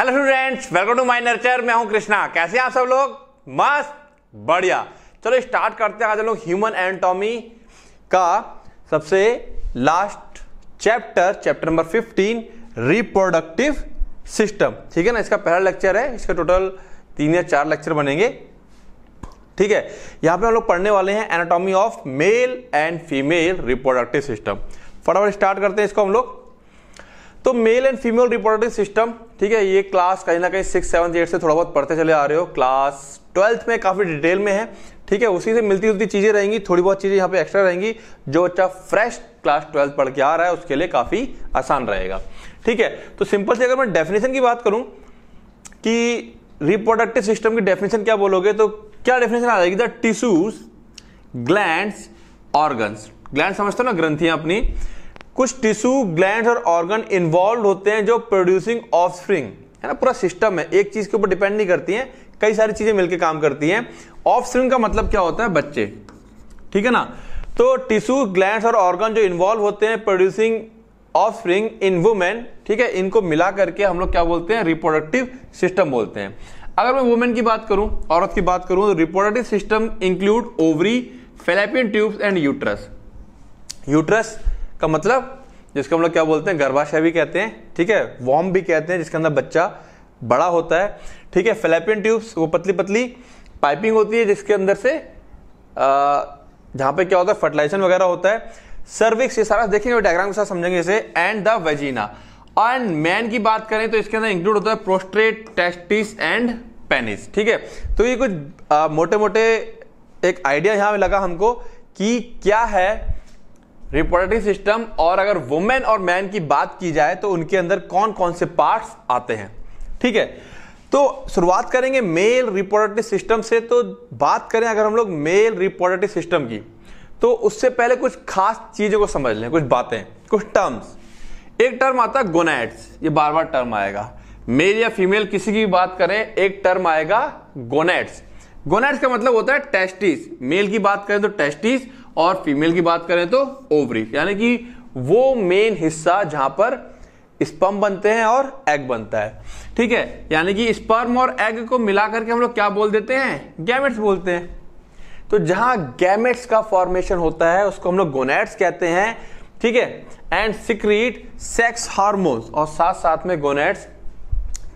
Hello students welcome to my nurture मैं हूं कृष्णा कैसे हैं आप सब लोग मस्त बढ़िया चलो स्टार्ट करते हैं आज लोग ह्यूमन एनाटॉमी का सबसे last chapter chapter number 15 reproductive system ठीक है ना इसका पहला लेक्चर है इसका टोटल तीन या चार लेक्चर बनेंगे ठीक है यहाँ पे हम लोग पढ़ने वाले हैं anatomy of male and female reproductive system फटाफट स्टार्ट करते हैं इसको हम लोग तो male and female reproductive system ठीक है ये क्लास कहीं ना कहीं सिक्स सेवन एट से थोड़ा बहुत पढ़ते चले आ रहे हो क्लास ट्वेल्थ में काफ़ी डिटेल में है ठीक है उसी से मिलती जुलती चीज़ें रहेंगी थोड़ी बहुत चीज़ें यहाँ पे एक्स्ट्रा रहेंगी जो बच्चा फ्रेश क्लास ट्वेल्थ पढ़ के आ रहा है उसके लिए काफ़ी आसान रहेगा ठीक है तो सिंपल से अगर मैं डेफिनेशन की बात करूँ कि रिप्रोडक्टिव सिस्टम की डेफिनेशन क्या बोलोगे तो क्या डेफिनेशन आ जाएगी the tissues gland organs gland समझते हो ना ग्रंथियाँ अपनी कुछ टिश्यू ग्लैंड और ऑर्गन इन्वॉल्व होते हैं जो प्रोड्यूसिंग ऑफस्प्रिंग है ना पूरा सिस्टम है एक चीज के ऊपर डिपेंड नहीं करती है कई सारी चीजें मिलकर काम करती हैं ऑफस्प्रिंग का मतलब क्या होता है बच्चे ठीक है ना तो टिश्यू ग्लैंड और ऑर्गन जो इन्वॉल्व होते हैं प्रोड्यूसिंग ऑफस्प्रिंग इन वुमेन ठीक है इनको मिला करके हम लोग क्या बोलते हैं रिप्रोडक्टिव सिस्टम बोलते हैं अगर मैं वुमेन की बात करूं औरत की बात करूं तो reproductive system include ovary fallopian tubes and uterus uterus का मतलब जिसको हम लोग क्या बोलते हैं गर्भाशय भी कहते हैं ठीक है वॉम भी कहते हैं जिसके अंदर बच्चा बड़ा होता है ठीक है फिलेपिन ट्यूब्स वो पतली पतली पाइपिंग होती है जिसके अंदर से जहाँ पे क्या होता है फर्टिलाइजेशन वगैरह होता है सर्विक्स ये सारा देखेंगे डायग्राम के साथ समझेंगे इसे and the vagina and man की बात करें तो इसके अंदर इंक्लूड होता है प्रोस्ट्रेट टेस्टिस एंड पेनिस ठीक है तो ये कुछ आ, मोटे मोटे एक आइडिया यहाँ लगा हमको कि क्या है रिपोर्टिव सिस्टम और अगर वुमेन और मैन की बात की जाए तो उनके अंदर कौन कौन से पार्ट्स आते हैं ठीक है तो शुरुआत करेंगे मेल रिपोर्टिव सिस्टम से तो बात करें अगर हम लोग मेल रिपोर्टिव सिस्टम की तो उससे पहले कुछ खास चीज़ों को समझ लें कुछ बातें कुछ टर्म्स एक टर्म आता है गोनेट्स ये बार बार टर्म आएगा मेल या फीमेल किसी की बात करें एक टर्म आएगा गोनेट्स गोनैड्स का मतलब होता है टेस्टिस मेल की बात करें तो टेस्टिस और फीमेल की बात करें तो ओवरी यानी कि वो मेन हिस्सा जहां पर स्पम बनते हैं और एग बनता है ठीक है यानी कि स्पर्म और एग को मिलाकर के हम लोग क्या बोल देते हैं गैमेट्स बोलते हैं तो जहां गैमेट्स का फॉर्मेशन होता है उसको हम लोग गोनेट्स कहते हैं ठीक है एंड सिक्रीट सेक्स हार्मोन्स और साथ साथ में गोनेट्स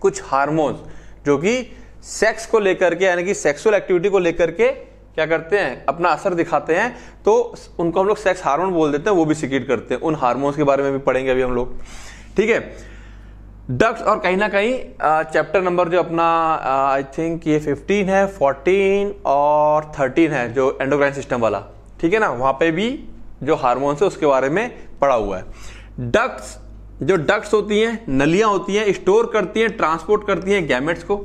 कुछ हार्मोन्स जो कि सेक्स को लेकर के यानी कि सेक्सुअल एक्टिविटी को लेकर के क्या करते हैं अपना असर दिखाते हैं तो उनको हम लोग सेक्स हार्मोन बोल देते हैं वो भी सिक्रेट करते हैं उन हार्मोन्स के बारे में भी पढ़ेंगे अभी हम लोग ठीक है डक्स और कहीं ना कहीं चैप्टर नंबर जो अपना आई थिंक ये 15 है 14 और 13 है जो एंडोक्राइन सिस्टम वाला ठीक है ना वहां पे भी जो हार्मोन्स है उसके बारे में पड़ा हुआ है डक्स जो डक्स होती हैं नलियां होती हैं स्टोर करती हैं ट्रांसपोर्ट करती हैं गैमेट्स को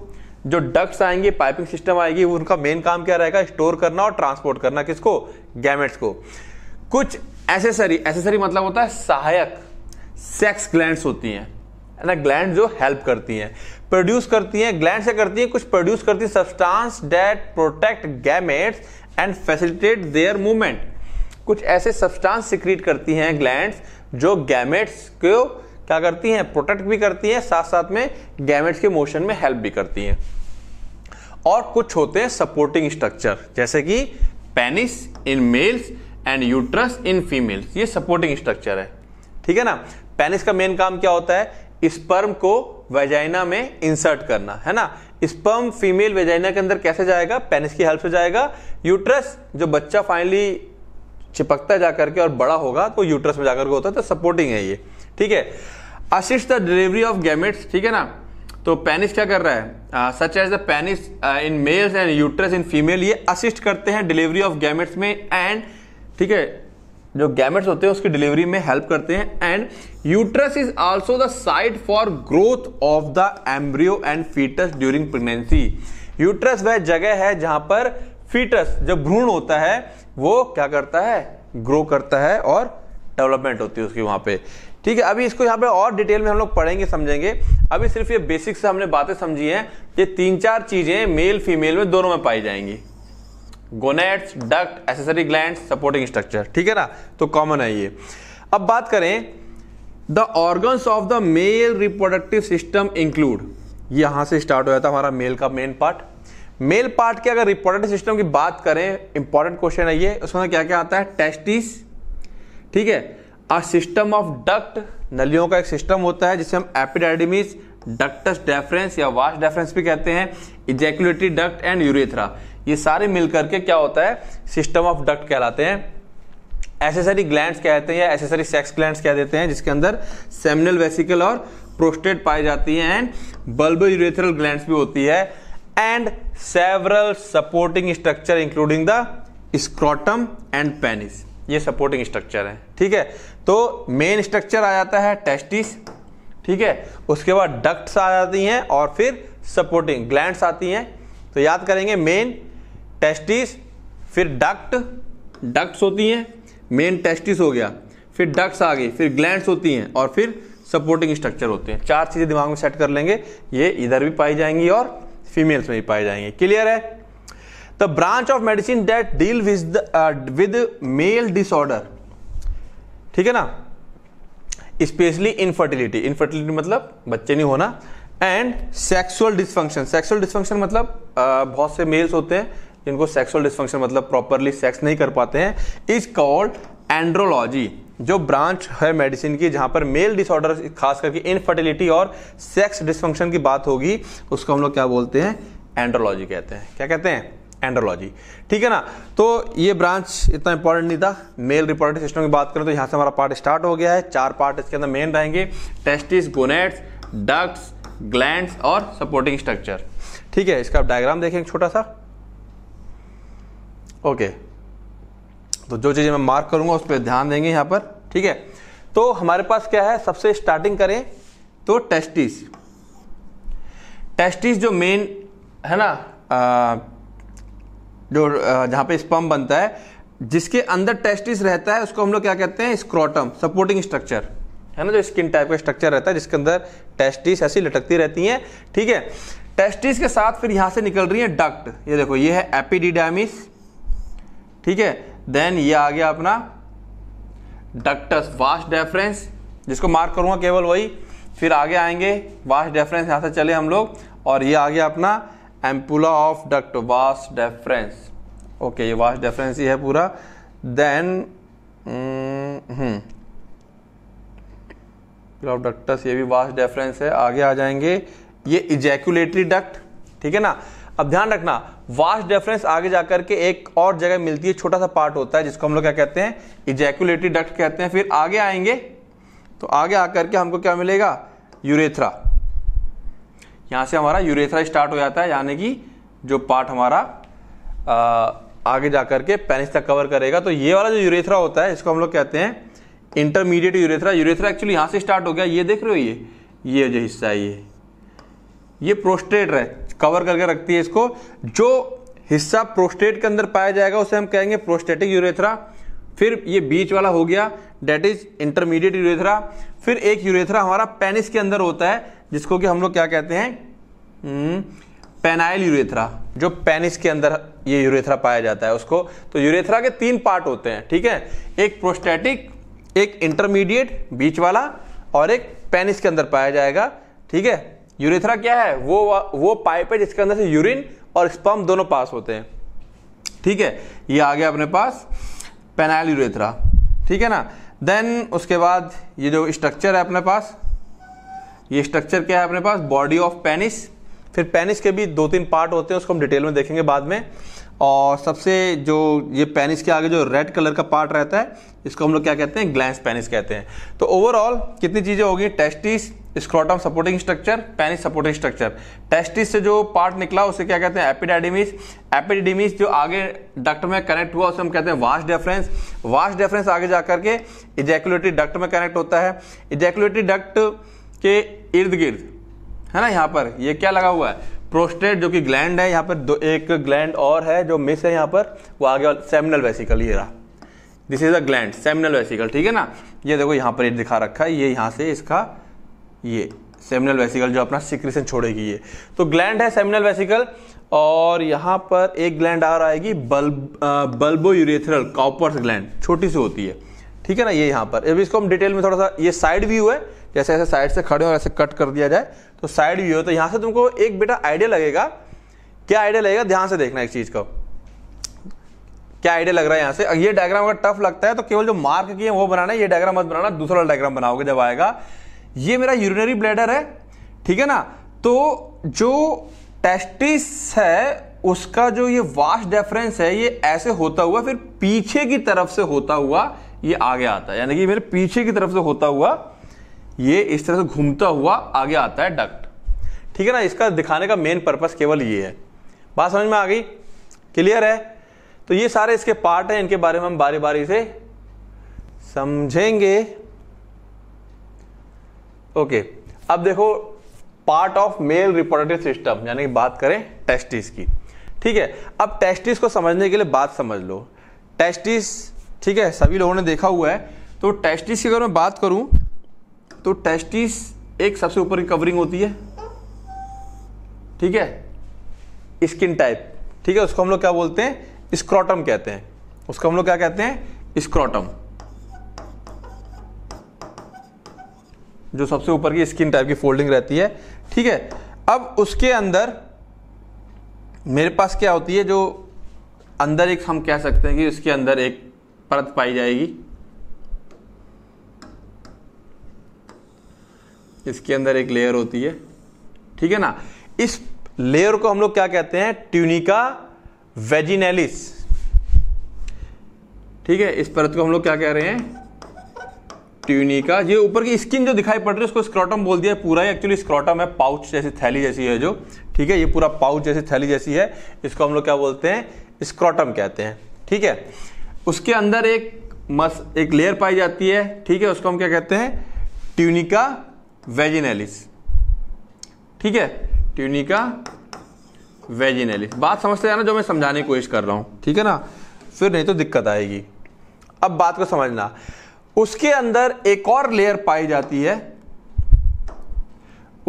जो डक्ट्स आएंगे पाइपिंग सिस्टम आएगी उनका मेन काम क्या रहेगा स्टोर करना और ट्रांसपोर्ट करना किसको गैमेट्स को कुछ एसेसरी एसेसरी मतलब होता है सहायक सेक्स ग्लैंड्स होती हैं है ना ग्लैंड जो हेल्प करती हैं प्रोड्यूस करती हैं ग्लैंड से करती हैं कुछ प्रोड्यूस करती हैं substance that protect gametes and facilitate their movement कुछ ऐसे सब्सटेंस सिक्रीट करती हैं ग्लैंड्स जो गैमेट्स को क्या करती हैं प्रोटेक्ट भी करती हैं साथ साथ में गैमेट्स के मोशन में हेल्प भी करती हैं और कुछ होते हैं सपोर्टिंग स्ट्रक्चर जैसे कि penis in males and uterus in females ये सपोर्टिंग स्ट्रक्चर है ठीक है ना पेनिस का मेन काम क्या होता है स्पर्म को वेजाइना में इंसर्ट करना है ना स्पर्म फीमेल वेजाइना के अंदर कैसे जाएगा पेनिस की हेल्प से जाएगा यूट्रस जो बच्चा फाइनली चिपकता जाकर के और बड़ा होगा तो यूट्रस में जाकर के होता है तो सपोर्टिंग है ये ठीक है assist the delivery of gametes ठीक है ना तो पेनिस क्या कर रहा है such as the penis in males and uterus in female ये असिस्ट करते हैं डिलीवरी ऑफ गैमेट्स में एंड ठीक है जो गैमेट्स होते हैं उसकी डिलीवरी में हेल्प करते हैं and uterus is also the site for growth of the embryo and fetus during pregnancy uterus वह जगह है जहां पर फीटस जब भ्रूण होता है वो क्या करता है ग्रो करता है और डेवलपमेंट होती है उसकी वहां पे ठीक है अभी इसको यहाँ पे और डिटेल में हम लोग पढ़ेंगे समझेंगे अभी सिर्फ ये बेसिक से हमने बातें समझी हैं ये तीन चार चीजें मेल फीमेल में दोनों में पाई जाएंगी gonads duct accessory gland supporting structure ठीक है ना तो कॉमन है ये अब बात करें the organs of the male reproductive system include यहां से स्टार्ट हो जाता हमारा मेल का मेन पार्ट मेल पार्ट के अगर रिप्रोडक्टिव सिस्टम की बात करें इंपॉर्टेंट क्वेश्चन है ये उसमें क्या क्या आता है टेस्टिस ठीक है सिस्टम ऑफ डक्ट नलियों का एक सिस्टम होता है जिसे हम एपिडाइडमिस डक्टस डेफरेंस या वाश डेफरेंस भी कहते हैं इजेकुलेटरी डक्ट एंड यूरेथ्रा ये सारे मिलकर के क्या होता है सिस्टम ऑफ डक्ट कहलाते हैं एसेसरी ग्लैंड कहते हैं या एसेसरी सेक्स ग्लैंड कह देते हैं जिसके अंदर सेमिनल वेसिकल और प्रोस्टेट पाई जाती है एंड बल्ब यूरेथरल ग्लैंड भी होती है and several supporting structure including the scrotum and penis ये सपोर्टिंग स्ट्रक्चर है ठीक है तो मेन स्ट्रक्चर आ जाता है टेस्टिस ठीक है उसके बाद डक्ट्स आ जाती हैं और फिर सपोर्टिंग ग्लैंड्स आती हैं तो याद करेंगे मेन टेस्टिस फिर डक्ट डक्ट्स होती हैं मेन टेस्टिस हो गया फिर डक्ट्स आ गई फिर ग्लैंड्स होती हैं और फिर सपोर्टिंग स्ट्रक्चर होते हैं चार चीज़ें दिमाग में सेट कर लेंगे ये इधर भी पाई जाएंगी और फीमेल्स में भी पाई जाएंगी क्लियर है the branch of medicine that deal with with male disorder ठीक है ना स्पेशली इनफर्टिलिटी इनफर्टिलिटी मतलब बच्चे नहीं होना and sexual dysfunction sexual dysfunction मतलब बहुत से मेल्स होते हैं जिनको सेक्सुअल डिस्फंक्शन मतलब प्रॉपरली सेक्स नहीं कर पाते हैं इज कॉल्ड एंड्रोलॉजी जो ब्रांच है मेडिसिन की जहां पर मेल डिसऑर्डर खास करके इनफर्टिलिटी और सेक्स डिस्फंक्शन की बात होगी उसको हम लोग क्या बोलते हैं एंड्रोलॉजी कहते हैं क्या कहते हैं एंड्रोलॉजी ठीक है ना तो ये ब्रांच इतना इंपॉर्टेंट नहीं था मेल रिपोर्टेड सिस्टम की बात करें तो यहाँ से हमारा पार्ट स्टार्ट हो गया है चार पार्ट इसके अंदर मेन रहेंगे टेस्टिस गोनेट्स डक्ट्स ग्लैंड और सपोर्टिंग स्ट्रक्चर ठीक है इसका आप डायग्राम देखेंगे छोटा सा ओके तो जो चीज़ें मैं मार्क करूंगा उस पर ध्यान देंगे यहां पर ठीक है तो हमारे पास क्या है सबसे स्टार्टिंग करें तो टेस्टिस टेस्टिस जो मेन है ना जो जहाँ पे स्पम बनता है जिसके अंदर टेस्टिस रहता है उसको हम लोग क्या कहते हैं स्क्रोटम सपोर्टिंग स्ट्रक्चर है ना जो स्किन टाइप का स्ट्रक्चर रहता है जिसके अंदर टेस्टिस ऐसी लटकती रहती हैं ठीक है टेस्टिस के साथ फिर यहाँ से निकल रही है डक्ट ये देखो ये है एपिडिडामिस ठीक है देन ये आ गया अपना डक्टस वास्ट डेफरेंस जिसको मार्क करूंगा केवल वही फिर आगे आएंगे वास्ट डेफरेंस यहाँ से चले हम लोग और ये आ गया अपना ampulla of duct vas deferens okay ये वास डेफरेंस ही है पूरा देन ऑफ डक्टस ये भी वास डेफरेंस है आगे आ जाएंगे ये इजैक्यूलेटरी डक्ट ठीक है ना अब ध्यान रखना वास्ट डेफरेंस आगे जाकर के एक और जगह मिलती है छोटा सा पार्ट होता है जिसको हम लोग क्या कहते हैं इजेकुलेटरी डक्ट कहते हैं फिर आगे आएंगे तो आगे आकर के हमको क्या मिलेगा यूरेथ्रा यहाँ से हमारा यूरेथ्रा स्टार्ट हो जाता है यानी कि जो पार्ट हमारा आ, आगे जा के पैनिस तक कवर करेगा तो ये वाला जो यूरेथ्रा होता है इसको हम लोग कहते हैं इंटरमीडिएट यूरेथ्रा यूरेथ्रा एक्चुअली यहाँ से स्टार्ट हो गया ये देख रहे हो ये ये जो हिस्सा है ये ये प्रोस्टेट है कवर करके रखती है इसको जो हिस्सा प्रोस्टेट के अंदर पाया जाएगा उसे हम कहेंगे प्रोस्टेटिक यूरेथ्रा फिर ये बीच वाला हो गया डेट इज इंटरमीडिएट यूरेथरा फिर एक यूरेथरा हमारा पेनिस के अंदर होता है जिसको कि हम लोग क्या कहते हैं पेनाइल हम्म, यूरेथरा जो पेनिस के अंदर ये यूरेथरा पाया जाता है उसको तो यूरेथरा के तीन पार्ट होते हैं ठीक है एक प्रोस्टेटिक एक इंटरमीडिएट बीच वाला और एक पेनिस के अंदर पाया जाएगा ठीक है यूरेथरा क्या है वो वो पाइप है जिसके अंदर से यूरिन और स्पम दोनों पास होते हैं ठीक है ये आ गया अपने पास पेनाइल यूरेथ्रा ठीक है ना देन उसके बाद ये जो स्ट्रक्चर है अपने पास ये स्ट्रक्चर क्या है अपने पास बॉडी ऑफ पेनिस फिर पेनिस के भी दो तीन पार्ट होते हैं उसको हम डिटेल में देखेंगे बाद में और सबसे जो ये पेनिस के आगे जो रेड कलर का पार्ट रहता है इसको हम लोग क्या कहते हैं ग्लैंस पेनिस कहते हैं तो ओवरऑल कितनी चीज़ें होगी testis scrotum supporting structure penis supporting structure testis से जो पार्ट निकला उसे क्या कहते हैं एपिडाडिमिस एपिडिमिस जो आगे डक्ट में कनेक्ट हुआ उसे हम कहते हैं वास्ट डेफरेंस वास्ट डेफरेंस आगे जा करके इजैकुलेटरी डक्ट में कनेक्ट होता है इजैकुलेटरी डक्ट के इर्द गिर्द है ना यहाँ पर ये क्या लगा हुआ है प्रोस्टेट जो कि ग्लैंड है यहाँ पर दो एक ग्लैंड और है जो मिस है यहाँ पर वो आगे सेमिनल वेसिकल ये रहा this is a gland seminal vesicle ठीक है ना ये देखो यहाँ पर ये दिखा रखा है ये यहाँ से इसका ये सेमिनल वेसिकल जो अपना सिक्रेशन छोड़ेगी ये तो ग्लैंड है सेमिनल वेसिकल और यहाँ पर एक ग्लैंड आ आएगी bulb bulbourethral Cowper's gland छोटी सी होती है ठीक है ना ये यहाँ पर अब इसको हम डिटेल में थोड़ा सा ये साइड व्यू है जैसे ऐसे साइड से खड़े और ऐसे कट कर दिया जाए तो साइड व्यू है तो यहां से तुमको एक बेटा आइडिया लगेगा क्या आइडिया लगेगा ध्यान से देखना एक चीज़ का क्या आइडिया लग रहा है यहाँ से ये डायग्राम अगर टफ लगता है तो केवल जो मार्क किए वो बनाना ये डायग्राम मत बनाना दूसरा डायग्राम बनाओगे जब आएगा ये मेरा यूरिनरी ब्लैडर है ठीक है ना तो जो टेस्टिस है उसका जो ये वास्ट डेफरेंस है ये ऐसे होता हुआ फिर पीछे की तरफ से होता हुआ ये आगे आता है यानी कि मेरे पीछे की तरफ से होता हुआ ये इस तरह से घूमता हुआ आगे आता है डक्ट ठीक है ना इसका दिखाने का मेन पर्पस केवल ये है बात समझ में आ गई क्लियर है तो ये सारे इसके पार्ट हैं इनके बारे में हम बारी बारी से समझेंगे ओके अब देखो part of male reproductive system यानी बात करें टेस्टिस की ठीक है अब टेस्टिस को समझने के लिए बात समझ लो टेस्टिस ठीक है सभी लोगों ने देखा हुआ है तो टेस्टिस की अगर मैं बात करूं तो टेस्टिस एक सबसे ऊपर की कवरिंग होती है ठीक है स्किन टाइप ठीक है उसको हम लोग क्या बोलते हैं स्क्रॉटम कहते हैं उसको हम लोग क्या कहते हैं स्क्रॉटम जो सबसे ऊपर की स्किन टाइप की फोल्डिंग रहती है ठीक है अब उसके अंदर मेरे पास क्या होती है जो अंदर एक हम कह सकते हैं कि उसके अंदर एक परत पाई जाएगी इसके अंदर एक लेयर होती है ठीक है ना इस लेयर को हम लोग क्या कहते हैं ट्यूनिका वेजिनेलिस ठीक है इस परत को हम लोग क्या कह रहे हैं ट्यूनिका ये ऊपर की स्किन जो दिखाई पड़ रही है उसको स्क्रॉटम बोल दिया पूरा ही एक्चुअली स्क्रॉटम है पाउच जैसी थैली जैसी है जो ठीक है ये पूरा पाउच जैसी थैली जैसी है इसको हम लोग क्या बोलते हैं स्क्रॉटम कहते हैं ठीक है उसके अंदर एक मस एक लेयर पाई जाती है ठीक है उसको हम क्या कहते हैं ट्यूनिका वेजिनेलिस ठीक है ट्यूनिका वेजिनेलिस बात समझते जाना जो मैं समझाने की कोशिश कर रहा हूं ठीक है ना फिर नहीं तो दिक्कत आएगी अब बात को समझना उसके अंदर एक और लेयर पाई जाती है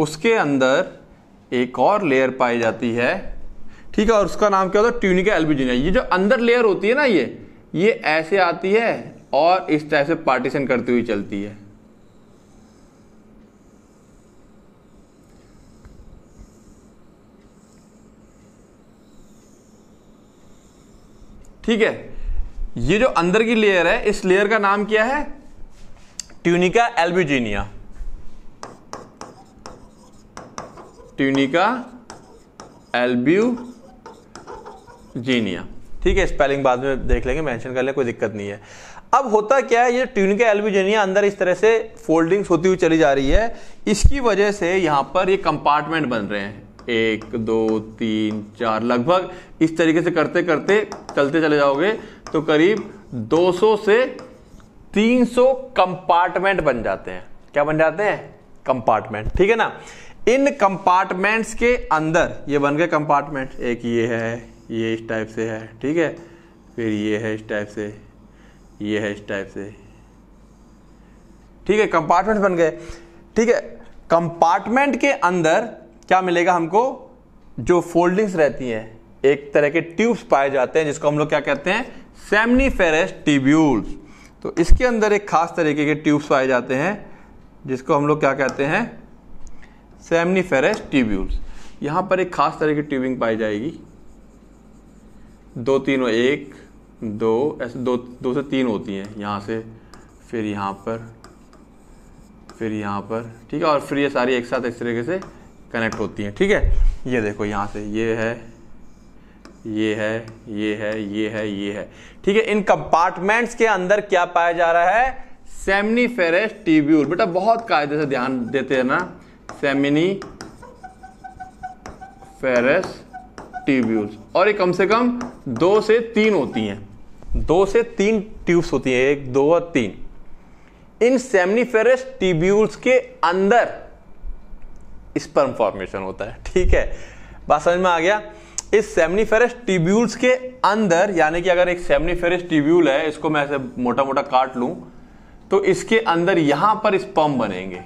उसके अंदर एक और लेयर पाई जाती है ठीक है और उसका नाम क्या होता है ट्यूनिका एल्बिजिनिया ये जो अंदर लेयर होती है ना ये ये ऐसे आती है और इस टाइप से पार्टीशन करती हुई चलती है ठीक है ये जो अंदर की लेयर है इस लेयर का नाम क्या है ट्यूनिका एल्ब्यूजीनिया ट्यूनिका एल्ब्यूजीनिया ठीक है स्पेलिंग बाद में देख लेंगे मेंशन कर लें कोई दिक्कत नहीं है अब होता क्या है ये ट्यूनिका एल्ब्यूजीनिया अंदर इस तरह से फोल्डिंग्स होती हुई चली जा रही है इसकी वजह से यहां पर ये कंपार्टमेंट बन रहे हैं एक दो तीन चार लगभग इस तरीके से करते करते चलते चले जाओगे तो करीब 200 से 300 कंपार्टमेंट बन जाते हैं क्या बन जाते हैं कंपार्टमेंट ठीक है ना इन कंपार्टमेंट्स के अंदर ये बन गए कंपार्टमेंट एक ये है ये इस टाइप से है ठीक है फिर ये है इस टाइप से ये है इस टाइप से ठीक है कंपार्टमेंट बन गए ठीक है कंपार्टमेंट के अंदर क्या मिलेगा हमको जो फोल्डिंग्स रहती हैं एक तरह के ट्यूब्स पाए जाते हैं जिसको हम लोग क्या कहते हैं सेमनीफेरस ट्यूब्यूल्स तो इसके अंदर एक खास तरीके के ट्यूब्स पाए जाते हैं जिसको हम लोग क्या कहते हैं सेमनीफेरस ट्यूब्यूल्स यहाँ पर एक खास तरह की ट्यूबिंग पाई जाएगी दो तीनों एक दो ऐसे दो दो से तीन होती हैं यहाँ से फिर यहां पर फिर यहाँ पर ठीक है और फिर ये सारी एक साथ इस तरीके से कनेक्ट होती हैं ठीक है ये देखो यहाँ से ये है ये है ये है ये है ये है ठीक है इन कंपार्टमेंट्स के अंदर क्या पाया जा रहा है सेमनी फेरेस टीब्यूल बेटा बहुत कायदे से ध्यान देते हैं ना सेमिनी फेरेस ट्यूब्यूल्स और ये कम से कम दो से तीन होती हैं दो से तीन ट्यूब्स होती हैं एक दो और तीन इन सेमनी फेरेस्ट ट्यूब्यूल्स के अंदर स्पर्म फॉर्मेशन होता है ठीक है बात समझ में आ गया इस सेमनीफेरस ट्यूब्यूल्स के अंदर यानी कि अगर एक सेमनीफेरस ट्यूब्यूल है इसको मैं ऐसे मोटा मोटा काट लूं तो इसके अंदर यहां पर स्पर्म बनेंगे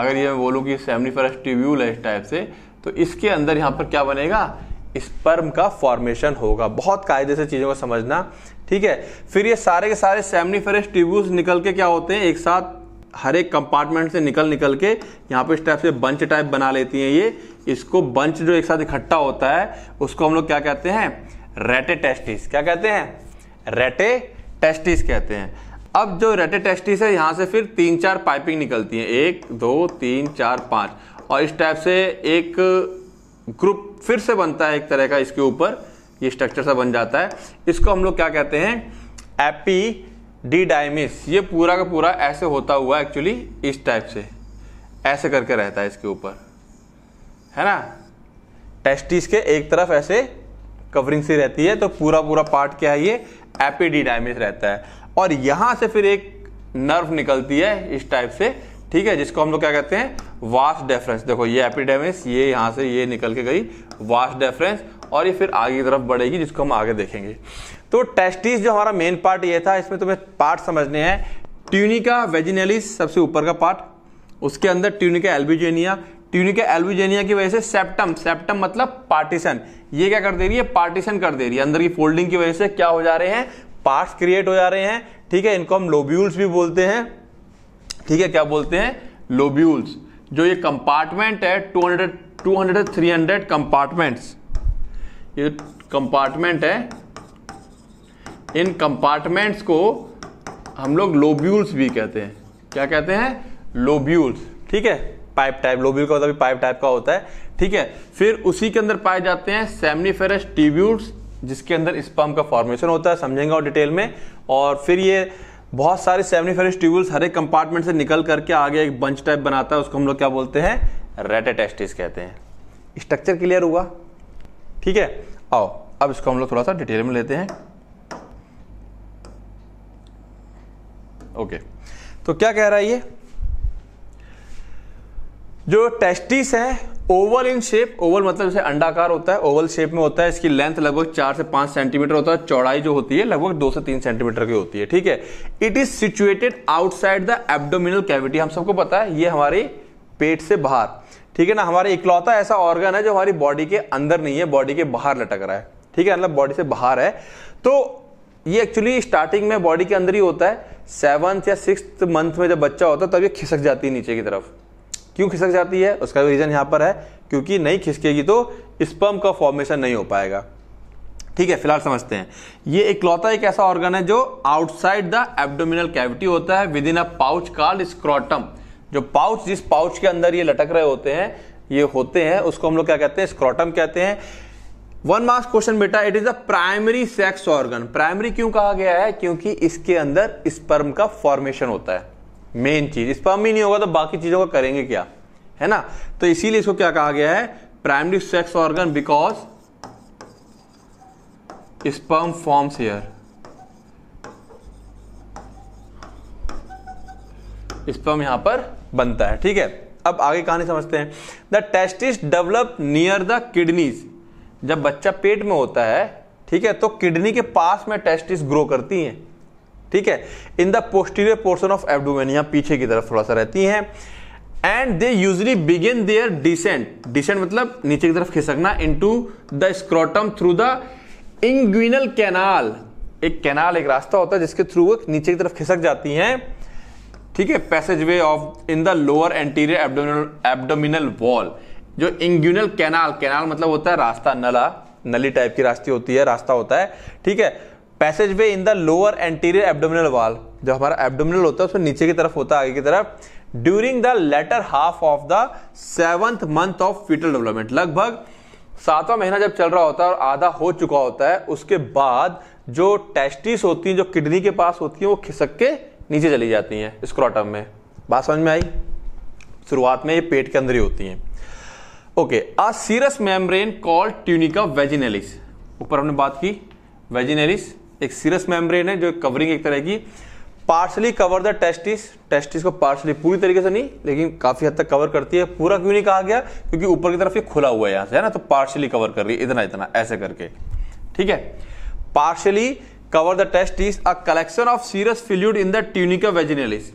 अगर ये मैं बोलूं कि सेमनीफेरस ट्यूब्यूल है इस टाइप से तो इसके अंदर यहां पर क्या बनेगा स्पर्म का फॉर्मेशन होगा बहुत कायदे से चीज़ों को समझना ठीक है फिर ये सारे के सारे सेमनीफेरस ट्यूब्यूल्स निकल के क्या होते हैं एक साथ हर एक कंपार्टमेंट से निकल निकल के यहाँ पे इस टाइप से बंच टाइप बना लेती हैं ये इसको बंच जो एक साथ इकट्ठा होता है उसको हम लोग क्या कहते हैं रेटे टेस्टिस क्या कहते हैं रेटे टेस्टिस कहते हैं अब जो रेटे टेस्टिस है यहाँ से फिर तीन चार पाइपिंग निकलती हैं एक दो तीन चार पाँच और इस टाइप से एक ग्रुप फिर से बनता है एक तरह का इसके ऊपर ये स्ट्रक्चर सा बन जाता है इसको हम लोग क्या कहते हैं एपी डी डायमिस ये पूरा का पूरा ऐसे होता हुआ एक्चुअली इस टाइप से ऐसे करके रहता है इसके ऊपर है ना टेस्टिस के एक तरफ ऐसे कवरिंग सी रहती है तो पूरा पूरा पार्ट क्या है ये एपीडीडाइमिस रहता है और यहां से फिर एक नर्व निकलती है इस टाइप से ठीक है जिसको हम लोग क्या कहते हैं वास्ट डेफरेंस देखो ये एपीडेमिस ये यहां से ये निकल के गई वास्ट डेफरेंस और ये फिर आगे की तरफ बढ़ेगी जिसको हम आगे देखेंगे तो टेस्टिस जो हमारा मेन पार्ट ये था इसमें तुम्हें पार्ट समझने हैं ट्यूनिका वेजिनेलिस सबसे ऊपर का पार्ट उसके अंदर ट्यूनिका एल्बिजेनिया ट्यूनिका एल्बिजेनिया की वजह से सेप्टम सेप्टम मतलब पार्टीशन ये क्या कर दे रही है पार्टीशन कर दे रही है अंदर की फोल्डिंग की वजह से क्या हो जा रहे हैं पार्ट्स क्रिएट हो जा रहे हैं ठीक है इनको हम लोब्यूल्स भी बोलते हैं ठीक है क्या बोलते हैं लोब्यूल्स जो ये कंपार्टमेंट है 200 200 300 कंपार्टमेंट्स ये कंपार्टमेंट है इन कंपार्टमेंट्स को हम लोग लोब्यूल्स भी कहते हैं क्या कहते हैं लोब्यूल्स ठीक है पाइप टाइप लोब्यूल का मतलब पाइप टाइप का होता है ठीक है फिर उसी के अंदर पाए जाते हैं सेमनीफेरस ट्यूब्यूल्स जिसके अंदर स्पर्म का फॉर्मेशन होता है समझेंगे और डिटेल में और फिर ये बहुत सारे सेमनीफेरस ट्यूब्यूल्स हर एक कंपार्टमेंट से निकल करके आगे एक बंच टाइप बनाता है उसको हम लोग क्या बोलते हैं रेटेटेस्टिस कहते हैं स्ट्रक्चर क्लियर हुआ ठीक है आओ अब इसको हम लोग थोड़ा सा डिटेल में लेते हैं ओके तो क्या कह रहा है ये जो टेस्टिस है ओवल इन शेप ओवल मतलब जैसे अंडाकार होता है ओवल शेप में होता है इसकी लेंथ लगभग चार से पांच सेंटीमीटर होता है चौड़ाई जो होती है लगभग दो से तीन सेंटीमीटर की होती है ठीक है it is situated outside the abdominal cavity हम सबको पता है ये हमारे पेट से बाहर ठीक है ना हमारे इकलौता ऐसा ऑर्गन है जो हमारी बॉडी के अंदर नहीं है बॉडी के बाहर लटक रहा है ठीक है मतलब बॉडी से बाहर है तो ये एक्चुअली स्टार्टिंग में बॉडी के अंदर ही होता है सेवन्थ या सिक्स मंथ में जब बच्चा होता है तब ये खिसक जाती है नीचे की तरफ क्यों खिसक जाती है उसका रीज़न यहाँ पर है क्योंकि नहीं खिसकेगी तो स्पम का फॉर्मेशन नहीं हो पाएगा ठीक है फिलहाल समझते हैं ये इकलौता एक ऐसा ऑर्गन है जो आउटसाइड द एब्डोमिनल कैविटी होता है within a pouch called scrotum जो पाउच जिस पाउच के अंदर ये लटक रहे होते हैं ये होते हैं उसको हम लोग क्या कहते हैं स्क्रॉटम कहते हैं वन मार्क्स क्वेश्चन बेटा it is a primary sex organ primary क्यों कहा गया है क्योंकि इसके अंदर स्पर्म का फॉर्मेशन होता है मेन चीज स्पर्म ही नहीं होगा तो बाकी चीजों का करेंगे क्या है ना तो इसीलिए इसको क्या कहा गया है primary sex organ because sperm forms here sperm यहां पर बनता है ठीक है अब आगे कहानी समझते हैं the testis develop near the kidneys जब बच्चा पेट में होता है ठीक है तो किडनी के पास में टेस्टिस ग्रो करती हैं ठीक है in the posterior portion of abdomen यहाँ पीछे की तरफ थोड़ा सा रहती हैं and they usually begin their descent descent मतलब नीचे की तरफ खिसकना into the scrotum through the inguinal canal एक कैनाल एक रास्ता होता है जिसके थ्रू वो नीचे की तरफ खिसक जाती हैं ठीक है passageway of in the lower anterior abdominal abdominal wall जो इंग्यूनल कैनाल कैनाल मतलब होता है रास्ता नला नली टाइप की रास्ती होती है रास्ता होता है ठीक है passageway in the lower anterior abdominal wall जो हमारा एबडोमिनल होता है उसमें नीचे की तरफ होता है आगे की तरफ during the latter half of the seventh month of fetal development लगभग सातवा महीना जब चल रहा होता है और आधा हो चुका होता है उसके बाद जो टेस्टिस होती हैं जो किडनी के पास होती हैं वो खिसक के नीचे चली जाती हैं स्क्रॉटम में बात समझ में आई शुरुआत में ये पेट के अंदर ही होती हैं okay a serous membrane called tunica vaginalis ऊपर हमने बात की वेजिनेलिस एक सीरस मेम्ब्रेन है जो कवरिंग एक तरह की partially cover the testis testis को पार्सली पूरी तरीके से नहीं लेकिन काफी हद तक कवर करती है पूरा क्यों नहीं कहा गया क्योंकि ऊपर की तरफ ये खुला हुआ है यहां से है ना तो पार्शली कवर कर रही है इतना इतना ऐसे करके ठीक है partially cover the testis a collection of serous fluid in the tunica vaginalis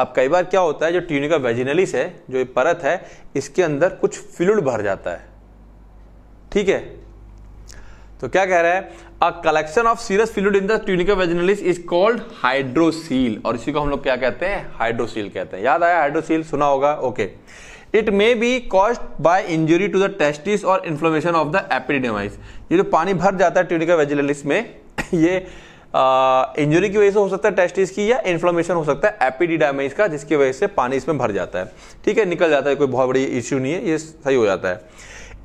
अब कई बार क्या होता है जो ट्यूनिका वेजिनलिस है जो ये परत है इसके अंदर कुछ फ्लूड भर जाता है ठीक है तो क्या कह रहा है a collection of serous fluid in the tunica vaginalis is called hydrocele और इसी को हम लोग क्या कहते हैं हाइड्रोसील कहते हैं याद आया हाइड्रोसील सुना होगा okay it may be caused by injury to the testis और इन्फ्लोमेशन ऑफ द एपिडेमाइज ये जो पानी भर जाता है ट्यूनिका वेजिनलिस में ये इंजरी की वजह से हो सकता है टेस्टिस की या इन्फ्लोमेशन हो सकता है एपीडी डैमेज का जिसकी वजह से पानी इसमें भर जाता है ठीक है निकल जाता है कोई बहुत बड़ी इश्यू नहीं है ये सही हो जाता है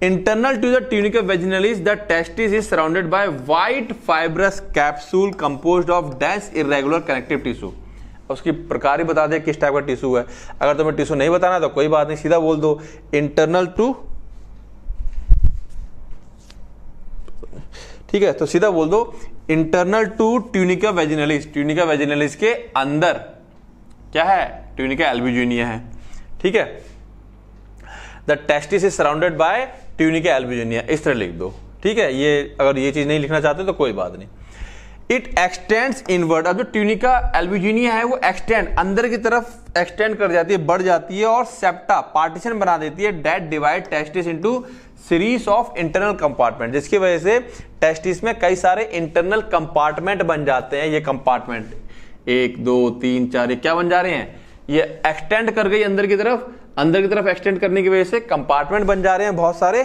internal to the tunica vaginalis the testis is surrounded by white fibrous capsule composed of dense irregular connective tissue उसकी प्रकार ही बता दे किस टाइप का टिश्यू है अगर तुम्हें टिश्यू नहीं बताना तो कोई बात नहीं सीधा बोल दो इंटरनल टू ठीक है तो सीधा बोल दो internal to tunica vaginalis tunica vaginalis के अंदर क्या है ट्यूनिका एल्बिजूनिया है ठीक है the testis is surrounded by tunica albuginea इस तरह लिख दो ठीक है ये अगर ये चीज नहीं लिखना चाहते तो कोई बात नहीं इट एक्सटेंड्स इनवर्ड अब जो ट्यूनिका एल्बिजूनिया है वो एक्सटेंड अंदर की तरफ एक्सटेंड कर जाती है बढ़ जाती है और सेप्टा पार्टीशन बना देती है that divide testis into series of internal compartment जिसकी वजह से टेस्टिस में कई सारे इंटरनल कंपार्टमेंट बन जाते हैं ये कंपार्टमेंट एक दो तीन चार क्या बन जा रहे हैं ये एक्सटेंड कर गई अंदर की तरफ अंदर की तरफ एक्सटेंड करने की वजह से कंपार्टमेंट बन जा रहे हैं बहुत सारे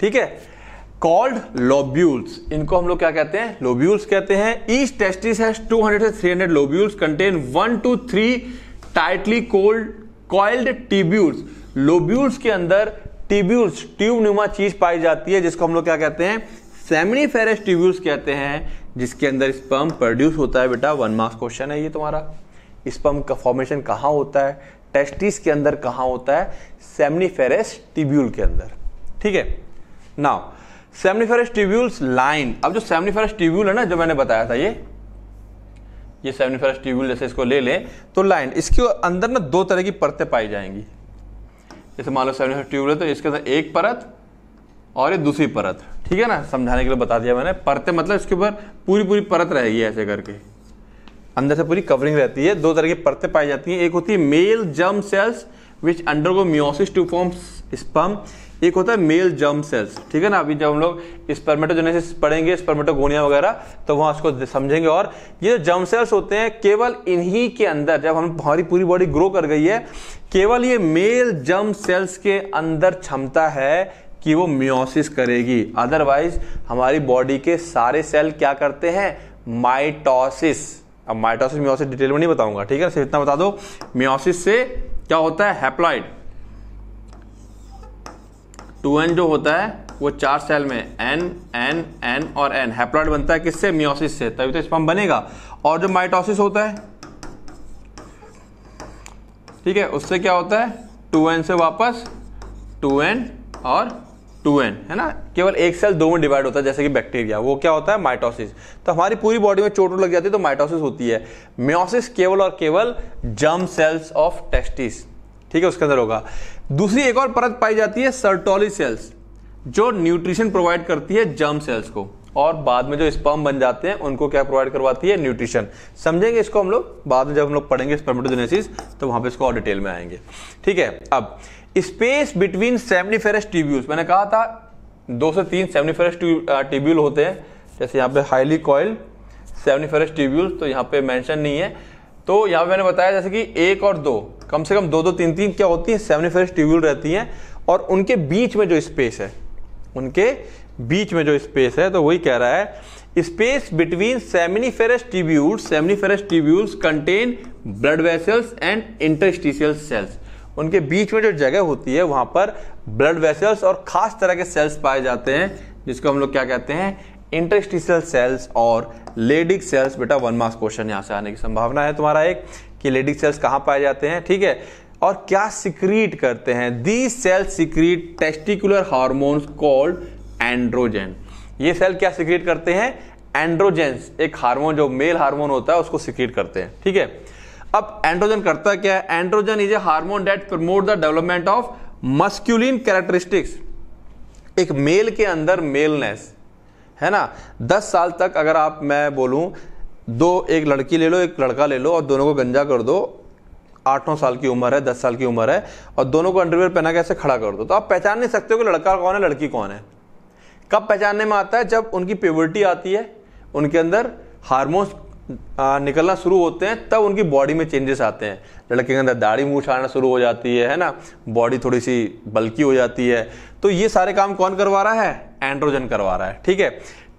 ठीक है कॉल्ड लोब्यूल्स इनको हम लोग क्या कहते हैं लोब्यूल्स कहते हैं ईस्ट टेस्टिस हैज 200 से 300 lobules contain one two three tightly coiled called tubules lobules के अंदर टिब्यूल्स ट्यूब नुमा चीज पाई जाती है जिसको हम लोग क्या कहते हैं सेमनी फेरेस्ट ट्यूब्यूल्स कहते हैं जिसके अंदर स्पर्म प्रोड्यूस होता है बेटा वन मार्क्स क्वेश्चन है ये तुम्हारा स्पर्म का फॉर्मेशन कहाँ होता है टेस्टिस के अंदर कहाँ होता है सेमनी फेरेस्ट ट्यूब्यूल के अंदर ठीक है नाउ फेरेस्ट ट्यूब्यूल्स लाइन अब जो सेमनी फेरेस्ट ट्यूब्यूल है ना जो मैंने बताया था ये ये सेमनी फेरेस्ट ट्यूब्यूल जैसे इसको ले लें तो लाइन इसके अंदर ना दो तरह की परतें पाई जाएंगी जैसे मान लो सेमनी फेरेस्ट ट्यूब्यूल है तो इसके अंदर एक परत और ये दूसरी परत ठीक है ना समझाने के लिए बता दिया मैंने परतें मतलब इसके ऊपर पूरी पूरी परत रहेगी ऐसे करके अंदर से पूरी कवरिंग रहती है दो तरह की परतें पाई जाती हैं एक होती है male germ cells which undergo meiosis to form sperm एक होता है मेल जर्म सेल्स ठीक है ना अभी जब हम लोग स्पर्मेटोजेनेसिस पढ़ेंगे स्पर्मेटोगोनिया वगैरह तो वहाँ उसको समझेंगे और ये जो जर्म सेल्स होते हैं केवल इन्हीं के अंदर जब हम हमारी पूरी बॉडी ग्रो कर गई है केवल ये मेल जर्म सेल्स के अंदर क्षमता है कि वो म्योसिस करेगी अदरवाइज हमारी बॉडी के सारे सेल क्या करते हैं माइटोसिस अब माइटोसिस म्योसिस डिटेल में नहीं बताऊंगा ठीक है सिर्फ इतना बता दो म्योसिस से क्या होता है हैप्लॉइड टू एन जो होता है वो चार सेल में एन एन एन और एन हैप्लॉइड बनता है किससे म्योसिस से तभी तो स्पम बनेगा और जो माइटोसिस होता है ठीक है उससे क्या होता है टू एन से वापस टू एन और टू एन है ना केवल एक सेल दो में डिवाइड होता है जैसे कि बैक्टीरिया वो क्या होता है माइटोसिस तो हमारी पूरी बॉडी में चोट लग जाती है तो माइटोसिस होती है म्योसिस केवल और केवल जम सेल्स ऑफ टेस्टिस ठीक है उसके अंदर होगा दूसरी एक और परत पाई जाती है सर्टोली सेल्स जो न्यूट्रिशन प्रोवाइड करती है जम सेल्स को और बाद में जो स्पर्म बन जाते हैं उनको क्या प्रोवाइड करवाती है न्यूट्रिशन समझेंगे इसको हम लोग बाद में जब हम लोग पढ़ेंगे स्पर्मेटोजेनेसिस तो वहां पे इसको और डिटेल में आएंगे ठीक है अब स्पेस बिटवीन सेमनीफेरस ट्यूब्यूल्स मैंने कहा था दो से तीन सेमनीफेरस ट्यूब्यूल होते हैं जैसे यहाँ पे हाईली कॉयल सेमनीफेरस ट्यूब्यूल्स तो यहाँ पे मेंशन नहीं है तो यहाँ पे मैंने बताया जैसे कि एक और दो कम से कम दो दो तीन तीन क्या होती हैं सेमनीफेरस ट्यूब्यूल रहती हैं और उनके बीच में जो स्पेस है उनके बीच में जो स्पेस है तो वही कह रहा है space between seminiferous tubules seminiferous tubules contain blood vessels and interstitial cells उनके बीच में जो जगह होती है वहां पर ब्लड वेसल्स और खास तरह के सेल्स पाए जाते हैं जिसको हम लोग क्या कहते हैं इंटरस्टिशियल सेल्स और लेडिक सेल्स बेटा वन मार्क्स क्वेश्चन यहां से आने की संभावना है तुम्हारा एक कि लेडिक सेल्स कहाँ पाए जाते हैं ठीक है और क्या सिक्रीट करते हैं the cell secrete testicular hormones called androgen ये सेल क्या सिक्रीट करते हैं एंड्रोजेंस एक हार्मोन जो मेल हार्मोन होता है उसको सिक्रीट करते हैं ठीक है अब एंड्रोजन करता क्या है androgen is a hormone that promote the development of masculine characteristics एक मेल के अंदर मेलनेस है ना दस साल तक अगर आप मैं बोलूं दो एक लड़की ले लो एक लड़का ले लो और दोनों को गंजा कर दो आठ नौ साल की उम्र है दस साल की उम्र है और दोनों को अंडरवेयर पहना कैसे खड़ा कर दो तो आप पहचान नहीं सकते हो कि लड़का कौन है लड़की कौन है कब पहचानने में आता है जब उनकी प्योरिटी आती है उनके अंदर हार्मोन्स निकलना शुरू होते हैं तब उनकी बॉडी में चेंजेस आते हैं लड़के के अंदर दाढ़ी मूछ आना शुरू हो जाती है है ना बॉडी थोड़ी सी बल्की हो जाती है तो ये सारे काम कौन करवा रहा है एंड्रोजन करवा रहा है ठीक है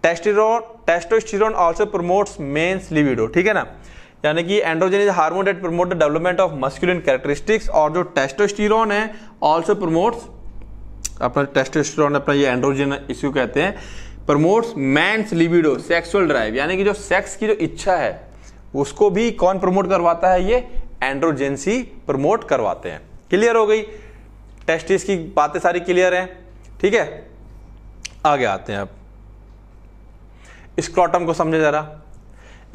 testosterone testosterone also promotes men's libido ठीक है ना यानी कि androgen is hormone that promote the development of masculine characteristics और जो टेस्टोस्टिरोन है ऑल्सो प्रमोट्स अपना टेस्टोस्टिर अपना ये एंड्रोजन इश्यू कहते हैं promotes men's libido sexual drive यानी कि जो सेक्स की जो इच्छा है उसको भी कौन प्रमोट करवाता है ये एंड्रोजेंसी प्रमोट करवाते हैं क्लियर हो गई टेस्टिस की बातें सारी क्लियर हैं ठीक है आगे आते हैं अब स्क्रॉटम को समझे जरा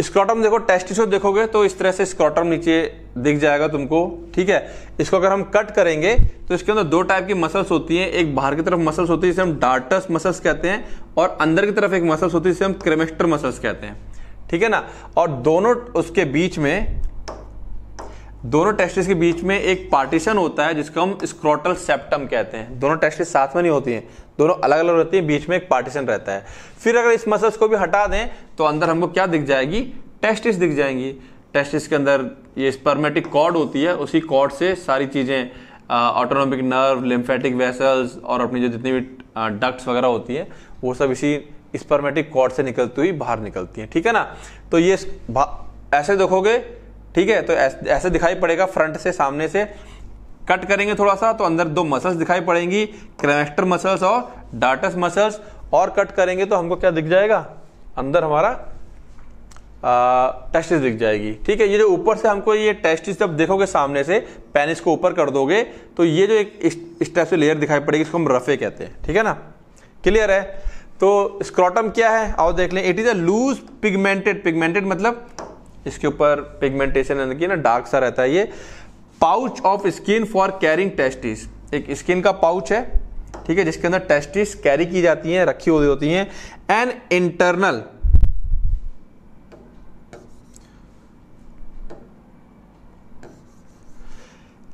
स्क्रॉटम देखो टेस्टिस देखोगे तो इस तरह से स्क्रॉटम नीचे दिख जाएगा तुमको ठीक है इसको अगर हम कट करेंगे तो इसके अंदर दो टाइप की मसल्स होती हैं एक बाहर की तरफ मसल्स होती है जिसे हम डार्टस मसल्स कहते हैं और अंदर की तरफ एक मसल्स होती है जिसे हम क्रेमेस्टर मसल्स कहते हैं ठीक है ना और दोनों उसके बीच में दोनों टेस्टिस के बीच में एक पार्टीशन होता है जिसको हम स्क्रोटल सेप्टम कहते हैं दोनों टेस्टिस साथ में नहीं होती हैं दोनों अलग अलग रहती है बीच में एक पार्टीशन रहता है फिर अगर इस मसल्स को भी हटा दें तो अंदर हमको क्या दिख जाएगी टेस्टिस दिख जाएंगी टेस्टिस के अंदर ये स्पर्मेटिक कॉर्ड होती है उसी कॉर्ड से सारी चीज़ें ऑटोनोमिक नर्व लिम्फेटिक वेसल्स और अपनी जो जितनी भी डक्ट्स वगैरह होती हैं वो सब इसी स्पर्मेटिक कॉर्ड से निकलती हुई बाहर निकलती हैं ठीक है ना तो ये ऐसे देखोगे ठीक है तो ऐसे दिखाई पड़ेगा फ्रंट से सामने से कट करेंगे थोड़ा सा तो अंदर दो मसल्स दिखाई पड़ेंगी क्रेमेस्टर मसल्स और डाटस मसल्स और कट करेंगे तो हमको क्या दिख जाएगा अंदर हमारा टेस्टिस दिख जाएगी ठीक है ये जो ऊपर से हमको ये टेस्टिस जब देखोगे सामने से पेनिस को ऊपर कर दोगे तो ये जो एक स्टेप से लेयर दिखाई पड़ेगी इसको हम रफे कहते हैं ठीक है ना क्लियर है तो स्क्रॉटम क्या है आओ देख लें it is a loose pigmented pigmented मतलब इसके ऊपर पिगमेंटेशन यानी कि ना डार्क सा रहता है ये pouch of skin for carrying testis एक स्किन का पाउच है ठीक है जिसके अंदर टेस्टिस कैरी की जाती हैं रखी हुई होती हैं an internal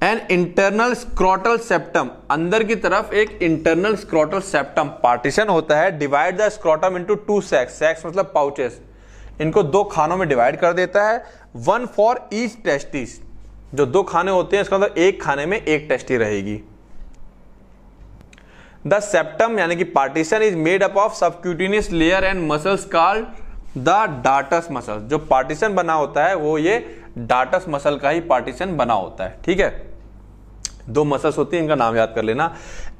an internal scrotal septum अंदर की तरफ एक इंटरनल स्क्रोटल सेप्टम पार्टीशन होता है divide the scrotum into two sacs sacs मतलब पाउचेस इनको दो खानों में डिवाइड कर देता है वन फॉर ईच टेस्टिस जो दो खाने होते हैं इसका मतलब एक खाने में एक टेस्टी रहेगी द सेप्टम यानी कि partition is made up of subcutaneous layer and muscles called the dartos muscle जो पार्टीशन बना होता है वो ये डाटस मसल का ही पार्टीशन बना होता है ठीक है दो मसल्स होती है इनका नाम याद कर लेना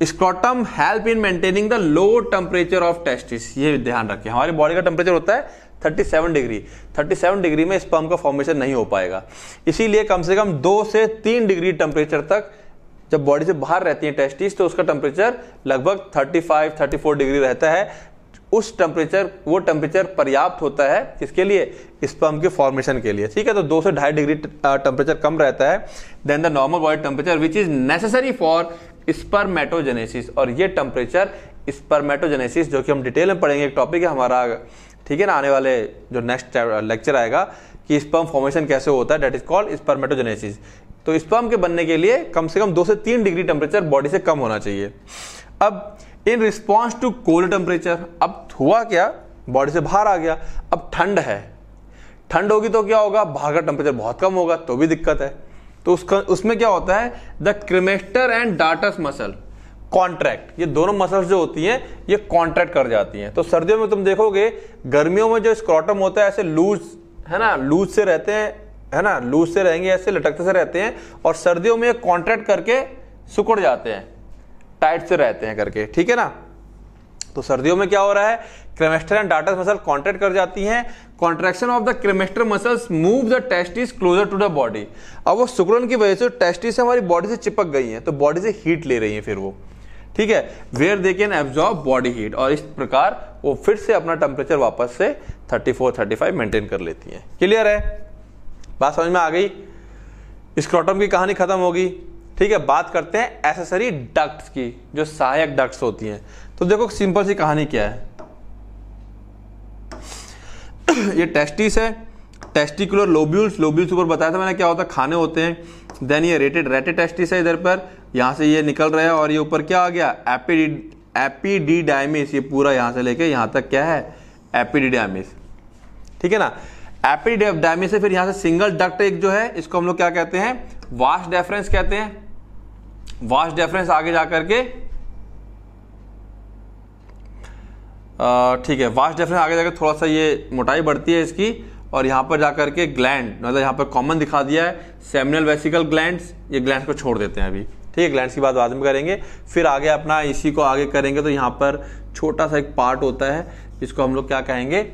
scrotum help in maintaining the low temperature of testis ये ध्यान रखिए हमारी बॉडी का टेम्परेचर होता है 37 डिग्री 37 डिग्री में स्पर्म का फॉर्मेशन नहीं हो पाएगा इसीलिए कम से कम दो से तीन डिग्री टेम्परेचर तक जब बॉडी से बाहर रहती है टेस्टिस तो उसका टेम्परेचर लगभग 35 34 डिग्री रहता है उस टेम्परेचर वो टेम्परेचर पर्याप्त होता है किसके लिए स्पर्म के फॉर्मेशन के लिए ठीक है तो दो से ढाई डिग्री टेम्परेचर कम रहता है then the normal body temperature which is necessary for spermatogenesis और ये टेम्परेचर स्पर्मेटोजेनेसिस जो कि हम डिटेल में पढ़ेंगे एक टॉपिक है हमारा ठीक है ना आने वाले जो नेक्स्ट लेक्चर uh, आएगा कि स्पर्म फॉर्मेशन कैसे होता है डेट इज कॉल्ड स्पर्मेटोजेनेसिस तो स्पर्म के बनने के लिए कम से कम दो से तीन डिग्री टेम्परेचर बॉडी से कम होना चाहिए अब in response to cold temperature अब हुआ क्या बॉडी से बाहर आ गया अब ठंड है ठंड होगी तो क्या होगा बाहर का टेम्परेचर बहुत कम होगा तो भी दिक्कत है तो उसका उसमें क्या होता है the cremaster and dartos muscle contract ये दोनों मसल्स जो होती हैं ये कॉन्ट्रैक्ट कर जाती हैं तो सर्दियों में तुम देखोगे गर्मियों में जो स्क्रॉटम होता है ऐसे लूज है ना लूज से रहते हैं है ना लूज से रहेंगे ऐसे लटकते से रहते हैं और सर्दियों में कॉन्ट्रैक्ट करके सुकड़ जाते हैं टाइट से रहते हैं करके ठीक है ना तो सर्दियों में क्या हो रहा है cremaster and dartos muscle contract कर जाती हैं contraction of the cremaster muscles move the testis closer to the body अब वो सुकड़न की वजह से टेस्टिस हमारी बॉडी से चिपक गई हैं तो बॉडी से हीट ले रही हैं फिर वो ठीक है where they can absorb body heat और इस प्रकार वो फिर से अपना टेम्परेचर वापस से 34 35 मेंटेन कर लेती है क्लियर है बात समझ में आ गई स्क्रोटम की कहानी खत्म होगी ठीक है बात करते हैं एसेसरी डक्ट्स की जो सहायक डक्ट्स होती हैं तो देखो सिंपल सी कहानी क्या है ये टेस्टिस है टेस्टिकुलर लोब्यूल्स लोब्यूल्स ऊपर बताया था मैंने क्या होता है खाने होते हैं देन ये रेटेड रेटेड टेस्टिस है इधर पर यहाँ से ये निकल रहा है और ये ऊपर क्या आ गया एपिड एपीडीडाइमिस ये पूरा यहाँ से लेके यहाँ तक क्या है एपीडीडाइमिस ठीक है ना एपीडीडाइमिस से फिर यहाँ से सिंगल डक्ट एक जो है इसको हम लोग क्या कहते हैं वास्ट डेफरेंस कहते हैं वास्ट डेफरेंस आगे जा करके ठीक है वास्ट डेफरेंस आगे जाकर थोड़ा सा ये मोटाई बढ़ती है इसकी और यहाँ पर जाकर के ग्लैंड मतलब यहाँ पर कॉमन दिखा दिया है सेमिनल वेसिकल ग्लैंड ये ग्लैंड को छोड़ देते हैं अभी ठीक है ग्लैंड की बात बाद में करेंगे फिर आगे अपना इसी को आगे करेंगे तो यहाँ पर छोटा सा एक पार्ट होता है जिसको हम लोग क्या कहेंगे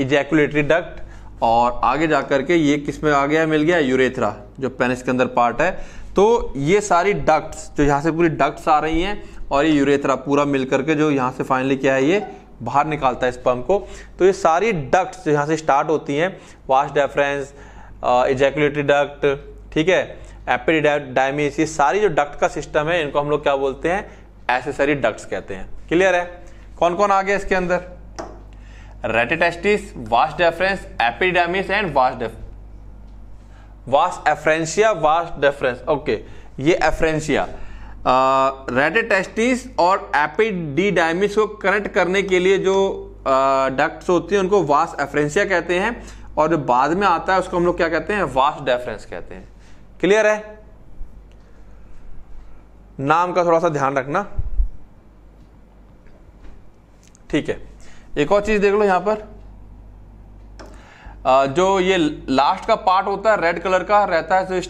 इजैकुलेटरी डक्ट और आगे जा के ये किस में आ गया मिल गया यूरेथ्रा जो पेनिस के अंदर पार्ट है तो ये सारी डक्ट्स जो यहाँ से पूरी डक्ट्स आ रही हैं और ये यूरेथ्रा पूरा मिल करके जो यहाँ से फाइनली क्या है ये बाहर निकालता है स्पर्म को तो ये सारी डक्ट जो यहाँ से स्टार्ट होती हैं वाश डेफरेंस इजैकुलेटरी डक्ट ठीक है एपिड डायमिस ये सारी जो डक्ट का सिस्टम है इनको हम लोग क्या बोलते हैं एसेसरी डक्ट्स कहते हैं क्लियर है कौन कौन आ गया इसके अंदर rete testis vas deferens epididymis and vas डेफ vasa efferentia vas deferens okay ये एफ्रेंशिया रेड टेस्टिस और एपिडीडाइमिस को कनेक्ट करने के लिए जो डक्ट्स होती हैं उनको वास एफ्रेंसिया कहते हैं और जो बाद में आता है उसको हम लोग क्या कहते हैं वास डेफरेंस कहते हैं क्लियर है नाम का थोड़ा सा ध्यान रखना ठीक है एक और चीज देख लो यहां पर जो ये लास्ट का पार्ट होता है रेड कलर का रहता है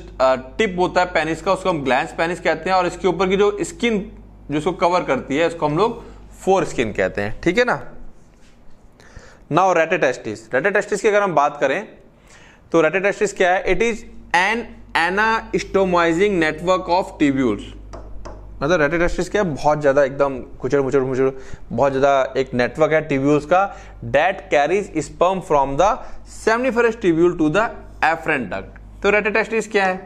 टिप होता है पेनिस का उसको हम ग्लैंस पेनिस कहते हैं और इसके ऊपर की जो स्किन जो इसको कवर करती है इसको हम लोग फोर स्किन कहते हैं ठीक है ना नाउ रेटेटेस्टिस रेटेटेस्टिस की अगर हम बात करें तो रेटेटेस्टिस क्या है it is an anastomosing network of tubules मतलब रेड इंडस्ट्रीज क्या बहुत ज़्यादा एकदम कुचर मुचर मुचर बहुत ज़्यादा एक नेटवर्क है ट्यूब्यूल्स का that carries sperm from the seminiferous tubule to the efferent duct तो रेड इंडस्ट्रीज क्या है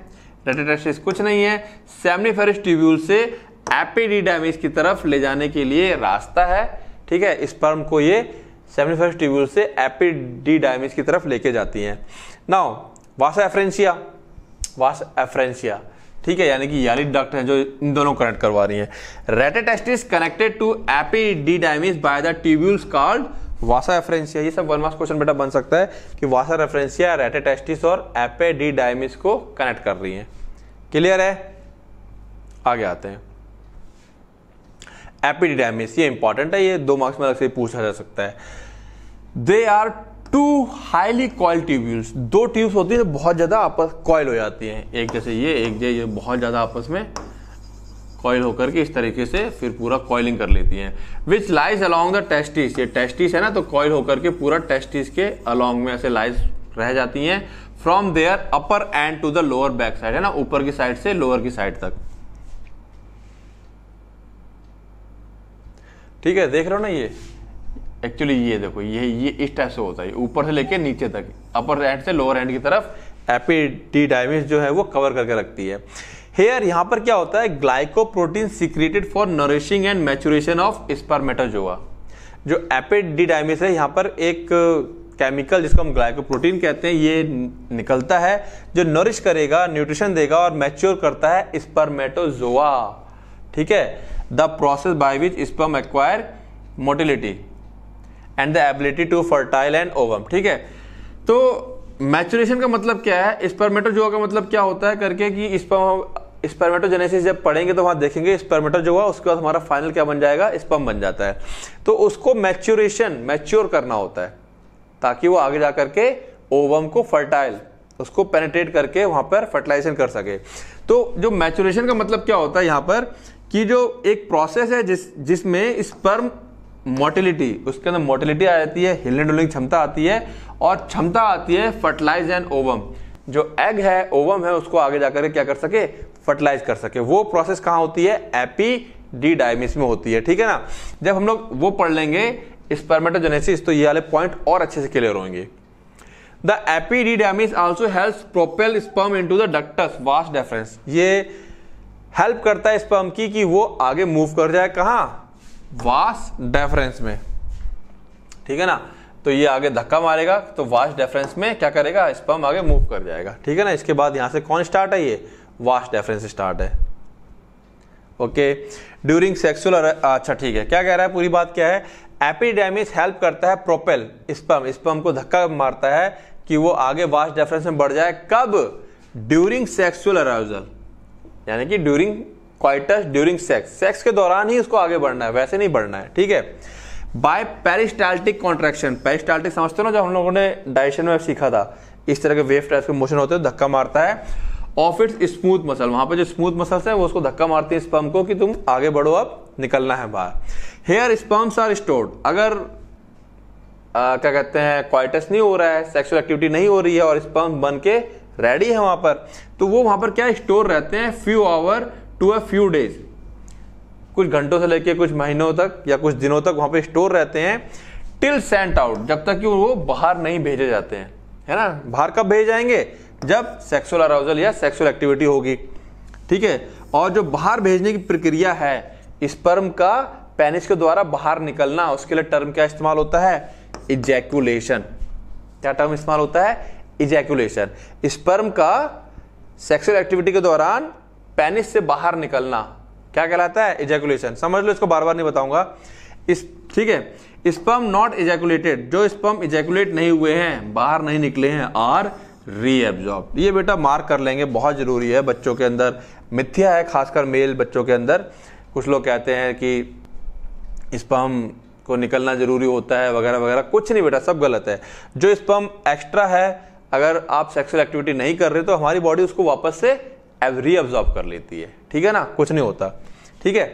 रेड इंडस्ट्रीज कुछ नहीं है सेमनीफेरस ट्यूब्यूल से एपीडी डैमेज की तरफ ले जाने के लिए रास्ता है ठीक है स्पर्म को ये सेमनीफेरस ट्यूब्यूल से एपीडी डैमेज की तरफ लेके जाती हैं नाउ वास एफ्रेंसिया वास एफ्रेंसिया ठीक है यानी कि यानी डक्ट है जो इन दोनों कनेक्ट करवा रही है rete testis connected to epididymis epididymis by the tubules called vasa efferentia ये सब वन मार्क्स क्वेश्चन बेटा बन सकता है कि वासा रेफरेंसिया रेटेटेस्टिस और एपे डी डायमिस को कनेक्ट कर रही है क्लियर है आगे आते हैं एपी डी डायमिस ये इंपॉर्टेंट है ये दो मार्क्स में अलग से पूछा जा सकता है they are two highly coiled tubules दो ट्यूब्स होती है जो बहुत ज़्यादा आपस कॉयल हो जाती हैं एक जैसे ये एक जैसे ये बहुत ज़्यादा आपस में कॉयल होकर के इस तरीके से फिर पूरा कॉयलिंग कर लेती हैं which lies along the testis ये टेस्टिस है ना तो कॉयल होकर के पूरा टेस्टिस के अलॉन्ग में ऐसे लाइज रह जाती हैं from their upper end to the lower back side है ना ऊपर की साइड से लोअर की साइड तक ठीक है देख रहे हो ना ये एक्चुअली ये देखो ये ये इस टाइप से होता है ऊपर से लेके नीचे तक अपर एंड से लोअर एंड की तरफ एपीडीडाइमिस जो है वो कवर करके रखती है हेयर यहाँ पर क्या होता है glycoprotein secreted for nourishing and maturation of spermatozoa जो एपिडिडाइमिस है यहाँ पर एक केमिकल जिसको हम ग्लाइकोप्रोटीन कहते हैं ये निकलता है जो नरिश करेगा न्यूट्रिशन देगा और मैच्योर करता है स्पर्मेटोजोआ ठीक है the process by which sperm acquire motility and the ability to fertile and ovum ठीक है तो मैचुरेशन का मतलब क्या है स्पर्मेटोजोआ का मतलब क्या होता है करके कि स्पर्मेटोजेनेसिस जब पढ़ेंगे तो वहां देखेंगे स्पर्मेटोजोआ उसके बाद हमारा फाइनल क्या बन जाएगा स्पर्म बन जाता है तो उसको मैच्योरेशन मैच्योर करना होता है ताकि वो आगे जा करके ओवम को फर्टाइल उसको पेनेट्रेट करके वहां पर फर्टिलाइजेशन कर सके तो जो मैचुरेशन का मतलब क्या होता है यहां पर कि जो एक प्रोसेस है जिस जिसमें स्पर्म मोटिलिटी उसके अंदर मोटिलिटी आ जाती है हिलने डुलने की क्षमता आती है और क्षमता आती है फर्टिलाइज एंड ओवम जो एग है ओवम है उसको आगे जाकर क्या कर सके फर्टिलाइज कर सके वो प्रोसेस कहाँ होती है एपी डी डायमिस में होती है ठीक है ना जब हम लोग वो पढ़ लेंगे स्पर्मेटोजेनेसिस तो ये वाले पॉइंट और अच्छे से क्लियर होंगे the epididymis also help propel sperm into the ductus vas deferens ये हेल्प करता है स्पर्म की कि वो आगे मूव कर जाए कहाँ वास डेफरेंस में ठीक है ना तो ये आगे धक्का मारेगा तो वाश डेफरेंस में क्या करेगा स्पम आगे मूव कर जाएगा ठीक है ना इसके बाद यहां से कौन स्टार्ट है ये वास डेफरेंस स्टार्ट है ओके ड्यूरिंग सेक्सुअल अच्छा ठीक है क्या कह रहा है पूरी बात क्या है एपिडेमिस हेल्प करता है प्रोपेल स्पम स्पम को धक्का मारता है कि वो आगे वाश डेफरेंस में बढ़ जाए कब ड्यूरिंग सेक्सुअल अराउजल यानी कि during coitus during sex sex के दौरान ही उसको आगे बढ़ना है वैसे नहीं बढ़ना है ठीक है बाय पेरिस्टाल्टिक कॉन्ट्रेक्शन पेरिस्टाल्टिक समझते हो ना जब हम लोगों ने डाइशन में सीखा था इस तरह के वेव टाइप के मोशन होते हैं धक्का मारता है ऑफ इट्स स्मूथ मसल वहां पर जो स्मूथ मसल है वो उसको धक्का मारते हैं स्पम को कि तुम आगे बढ़ो अब निकलना है बाहर हेयर स्पम्स आर स्टोर्ड अगर आ, क्या कहते हैं क्वाइटस नहीं हो रहा है सेक्सुअल एक्टिविटी नहीं हो रही है और स्पम्स बन के रेडी है वहां पर तो वो वहां पर क्या स्टोर रहते हैं few hour to a few days कुछ घंटों से लेके कुछ महीनों तक या कुछ दिनों तक वहां पे स्टोर रहते हैं टिल सेंट आउट जब तक कि वो बाहर नहीं भेजे जाते हैं है ना बाहर कब भेजे जाएंगे जब सेक्सुअल अराउजल या सेक्सुअल एक्टिविटी होगी ठीक है और जो बाहर भेजने की प्रक्रिया है स्पर्म का पेनिस के द्वारा बाहर निकलना उसके लिए टर्म क्या इस्तेमाल होता है इजैकुलेशन क्या टर्म इस्तेमाल होता है इजैकुलेशन स्पर्म का सेक्सुअल एक्टिविटी के दौरान पेनिस से बाहर निकलना क्या कहलाता है इजैकुलेशन समझ लो इसको बार बार नहीं बताऊंगा इस ठीक है स्पम नॉट इजैकुलेटेड जो स्पम इजैकुलेट नहीं हुए हैं बाहर नहीं निकले हैं आर रीएब्जॉर्ब ये बेटा मार्क कर लेंगे बहुत जरूरी है बच्चों के अंदर मिथ्या है खासकर मेल बच्चों के अंदर कुछ लोग कहते हैं कि स्पम को निकलना जरूरी होता है वगैरह वगैरह कुछ नहीं बेटा सब गलत है जो स्पम एक्स्ट्रा है अगर आप सेक्सुअल एक्टिविटी नहीं कर रहे तो हमारी बॉडी उसको वापस से रीअब्जॉर्ब कर लेती है ठीक है ना कुछ नहीं होता ठीक है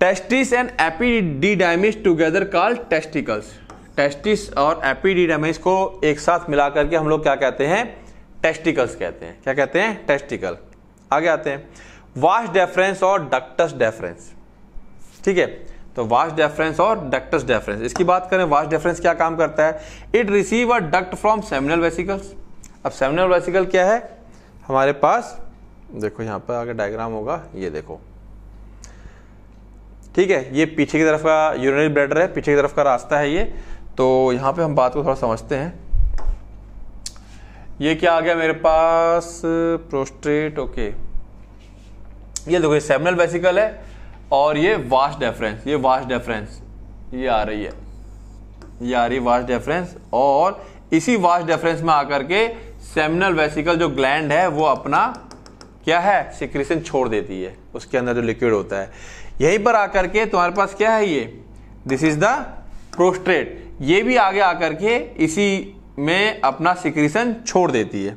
testis and epididymis together call testicles testis और एपीडीडाइमिस को एक साथ मिला करके हम लोग क्या कहते हैं टेस्टिकल्स कहते हैं क्या कहते हैं टेस्टिकल आगे आते हैं वाश डेफरेंस और डक्टस डेफरेंस ठीक है तो वाश डेफरेंस और डक्टस डेफरेंस इसकी बात करें वाश डेफरेंस क्या काम करता है it receive a duct from seminal vesicles अब सेमिनल वेसिकल क्या है हमारे पास देखो यहाँ पर आगे डायग्राम होगा ये देखो ठीक है ये पीछे की तरफ का यूरिनरी ब्लैडर है पीछे की तरफ का रास्ता है ये तो यहाँ पे हम बात को थोड़ा समझते हैं ये क्या आ गया मेरे पास प्रोस्ट्रेट ओके ये देखो ये सेमिनल वेसिकल है और ये वाश डेफरेंस ये वाश डेफरेंस ये आ रही है ये आ रही वाश डेफरेंस और इसी वाश डेफरेंस में आकर के सेमिनल वेसिकल जो ग्लैंड है वो अपना क्या है सिक्रेशन छोड़ देती है उसके अंदर जो लिक्विड होता है यहीं पर आकर के तुम्हारे पास क्या है ये दिस इज द प्रोस्ट्रेट ये भी आगे आकर के इसी में अपना सिक्रीशन छोड़ देती है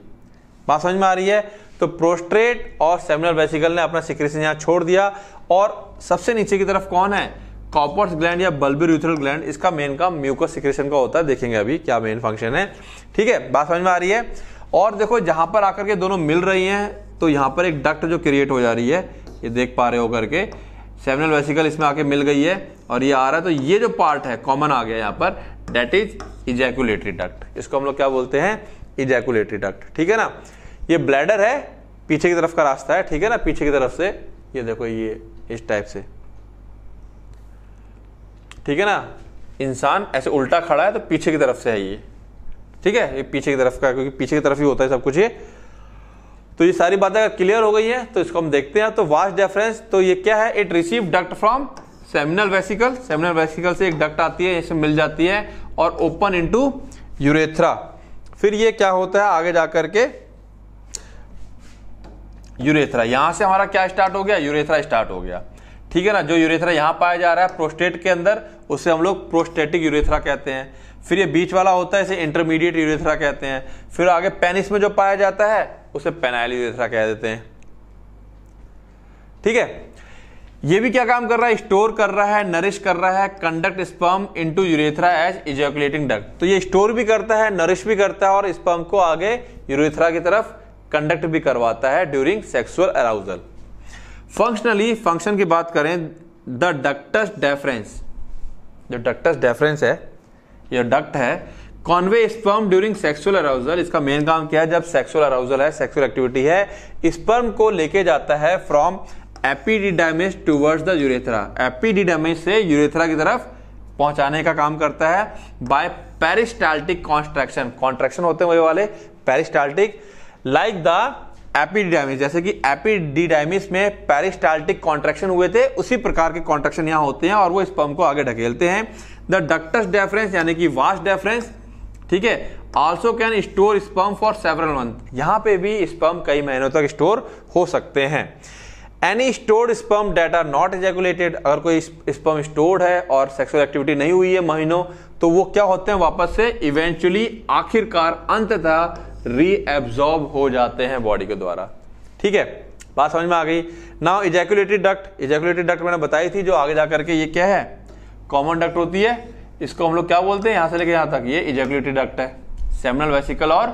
बात समझ में आ रही है तो प्रोस्ट्रेट और सेमिनल वेसिकल ने अपना सिक्रीशन यहाँ छोड़ दिया और सबसे नीचे की तरफ कौन है कॉपर्स ग्लैंड या बल्बी यूथरल ग्लैंड इसका मेन काम म्यूकस सिक्रेशन का होता है देखेंगे अभी क्या मेन फंक्शन है ठीक है बात समझ में आ रही है और देखो जहां पर आकर के दोनों मिल रही हैं तो यहां पर एक डक्ट जो क्रिएट हो जा रही है ये देख पा रहे हो करके सेमिनल वेसिकल इसमें आके मिल गई है और ये आ रहा है तो ये जो पार्ट है कॉमन आ गया यहाँ पर डेट इज इजैकुलेटरी डक्ट इसको हम लोग क्या बोलते हैं इजैकुलेटरी डक्ट ठीक है ना ये ब्लैडर है पीछे की तरफ का रास्ता है ठीक है ना पीछे की तरफ से ये देखो ये इस टाइप से ठीक है ना इंसान ऐसे उल्टा खड़ा है तो पीछे की तरफ से है ये ठीक है ये पीछे की तरफ का क्योंकि पीछे की तरफ ही होता है सब कुछ ये तो ये सारी बातें अगर क्लियर हो गई है तो इसको हम देखते हैं तो वास्ट डेफरेंस तो ये क्या है it receive duct from seminal vesicle seminal vesicle से एक डक्ट आती है इसे मिल जाती है और ओपन इनटू यूरेथ्रा फिर ये क्या होता है आगे जाकर के यूरेथ्रा यहां से हमारा क्या स्टार्ट हो गया यूरेथ्रा स्टार्ट हो गया ठीक है ना जो यूरेथ्रा यहां पाया जा रहा है प्रोस्टेट के अंदर उसे हम लोग प्रोस्टेटिक यूरेथ्रा कहते हैं फिर ये बीच वाला होता है इसे इंटरमीडिएट यूरेथरा कहते हैं फिर आगे पेनिस में जो पाया जाता है उसे पेनाइल यूरेथरा कह देते हैं ठीक है ये भी क्या काम कर रहा है स्टोर कर रहा है नरिश कर रहा है conduct sperm into urethra as ejaculating duct तो ये स्टोर भी करता है नरिश भी करता है और स्पर्म को आगे यूरेथ्रा की तरफ कंडक्ट भी करवाता है during sexual arousal functionally function की बात करें द डक्टस डेफरेंस जो डक्टस डेफरेंस है ये डक्ट है convey sperm during sexual arousal इसका मेन काम क्या है जब सेक्सुअल अराउजल है सेक्सुअल एक्टिविटी है स्पर्म को लेके जाता है from epididymis towards the urethra epididymis से यूरेथरा की तरफ पहुंचाने का काम करता है बाय पेरिस्टाल्टिक कॉन्ट्रैक्शन कॉन्ट्रेक्शन होते हैं वही वाले पेरिस्टाल्टिक लाइक द एपीडिडाइमिस जैसे कि एपीडिडाइमिस में पेरिस्टाल्टिक कॉन्ट्रेक्शन हुए थे उसी प्रकार के कॉन्ट्रेक्शन यहां होते हैं और वो स्पर्म को आगे ढकेलते हैं द डक्टस डेफरेंस यानी कि वास्ट डेफरेंस ठीक है also can store sperm for several month यहाँ पे भी स्पर्म कई महीनों तक स्टोर हो सकते हैं any stored sperm that are not ejaculated अगर कोई स्पर्म स्टोर्ड है और सेक्सुअल एक्टिविटी नहीं हुई है महीनों तो वो क्या होते हैं वापस से इवेंचुअली आखिरकार अंततः रीएब्जॉर्ब हो जाते हैं बॉडी के द्वारा ठीक है बात समझ में आ गई now ejaculatory duct ejaculatory duct मैंने बताई थी जो आगे जाकर के ये क्या है कॉमन डक्ट होती है इसको हम लोग क्या बोलते हैं यहां से लेकर यहां तक ये इजेकुलेटरी डक्ट है सेमिनल वेसिकल और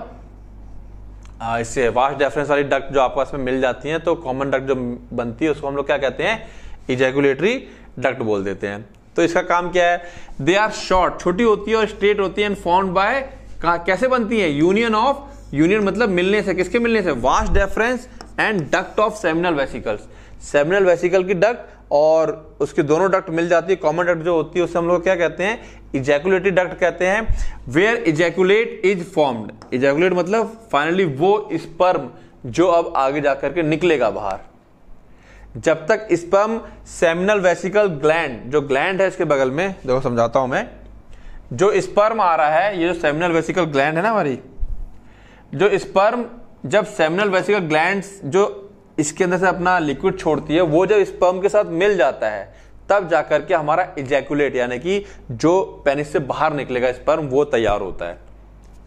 आ, इससे वास्ट डेफरेंस वाली डक्ट जो आपस में मिल जाती है तो कॉमन डक्ट जो बनती है उसको हम लोग क्या कहते हैं इजेकुलेटरी डक्ट बोल देते हैं तो इसका काम क्या है दे आर शॉर्ट छोटी होती है और स्ट्रेट होती है एंड फॉर्म बाय कैसे बनती है यूनियन ऑफ यूनियन मतलब मिलने से किसके मिलने से vas deferens and duct of seminal vesicles seminal vesicle की डक्ट और उसके दोनों डक्ट मिल जाती है कॉमन डक्ट जो होती है उसे हम लोग क्या कहते हैं इजैकुलेटरी डक्ट कहते हैं where ejaculate is formed ejaculate मतलब फाइनली वो स्पर्म जो अब आगे जाकर के निकलेगा बाहर जब तक स्पर्म सेमिनल वेसिकल ग्लैंड जो ग्लैंड है इसके बगल में देखो समझाता हूं मैं जो स्पर्म आ रहा है ये जो सेमिनल वेसिकल ग्लैंड है ना हमारी जो स्पर्म जब सेमिनल वेसिकल ग्लैंड जो इसके अंदर से अपना लिक्विड छोड़ती है वो जब स्पर्म के साथ मिल जाता है तब जाकर के हमारा इजैकुलेट यानी कि जो पेनिस से बाहर निकलेगा स्पर्म वो तैयार होता है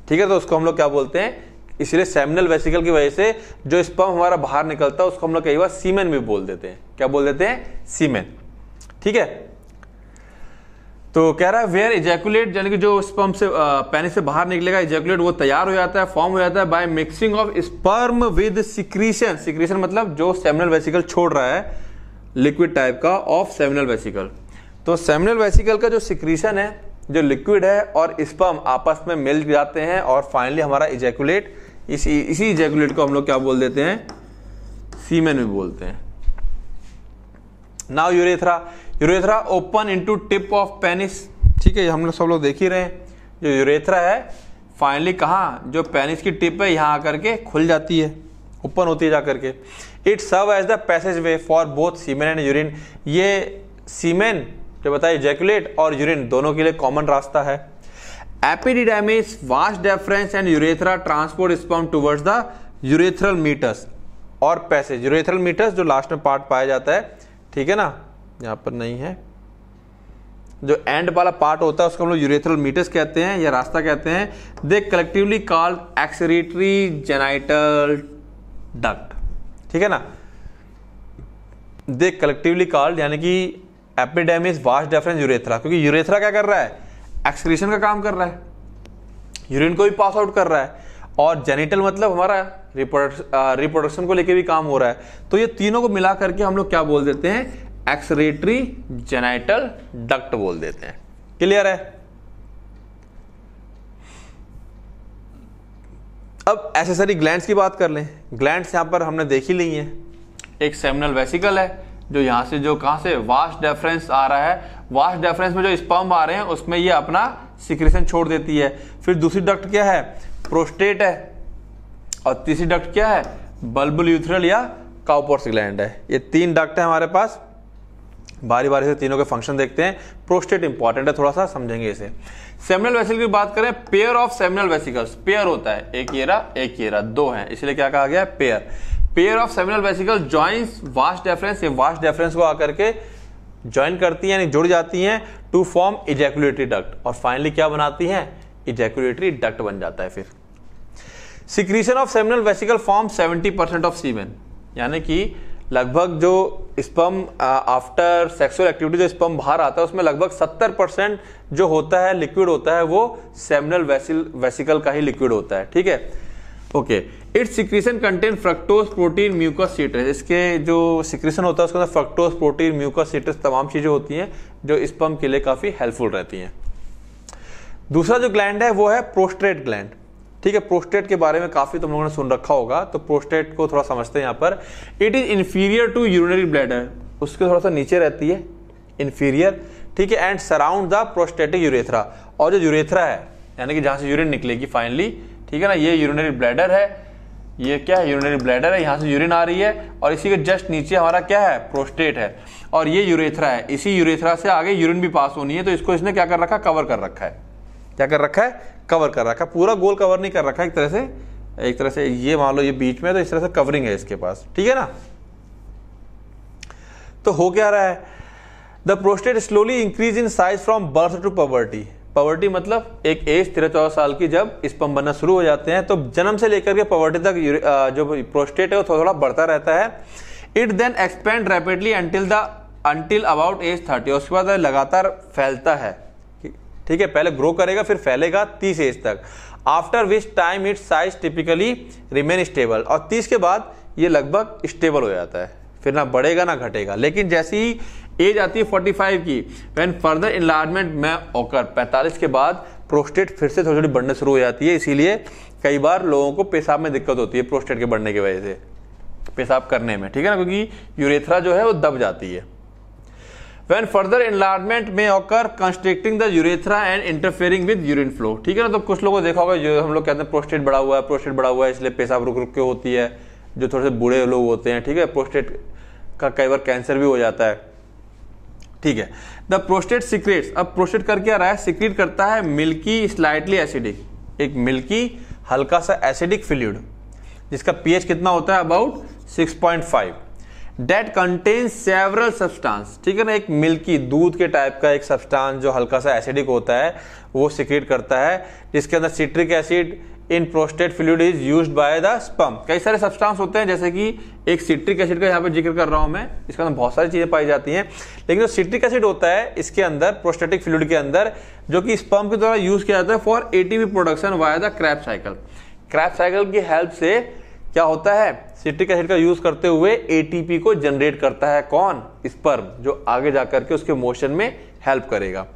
ठीक है तो उसको हम लोग क्या बोलते हैं इसलिए सेमिनल वेसिकल की वजह से जो स्पर्म हमारा बाहर निकलता है उसको हम लोग कई बार सीमेन भी बोल देते हैं क्या बोल देते हैं सीमेन ठीक है तो कह रहा है वेयर इजैकुलेट यानी कि जो स्पर्म से पैनिस से बाहर निकलेगा इजैकुलेट वो तैयार हो जाता है फॉर्म हो जाता है by mixing of sperm with secretion secretion मतलब जो सेमिनल वेसिकल छोड़ रहा है लिक्विड टाइप का ऑफ सेमिनल वेसिकल तो सेमिनल वेसिकल का जो सिक्रीशन है जो लिक्विड है और स्पर्म आपस में मिल जाते हैं और फाइनली हमारा इजैकुलेट इसी इसी इजैकुलेट को हम लोग क्या बोल देते हैं सीमेन भी बोलते हैं now urethra urethra open into tip of penis ठीक है हम लोग सब लोग देख ही रहे हैं जो यूरेथ्रा है फाइनली कहाँ जो पेनिस की टिप है यहाँ आकर के खुल जाती है ओपन होती है जा करके it serve as the passage way for both semen and urine ये सीमेन जो बताइए जैकुलेट और यूरिन दोनों के लिए कॉमन रास्ता है epididymis vas deferens and urethra transport sperm towards the urethral meatus और पैसेज यूरेथ्रल मीटर्स जो लास्ट में पार्ट पाया जाता है ठीक है ना यहाँ पर नहीं है जो एंड वाला पार्ट होता है उसको हम लोग यूरेथ्रल मीटर्स कहते हैं या रास्ता कहते हैं they collectively called excretory genital duct ठीक है ना दे कलेक्टिवली कॉल्ड यानी कि एपिडेमिस वास्ट डेफरेंस यूरेथ्रा क्योंकि यूरेथ्रा क्या कर रहा है एक्सक्रीशन का काम कर रहा है यूरिन को भी पास आउट कर रहा है और जेनिटल मतलब हमारा रिप्रोडक्शन को लेके भी काम हो रहा है तो ये तीनों को मिला करके हम लोग क्या बोल देते हैं एक्सरेटरी जेनाइटल डक्ट बोल देते हैं क्लियर है अब एसेसरी ग्लैंड की बात कर लें ग्लैंड्स यहां पर हमने देखी ली है एक सेमिनल वेसिकल है जो यहां से जो कहां से वास्ट डेफरेंस आ रहा है वास्ट डेफरेंस में जो स्पम्प आ रहे हैं उसमें ये अपना सिक्रेशन छोड़ देती है फिर दूसरी डक्ट क्या है प्रोस्टेट है और तीसरी डक्ट क्या है बल्बुल यूथरल या काउपोर्स ग्लैंड है ये तीन डक्ट है हमारे पास बारी बारी से तीनों के फंक्शन देखते हैं प्रोस्टेट इंपॉर्टेंट है थोड़ा सा समझेंगे इसे सेमिनल वेसिकल की बात करें pair of seminal vesicles pair होता है एक येरा एक येरा दो है इसलिए क्या कहा गया pair pair of seminal vesicle joint vas deferens ये वास्ट डेफरेंस को आकर के ज्वाइन करती हैं यानी जुड़ जाती हैं टू फॉर्म इजेकुलेटरी डक्ट और फाइनली क्या बनाती हैं इजेकुलेटरी डक्ट बन जाता है फिर secretion of seminal vesicle form 70% of semen यानी कि लगभग जो स्पम आफ्टर सेक्सुअल एक्टिविटी जो स्पम बाहर आता है उसमें लगभग 70 परसेंट जो होता है लिक्विड होता है वो सेमिनल वेसिल वेसिकल का ही लिक्विड होता है ठीक है okay its secretion contain fructose protein mucus citrus इसके जो सिक्रीशन होता है उसके अंदर फ्रक्टोज प्रोटीन म्यूकस सीट्रस तमाम चीज़ें होती हैं जो स्पम के लिए काफ़ी हेल्पफुल रहती हैं दूसरा जो ग्लैंड है वो है प्रोस्ट्रेट ग्लैंड ठीक है प्रोस्टेट के बारे में काफी तुम लोगों ने सुन रखा होगा तो प्रोस्टेट को थोड़ा समझते हैं यहाँ पर it is inferior to urinary bladder उसके थोड़ा सा नीचे रहती है इन्फीरियर ठीक है and surround the prostatic urethra और जो यूरेथ्रा है यानी कि जहाँ से यूरिन निकलेगी फाइनली ठीक है ना ये यूरिनरी ब्लैडर है ये क्या है यूरिनरी ब्लैडर है यहाँ से यूरिन आ रही है और इसी के जस्ट नीचे हमारा क्या है प्रोस्टेट है और ये यूरेथ्रा है इसी यूरेथ्रा से आगे यूरिन भी पास होनी है तो इसको इसने क्या कर रखा है कवर कर रखा है क्या कर रखा है कवर कर रखा पूरा गोल कवर नहीं कर रखा एक तरह से एक तरह से ये मान लो ये बीच में तो इस तरह से कवरिंग है इसके पास ठीक है ना तो हो क्या रहा है the prostate slowly increase in size from birth to puberty puberty मतलब एक एज तेरह चौदह साल की जब स्पम बनना शुरू हो जाते हैं तो जन्म से लेकर के पॉवर्टी तक जो प्रोस्टेट है वो थोड़ा थोड़ा बढ़ता रहता है it then expand rapidly until the until about age thirty उसके बाद लगातार फैलता है ठीक है पहले ग्रो करेगा फिर फैलेगा तीस एज तक after which time it size typically remain stable और तीस के बाद ये लगभग स्टेबल हो जाता है फिर ना बढ़ेगा ना घटेगा लेकिन जैसी ही एज आती है 45 की वैन फर्दर इनलार्जमेंट में ओकर 45 के बाद प्रोस्टेट फिर से थोड़ी थोड़ी बढ़ने शुरू हो जाती है इसीलिए कई बार लोगों को पेशाब में दिक्कत होती है प्रोस्टेट के बढ़ने की वजह से पेशाब करने में ठीक है ना क्योंकि यूरेथ्रा जो है वो दब जाती है when further enlargement may occur constricting the urethra and interfering with urine flow ठीक है ना तो कुछ लोगों को देखा होगा जो हम लोग कहते हैं प्रोस्टेट बड़ा हुआ है प्रोस्टेट बड़ा हुआ है इसलिए पेशाब रुक रुक के होती है जो थोड़े से बूढ़े लोग होते हैं ठीक है प्रोस्टेट का कई बार कैंसर भी हो जाता है ठीक है द प्रोस्टेट सिक्रेट अब प्रोस्टेट करके आ रहा है सिक्रेट करता है मिल्की स्लाइटली एसिडिक एक मिल्की हल्का सा एसिडिक फ्लूड जिसका पीएच कितना होता है about 6.5 that contain several substance ठीक है ना एक मिल्की दूध के टाइप का एक सब्सटेंस जो हल्का सा एसिडिक होता है वो सिक्रेट करता है जिसके अंदर citric acid in prostate fluid is use by the sperm कई सारे सब्सटेंस होते हैं जैसे कि एक सिट्रिक एसिड का यहाँ पर जिक्र कर रहा हूं मैं इसके अंदर बहुत सारी चीज़ें पाई जाती हैं लेकिन जो सिट्रिक एसिड होता है इसके अंदर प्रोस्टेटिक फ्लूड के अंदर जो कि स्पम के द्वारा यूज किया जाता है for ATP production via the Krebs cycle Krebs cycle की हेल्प से क्या होता है सिट्रिक एसिड का यूज करते हुए एटीपी को जनरेट करता है कौन स्पर्म जो आगे जाकर के उसके मोशन में हेल्प करेगा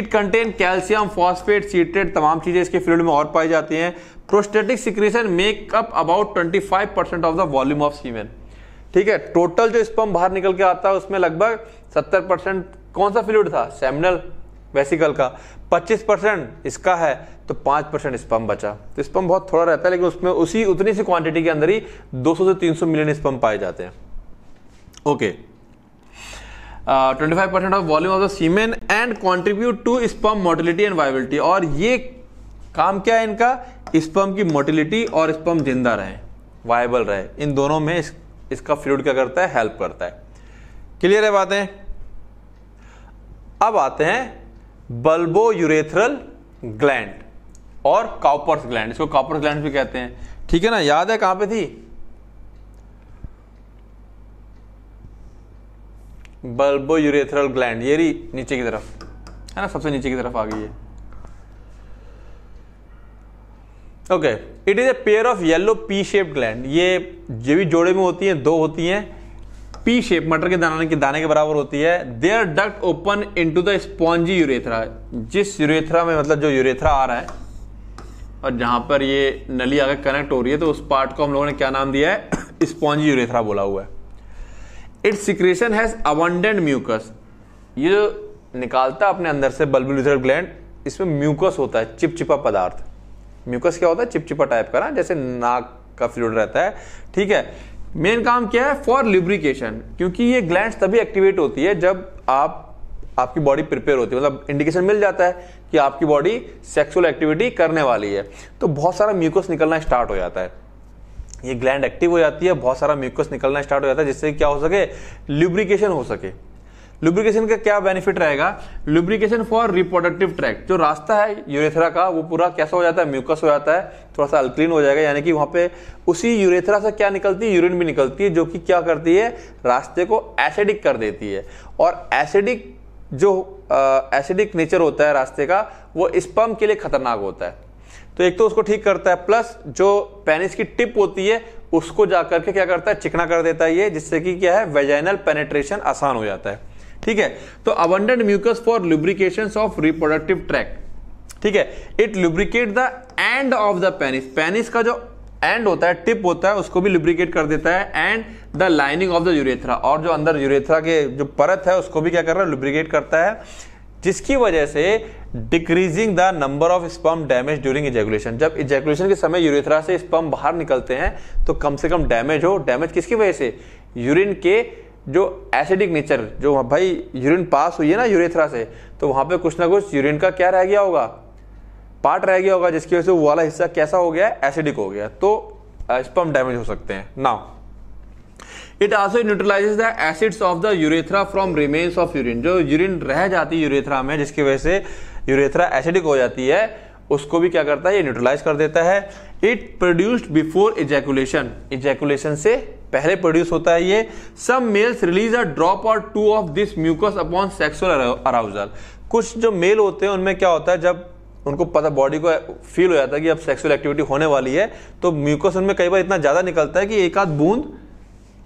it contain calcium phosphate citrate तमाम चीजें इसके फील्ड में और पाई जाती हैं prostatic secretion make up about 25 percent of the volume of semen ठीक है टोटल जो स्पम बाहर निकल के आता है उसमें लगभग 70 परसेंट कौन सा फ्लूड था सेमिनल वेसिकल का 25 परसेंट इसका है तो 5 परसेंट स्पम बचा तो स्पम बहुत थोड़ा रहता है लेकिन उसमें उसी उतनी सी क्वांटिटी के अंदर ही 200 से 300 मिलियन स्पम पाए जाते हैं okay twenty five percent of volume of the semen and contribute to sperm motility and viability और ये काम क्या है इनका स्पम की मोटिलिटी और स्पम जिंदा रहे वायबल रहे इन दोनों में इस, इसका फ्लूड क्या करता है हेल्प करता है क्लियर है बातें अब आते हैं बल्बो यूरेथरल ग्लैंड और कॉपर्स ग्लैंड इसको काउपर्स ग्लैंड भी कहते हैं ठीक है ना याद है कहां पे थी बल्बो यूरेथरल ग्लैंड ये रही नीचे की तरफ है ना सबसे नीचे की तरफ आ गई है okay it is a pair of yellow pea shape gland ये जो भी जोड़े में होती हैं दो होती हैं पी शेप मटर के दाने के दाने के बराबर होती है their duct open into the spongy urethra जिस यूरेथ्रा में मतलब जो यूरेथ्रा आ रहा है और जहां पर ये नली आगे कनेक्ट हो रही है तो उस पार्ट को हम लोगों ने क्या नाम दिया है स्पॉन्जी यूरेथ्रा बोला हुआ है its secretion has abundant mucus ये जो निकालता अपने अंदर से बल्बुलर ग्लैंड इसमें म्यूकस होता है चिपचिपा पदार्थ म्यूकस क्या होता है चिपचिपा टाइप का ना जैसे नाक का फ्लूड रहता है ठीक है मेन काम क्या है फॉर लिब्रिकेशन क्योंकि ये ग्लैंड तभी एक्टिवेट होती है जब आप आपकी बॉडी प्रिपेयर होती है मतलब इंडिकेशन मिल जाता है कि आपकी बॉडी सेक्सुअल एक्टिविटी करने वाली है तो बहुत सारा म्यूकस निकलना स्टार्ट हो जाता है ये ग्लैंड एक्टिव हो जाती है बहुत सारा म्यूकस निकलना स्टार्ट हो जाता है जिससे क्या हो सके लिब्रिकेशन हो सके लुब्रिकेशन का क्या बेनिफिट रहेगा लुब्रिकेशन फॉर रिप्रोडक्टिव ट्रैक जो रास्ता है यूरेथरा का वो पूरा कैसा हो जाता है म्यूकस हो जाता है थोड़ा सा अल्क्लीन हो जाएगा यानी कि वहाँ पे उसी यूरेथरा से क्या निकलती है यूरिन भी निकलती है जो कि क्या करती है रास्ते को एसिडिक कर देती है और एसिडिक जो एसिडिक नेचर होता है रास्ते का वो स्पम के लिए खतरनाक होता है तो एक तो उसको ठीक करता है प्लस जो पेनिस की टिप होती है उसको जा करके क्या करता है चिकना कर देता है ये जिससे कि क्या है वेजाइनल पेनेट्रेशन आसान हो जाता है ठीक है तो abundant mucus for lubrication of reproductive tract ठीक है it lubricate the end of the penis penis का जो एंड होता है टिप होता है उसको भी लुब्रिकेट कर देता है and the lining of the urethra और जो अंदर यूरेथ्रा के जो परत है उसको भी क्या कर रहा है लुब्रिकेट करता है जिसकी वजह से decreasing the number of sperm damage during ejaculation जब इजैकुलेशन के समय यूरेथ्रा से स्पम बाहर निकलते हैं तो कम से कम डैमेज हो डैमेज किसकी वजह से यूरिन के जो एसिडिक नेचर जो भाई यूरिन पास हुई है ना यूरेथ्रा से तो वहाँ पे कुछ ना कुछ यूरिन का क्या रह गया होगा पार्ट रह गया होगा जिसकी वजह से वो वाला हिस्सा कैसा हो गया एसिडिक हो गया तो स्पम डैमेज हो सकते हैं now it also neutralises the acids of the urethra from remains of urine जो यूरिन रह जाती है यूरेथ्रा में जिसकी वजह से यूरेथ्रा एसिडिक हो जाती है उसको भी क्या करता है ये न्यूट्रलाइज कर देता है it produced before ejaculation ejaculation से पहले प्रोड्यूस होता है ये some males release a drop or two of this mucus upon sexual arousal कुछ जो मेल होते हैं उनमें क्या होता है जब उनको पता बॉडी को फील हो जाता है कि अब सेक्सुअल एक्टिविटी होने वाली है तो म्यूकस उनमें कई बार इतना ज़्यादा निकलता है कि एक आध बूंद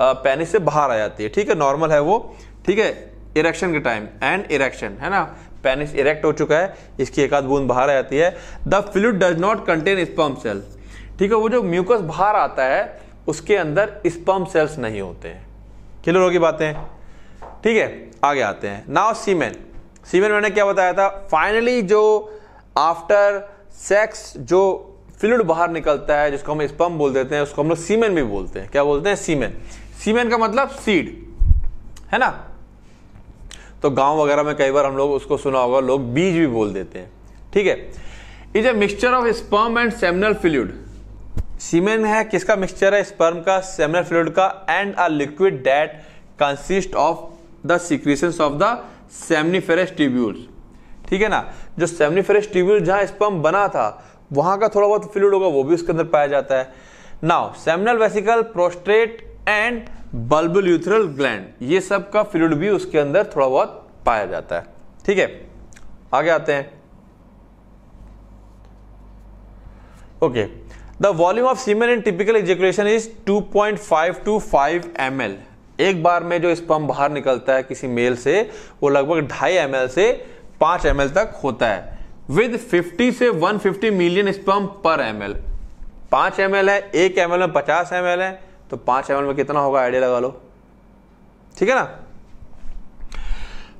पैनिस से बाहर आ जाती है ठीक है नॉर्मल है वो ठीक है इरेक्शन के टाइम एंड इरेक्शन है ना पेनिस इरेक्ट हो चुका है इसकी एक आध बूंद बाहर आ जाती है the fluid does not contain sperm cell ठीक है वो जो म्यूकस बाहर आता है उसके अंदर स्पम सेल्स नहीं होते हैं क्लियर होगी बातें ठीक है आगे आते हैं नाउ सीमेन सीमेन मैंने क्या बताया था फाइनली जो आफ्टर सेक्स जो फ्लूड बाहर निकलता है जिसको हम स्पम बोल देते हैं उसको हम लोग सीमेन भी बोलते हैं क्या बोलते हैं सीमेन सीमेन का मतलब सीड है ना तो गांव वगैरह में कई बार हम लोग उसको सुना होगा लोग बीज भी बोल देते हैं ठीक है is a mixture of sperm and seminal fluid semen है किसका मिक्सचर है स्पर्म का सेमिनल फ्लूड का and a liquid that consist of the secretion of the seminiferous tubule ठीक है ना जो सेमनीफेरस ट्यूब्यूल जहां स्पर्म बना था वहां का थोड़ा बहुत फ्लूड होगा वो भी उसके अंदर पाया जाता है now seminal vesicle prostate and bulbourethral gland ये सब का फ्लूड भी उसके अंदर थोड़ा बहुत पाया जाता है ठीक है आगे आते हैं okay okay. The volume of semen in typical ejaculation is two M L एक बार में जो स्पम बाहर निकलता है किसी मेल से वो लगभग ढाई एम से पांच एम तक होता है विद 50 से 150 million sperm per M L पांच एम है एक एम में पचास एम है तो पांच एम में कितना होगा आइडिया लगा लो ठीक है ना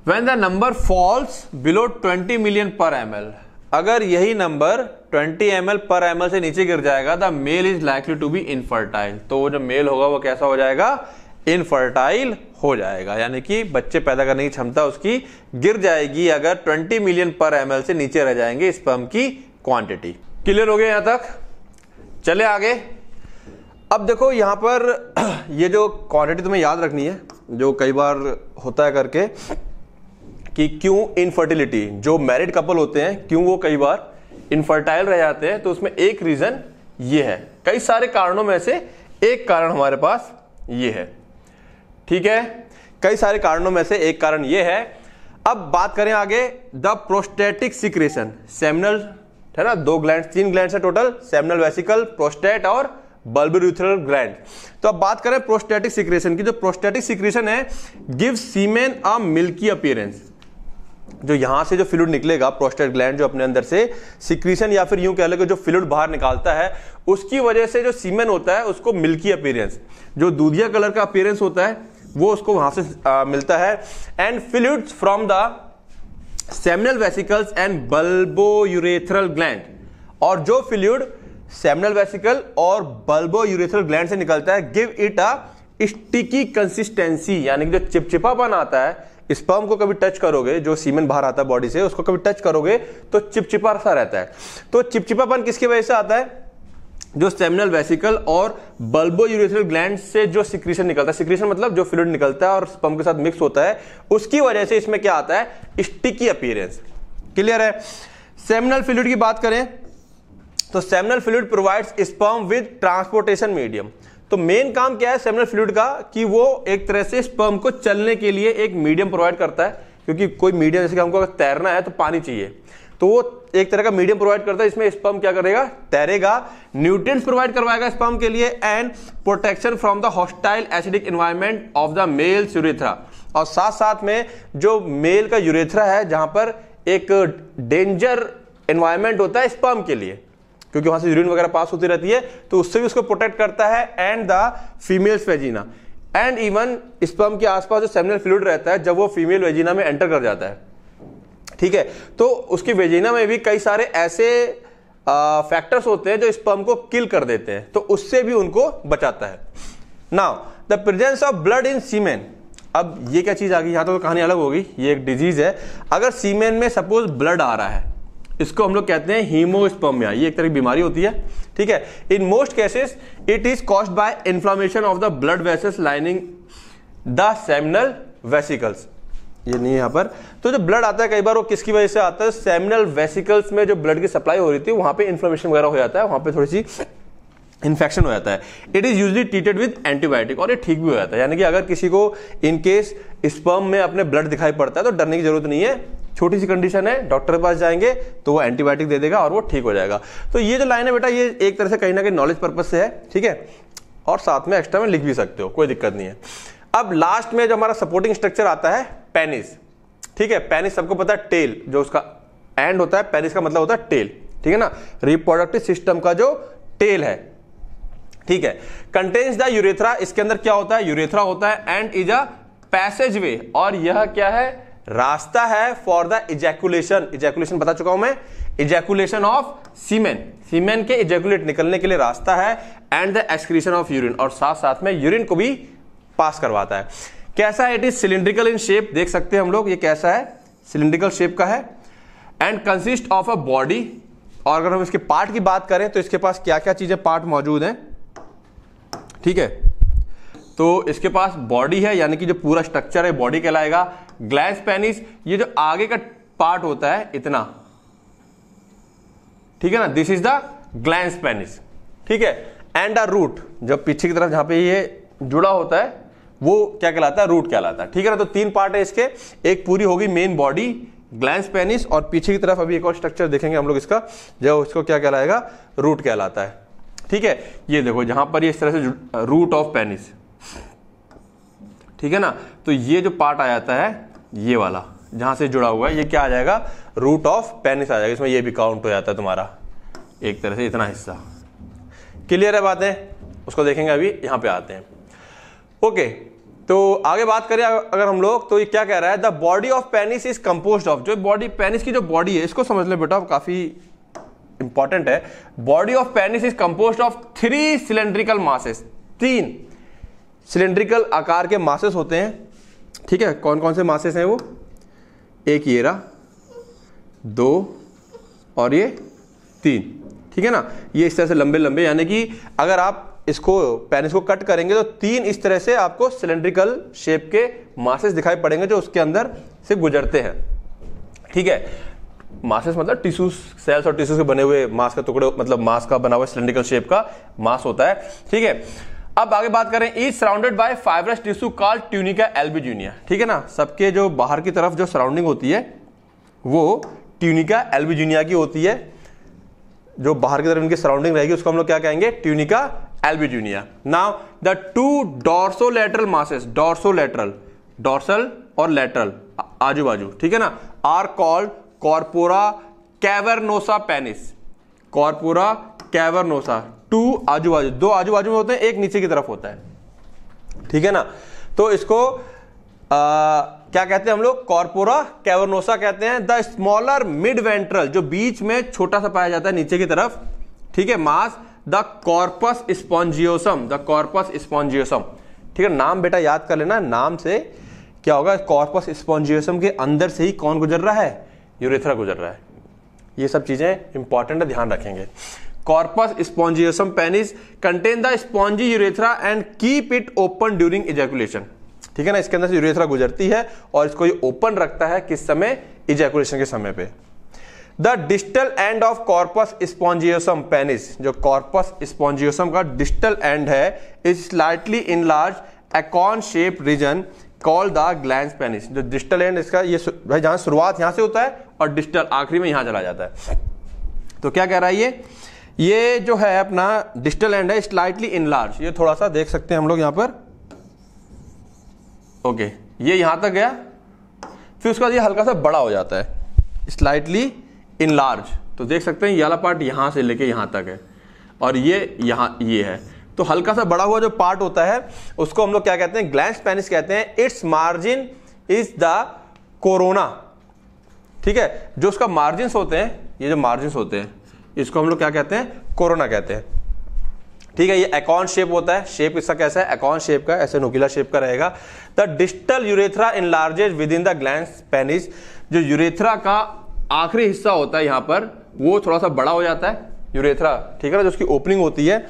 when the number falls below 20 million per M L अगर यही नंबर 20 एम पर एम से नीचे गिर जाएगा the male is likely to be infertile तो वो जो मेल होगा वो कैसा हो जाएगा इनफर्टाइल हो जाएगा यानी कि बच्चे पैदा करने की क्षमता उसकी गिर जाएगी अगर 20 मिलियन पर एम से नीचे रह जाएंगे स्पर्म की क्वांटिटी क्लियर हो गया यहां तक चले आगे अब देखो यहां पर ये जो क्वांटिटी तुम्हें याद रखनी है जो कई बार होता है करके कि क्यों इनफर्टिलिटी जो मैरिड कपल होते हैं क्यों वो कई बार इनफर्टाइल रह जाते हैं तो उसमें एक रीज़न ये है कई सारे कारणों में से एक कारण हमारे पास ये है ठीक है कई सारे कारणों में से एक कारण ये है अब बात करें आगे द प्रोस्टेटिक सिक्रेशन सेमिनल है ना दो ग्लैंड तीन ग्लैंड है टोटल सेमिनल वेसिकल प्रोस्टेट और बल्बरूथरल ग्लैंड तो अब बात करें प्रोस्टेटिक सिक्रेशन की जो प्रोस्टेटिक सिक्रेशन है give semen a milky appearance जो यहाँ से जो फ्लूड निकलेगा प्रोस्टेट ग्लैंड जो अपने अंदर से सिक्रीशन या फिर यूं कह लगे जो फ्लूड बाहर निकालता है उसकी वजह से जो सीमेन होता है उसको मिल्की अपीयरेंस जो दूधिया कलर का अपीयरेंस होता है वो उसको वहां से आ, मिलता है and fluid from the seminal vesicles and bulbourethral gland और जो फ्लूड सेमिनल वेसिकल और बल्बो यूरेथरल ग्लैंड से निकलता है give it a sticky consistency यानी कि जो चिपचिपापन आता है स्पर्म को कभी टच करोगे जो सीमेंट बाहर आता है बॉडी से उसको कभी टच करोगे तो चिपचिपा सा रहता है तो चिपचिपापन किसकी वजह से आता है जो सेमिनल वेसिकल और बल्बो यूरिथ्रल ग्लैंड से जो सिक्रीशन निकलता है सिक्रीशन मतलब जो फ्लूड निकलता है और स्पर्म के साथ मिक्स होता है उसकी वजह से इसमें क्या आता है स्टिकी अपीयरेंस क्लियर है सेमिनल फ्लूड की बात करें तो seminal fluid provides sperm with transportation medium तो मेन काम क्या है सेमिनल फ्लूड का कि वो एक तरह से स्पर्म को चलने के लिए एक मीडियम प्रोवाइड करता है क्योंकि कोई मीडियम जैसे कि हमको तैरना है तो पानी चाहिए तो वो एक तरह का मीडियम प्रोवाइड करता है इसमें स्पर्म क्या करेगा तैरेगा न्यूट्रिएंट्स प्रोवाइड करवाएगा स्पर्म के लिए and protection from the hostile acidic environment of the male urethra और साथ साथ में जो मेल का यूरेथ्रा है जहां पर एक डेंजर एनवायरमेंट होता है स्पर्म के लिए क्योंकि वहां से यूरिन वगैरह पास होती रहती है तो उससे भी उसको प्रोटेक्ट करता है and the female vagina and even sperm के आसपास जो सेमिनल फ्लूड रहता है जब वो फीमेल वेजिना में एंटर कर जाता है ठीक है तो उसकी वेजिना में भी कई सारे ऐसे फैक्टर्स होते हैं जो स्पर्म को किल कर देते हैं तो उससे भी उनको बचाता है now the presence of blood in semen अब ये क्या चीज़ आ गई यहाँ तो कहानी अलग होगी ये एक डिजीज है अगर सीमेन में सपोज ब्लड आ रहा है इसको हम लोग कहते हैं हीमोस्पोमिया ये एक तरह की बीमारी होती है ठीक है in most cases it is caused by inflammation of the blood vessels lining the seminal vesicles ये नहीं यहाँ पर तो जो ब्लड आता है कई बार वो किसकी वजह से आता है सेमिनल वेसिकल्स में जो ब्लड की सप्लाई हो रही थी वहाँ पे इन्फ्लामेशन वगैरह हो जाता है वहाँ पे थोड़ी सी इन्फेक्शन हो जाता है it is usually treated with antibiotic और ये ठीक भी हो जाता है यानी कि अगर किसी को इन केस स्पर्म में अपने ब्लड दिखाई पड़ता है तो डरने की जरूरत नहीं है छोटी सी कंडीशन है डॉक्टर के पास जाएंगे तो वो एंटीबायोटिक दे देगा और वो ठीक हो जाएगा तो ये जो लाइन है बेटा ये एक तरह से कहीं ना कहीं नॉलेज पर्पज से है ठीक है और साथ में एक्स्ट्रा में लिख भी सकते हो कोई दिक्कत नहीं है अब लास्ट में जो हमारा सपोर्टिंग स्ट्रक्चर आता है पेनिस ठीक है पेनिस सबको पता है टेल जो उसका एंड होता है पेनिस का मतलब होता है टेल ठीक है ना रिप्रोडक्टिव सिस्टम का जो टेल है ठीक है कंटेन्स द यूरेथ्रा इसके अंदर क्या होता है यूरेथ्रा होता है and is a passage passageway और यह क्या है रास्ता है फॉर द इजैकुलेशन इजैकुलेशन बता चुका हूं मैं इजैकुलेशन ऑफ सीमेन सीमेन के इजैकुलेट निकलने के लिए रास्ता है and the excretion of urine और साथ साथ में यूरिन को भी पास करवाता है कैसा है it is cylindrical in shape देख सकते हैं हम लोग ये कैसा है सिलिंड्रिकल शेप का है and consist of a body और अगर हम इसके पार्ट की बात करें तो इसके पास क्या क्या चीजें पार्ट मौजूद हैं ठीक है तो इसके पास बॉडी है यानी कि जो पूरा स्ट्रक्चर है बॉडी कहलाएगा ग्लैंस पेनिस ये जो आगे का पार्ट होता है इतना ठीक है ना this is the glans penis ठीक है एंड अ रूट जब पीछे की तरफ जहां पे ये जुड़ा होता है वो क्या कहलाता है रूट कहलाता है ठीक है ना तो तीन पार्ट है इसके एक पूरी होगी मेन बॉडी ग्लैंस पेनिस और पीछे की तरफ अभी एक और स्ट्रक्चर देखेंगे हम लोग इसका जो इसको क्या कहलाएगा रूट कहलाता है ठीक है ये देखो जहां पर ये इस तरह से रूट ऑफ पेनिस ठीक है ना तो ये जो पार्ट आ जाता है ये वाला जहां से जुड़ा हुआ है ये क्या आ जाएगा रूट ऑफ पेनिस आ जाएगा इसमें ये भी काउंट हो जाता है तुम्हारा एक तरह से इतना हिस्सा क्लियर है बातें उसको देखेंगे अभी यहां पे आते हैं ओके तो आगे बात करें अगर हम लोग तो ये क्या कह रहा है the body of penis is compose of जो बॉडी पेनिस की जो बॉडी है इसको समझ लें बेटा काफ़ी इंपॉर्टेंट है body of penis is compose of three cylindrical masses तीन सिलेंड्रिकल आकार के मासेस होते हैं ठीक है कौन कौन से मासेस हैं वो एक ये रहा दो और ये तीन ठीक है ना ये इस तरह से लंबे लंबे यानी कि अगर आप इसको पेनिस को कट करेंगे तो तीन इस तरह से आपको सिलेंड्रिकल शेप के मासेस दिखाई पड़ेंगे जो उसके अंदर से गुजरते हैं ठीक है मासेस मतलब टिश्यू सेल्स और टिश्यू से बने हुए मास का टुकड़े मतलब मास का बना हुआ सिलेंड्रिकल शेप का मास होता है ठीक है अब आगे बात करें is surrounded by fibrous tissue call tunica albuginea ठीक है ना सबके जो बाहर की तरफ जो सराउंडिंग होती है वो ट्यूनिका एल्बिजूनिया की होती है जो बाहर की तरफ इनकी सराउंडिंग रहेगी उसको हम लोग क्या कहेंगे tunica albuginea now the two lateral masses lateral dorsal और लेटरल आजू बाजू ठीक है ना are called corpora cavernosa penis corpora cavernosa two आजू बाजू दो आजू बाजू में होते हैं एक नीचे की तरफ होता है ठीक है ना तो इसको आ, क्या कहते हैं हम लोग कॉर्पोरा कैवरनोसा कहते हैं द स्मॉलर मिड वेंट्रल जो बीच में छोटा सा पाया जाता है नीचे की तरफ ठीक है mass the corpus spongiosum the corpus spongiosum ठीक है नाम बेटा याद कर लेना नाम से क्या होगा कॉर्पस स्पॉन्जियोसम के अंदर से ही कौन गुजर रहा है यूरेथ्रा गुजर रहा है ये सब चीज़ें इंपॉर्टेंट है ध्यान रखेंगे corpus spongiosum penis contain the spongy urethra and keep it open during ejaculation ठीक है ना इसके अंदर से यूरेथ्रा गुजरती है और इसको ये ओपन रखता है किस समय इजैकुलेशन के समय पे the distal end of corpus spongiosum penis जो कॉर्पस स्पॉन्जियोसम का डिस्टल एंड है is slightly enlarge acorn shape region call the gland penis जो डिस्टल एंड इसका ये भाई जहां शुरुआत यहां से होता है और डिस्टल आखिरी में यहां चला जाता है तो क्या कह रहा है ये ये जो है अपना डिस्टल एंड है स्लाइटली इनलार्ज ये थोड़ा सा देख सकते हैं हम लोग यहां पर ओके ये यहां तक गया फिर उसके बाद ये हल्का सा बड़ा हो जाता है स्लाइटली इनलार्ज तो देख सकते हैं ये वाला पार्ट यहां से लेके यहां तक है और ये यहां ये है तो हल्का सा बड़ा हुआ जो पार्ट होता है उसको हम लोग क्या कहते हैं ग्लैंड पेनिस कहते हैं its margin is the corona ठीक है जो उसका मार्जिन होते हैं ये जो मार्जिन होते हैं इसको हम लोग क्या कहते हैं कोरोना कहते हैं ठीक है ये अकाउंट शेप होता है शेप इसका कैसा है अकाउंट शेप का ऐसे नुकीला शेप का रहेगा the distal urethra enlarges within the gland penis जो यूरेथ्रा का आखिरी हिस्सा होता है यहां पर वो थोड़ा सा बड़ा हो जाता है यूरेथ्रा ठीक है ना जो उसकी ओपनिंग होती है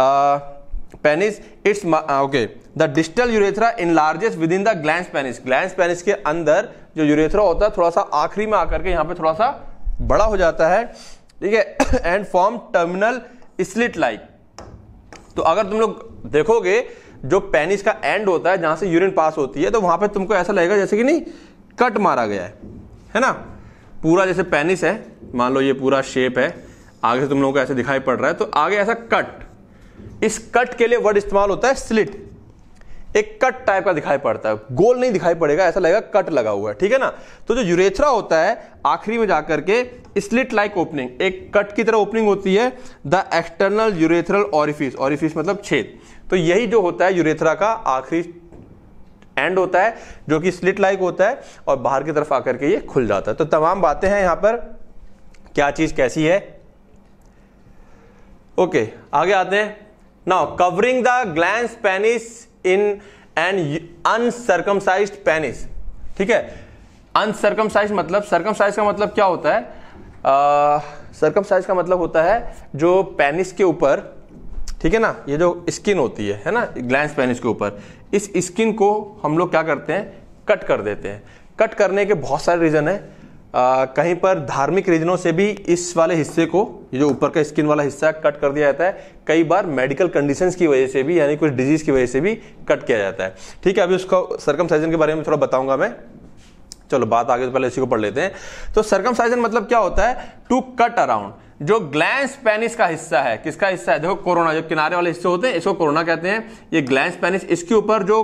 penis it's okay the distal urethra enlarges within the gland penis gland penis के अंदर जो यूरेथ्रा होता है थोड़ा सा आखिरी में आकर के यहाँ पे थोड़ा सा बड़ा हो जाता है ठीक है and form terminal slit like तो अगर तुम लोग देखोगे जो पेनिस का एंड होता है जहां से यूरिन पास होती है तो वहां पे तुमको ऐसा लगेगा जैसे कि नहीं कट मारा गया है है ना पूरा जैसे पेनिस है मान लो ये पूरा शेप है आगे से तुम लोगों को ऐसे दिखाई पड़ रहा है तो आगे ऐसा कट इस कट के लिए वर्ड इस्तेमाल होता है स्लिट एक कट टाइप का दिखाई पड़ता है गोल नहीं दिखाई पड़ेगा ऐसा लगेगा कट लगा हुआ है ठीक है ना तो जो यूरेथ्रा होता है आखिरी में जाकर के स्लिट लाइक ओपनिंग एक कट की तरह ओपनिंग होती है the external urethral orifice orifice मतलब छेद तो यही जो होता है यूरेथ्रा का आखिरी एंड होता है जो कि स्लिट लाइक होता है और बाहर की तरफ आकर के ये खुल जाता है तो तमाम बातें हैं यहां पर क्या चीज कैसी है ओके आगे आते हैं now covering the glands penis in an uncircumcise penis ठीक है अनसर्कमसाइज मतलब सर्कमसाइज का मतलब क्या होता है सर्कमसाइज का मतलब होता है जो पेनिस के ऊपर ठीक है ना ये जो स्किन होती है है ना ग्लैंड पेनिस के ऊपर इस स्किन को हम लोग क्या करते हैं कट कर देते हैं कट करने के बहुत सारे रीजन है आ, कहीं पर धार्मिक रीजनों से भी इस वाले हिस्से को ये जो ऊपर का स्किन वाला हिस्सा कट कर दिया जाता है कई बार मेडिकल कंडीशंस की वजह से भी यानी कुछ डिजीज की वजह से भी कट किया जाता है ठीक है अभी उसका सरकम के बारे में थोड़ा बताऊंगा मैं चलो बात आगे तो पहले इसी को पढ़ लेते हैं तो साइजन मतलब क्या होता है टू कट अराउंड जो ग्लैंस पेनिस का हिस्सा है किसका हिस्सा है देखो कोरोना जो किनारे वाले हिस्से होते हैं इसको कोरोना कहते हैं ये ग्लैंस पेनिस इसके ऊपर जो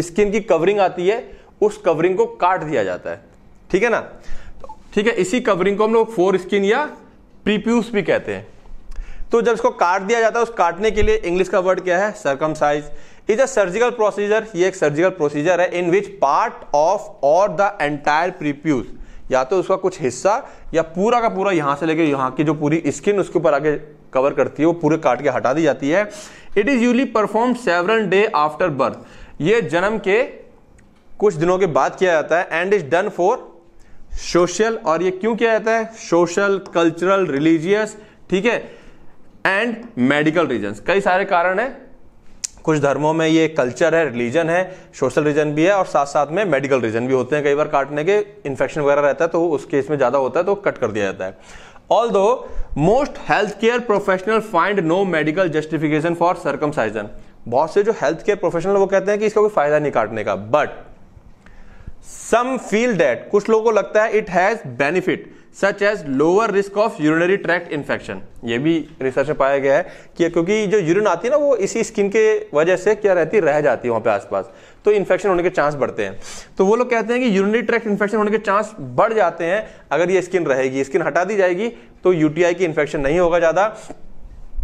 स्किन की कवरिंग आती है उस कवरिंग को काट दिया जाता है ठीक है ना ठीक है इसी कवरिंग को हम लोग फोर स्किन या प्रीप्यूस भी कहते हैं तो जब इसको काट दिया जाता है उस काटने के लिए इंग्लिश का वर्ड क्या है circumcise is a surgical procedure ये एक सर्जिकल प्रोसीजर है in which part of or the entire prepuce या तो उसका कुछ हिस्सा या पूरा का पूरा यहां से लेके यहाँ की जो पूरी स्किन उसके ऊपर आगे कवर करती है वो पूरे काट के हटा दी जाती है it is usually perform seven day after birth ये जन्म के कुछ दिनों के बाद किया जाता है and is done for social और ये क्यों किया जाता है सोशल कल्चरल रिलीजियस ठीक है एंड मेडिकल रीजन कई सारे कारण है कुछ धर्मों में ये कल्चर है रिलीजन है सोशल रीजन भी है और साथ साथ में मेडिकल रीजन भी होते हैं कई बार काटने के इन्फेक्शन वगैरह रहता है तो उस केस में ज़्यादा होता है तो कट कर दिया जाता है although most health care professional find no medical justification for circumcision बहुत से जो हेल्थ केयर प्रोफेशनल वो कहते हैं कि इसका कोई फायदा नहीं काटने का बट सम फील दैट कुछ लोगों को लगता है it has benefit such as lower risk of urinary tract infection ये भी रिसर्च में पाया गया है कि क्योंकि जो यूरिन आती है ना वो इसी स्किन के वजह से क्या रहती है रह जाती है वहां पे आसपास तो इन्फेक्शन होने के चांस बढ़ते हैं तो वो लोग कहते हैं कि यूरिनरी ट्रैक्ट इन्फेक्शन होने के चांस बढ़ जाते हैं अगर ये स्किन रहेगी स्किन हटा दी जाएगी तो यूटीआई की इन्फेक्शन नहीं होगा ज़्यादा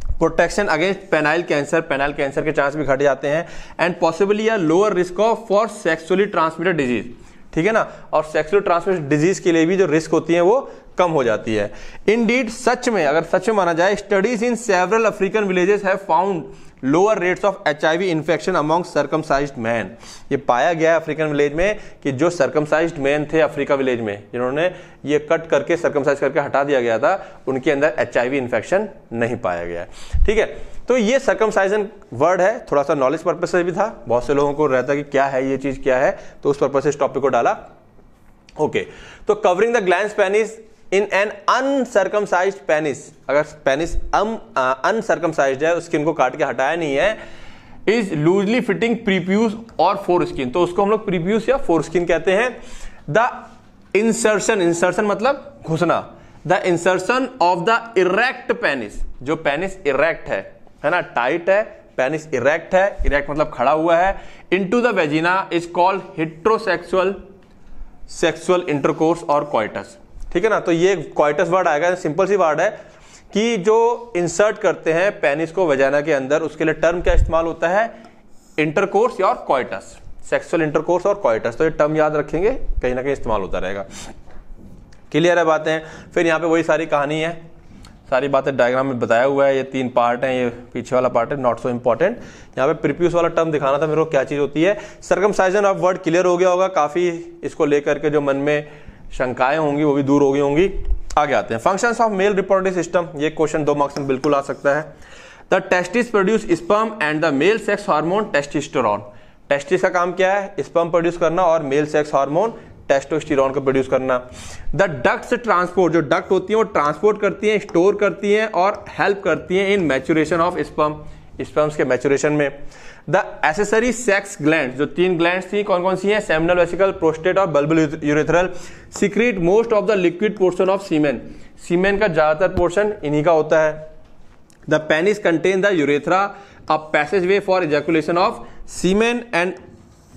protection against penile cancer penile cancer के चांस भी घट जाते हैं and possibly a lower risk of for sexually transmitted disease ठीक है ना और सेक्सुअल ट्रांसमिशन डिजीज के लिए भी जो रिस्क होती है वो कम हो जाती है इन सच में अगर सच में माना जाए studies in several African villages have found lower rates of H I V infection among circumcise man ये पाया गया है अफ्रीकन विलेज में कि जो सर्कमसाइज मैन थे अफ्रीका विलेज में जिन्होंने ये कट करके सर्कमसाइज करके हटा दिया गया था उनके अंदर एच आई वी इन्फेक्शन नहीं पाया गया ठीक है तो ये सर्कमसाइजन वर्ड है थोड़ा सा नॉलेज पर्पज से भी था बहुत से लोगों को रहता है कि क्या है ये चीज क्या है तो उस पर्पज से इस टॉपिक को डाला ओके तो covering the gland penis in an uncircumcise penis अगर पेनिस अनसर्कमसाइज है स्किन को काट के हटाया नहीं है इज लूजली फिटिंग प्रीप्यूज और फोर स्किन तो उसको हम लोग प्रीप्यूज या फोर स्किन कहते हैं द इंसर्शन इंसर्शन मतलब घुसना the insertion of the erect penis जो पेनिस इरेक्ट है है ना टाइट है पेनिस इरेक्ट है इरेक्ट मतलब खड़ा हुआ है into the vagina is called heterosexual sexual intercourse और क्वाइटस ठीक है ना तो ये क्वाइटस वर्ड आएगा सिंपल सी वर्ड है कि जो इंसर्ट करते हैं पेनिस को वेजाना के अंदर उसके लिए टर्म क्या इस्तेमाल होता है इंटरकोर्स और क्वाइटस सेक्सुअल इंटरकोर्स और क्वाइटस तो ये टर्म याद रखेंगे कहीं ना कहीं इस्तेमाल होता रहेगा क्लियर है बातें फिर यहाँ पे वही सारी कहानी है सारी बातें डायग्राम में बताया हुआ है ये तीन पार्ट हैं ये पीछे वाला पार्ट है नॉट सो इंपॉर्टेंट यहाँ पे प्रिप्यूस वाला टर्म दिखाना था मेरे को क्या चीज़ होती है सरगम साइजन ऑफ वर्ड क्लियर हो गया होगा काफ़ी इसको लेकर के जो मन में शंकाएं होंगी वो भी दूर हो गई होंगी आगे आते हैं function of male reporting system ये क्वेश्चन दो मार्क्स में बिल्कुल आ सकता है the testis produce sperm and the male sex hormone testosterone testis का काम क्या है स्पर्म प्रोड्यूस करना और मेल सेक्स हार्मोन टेस्टोस्टिरॉन को प्रोड्यूस करना द डक्ट्स ट्रांसपोर्ट जो डक्ट होती है वो ट्रांसपोर्ट करती हैं स्टोर करती हैं और हेल्प करती हैं in maturation of sperm sperms के मैचुरेशन में द एसेसरी सेक्स ग्लैंड जो तीन ग्लैंड थी कौन कौन सी है सेमिनल वेसिकल प्रोस्टेट और bulbourethral secrete most of the liquid portion of semen semen का ज़्यादातर पोर्शन इन्हीं का होता है the penis contain the urethra a passage way for ejaculation of semen and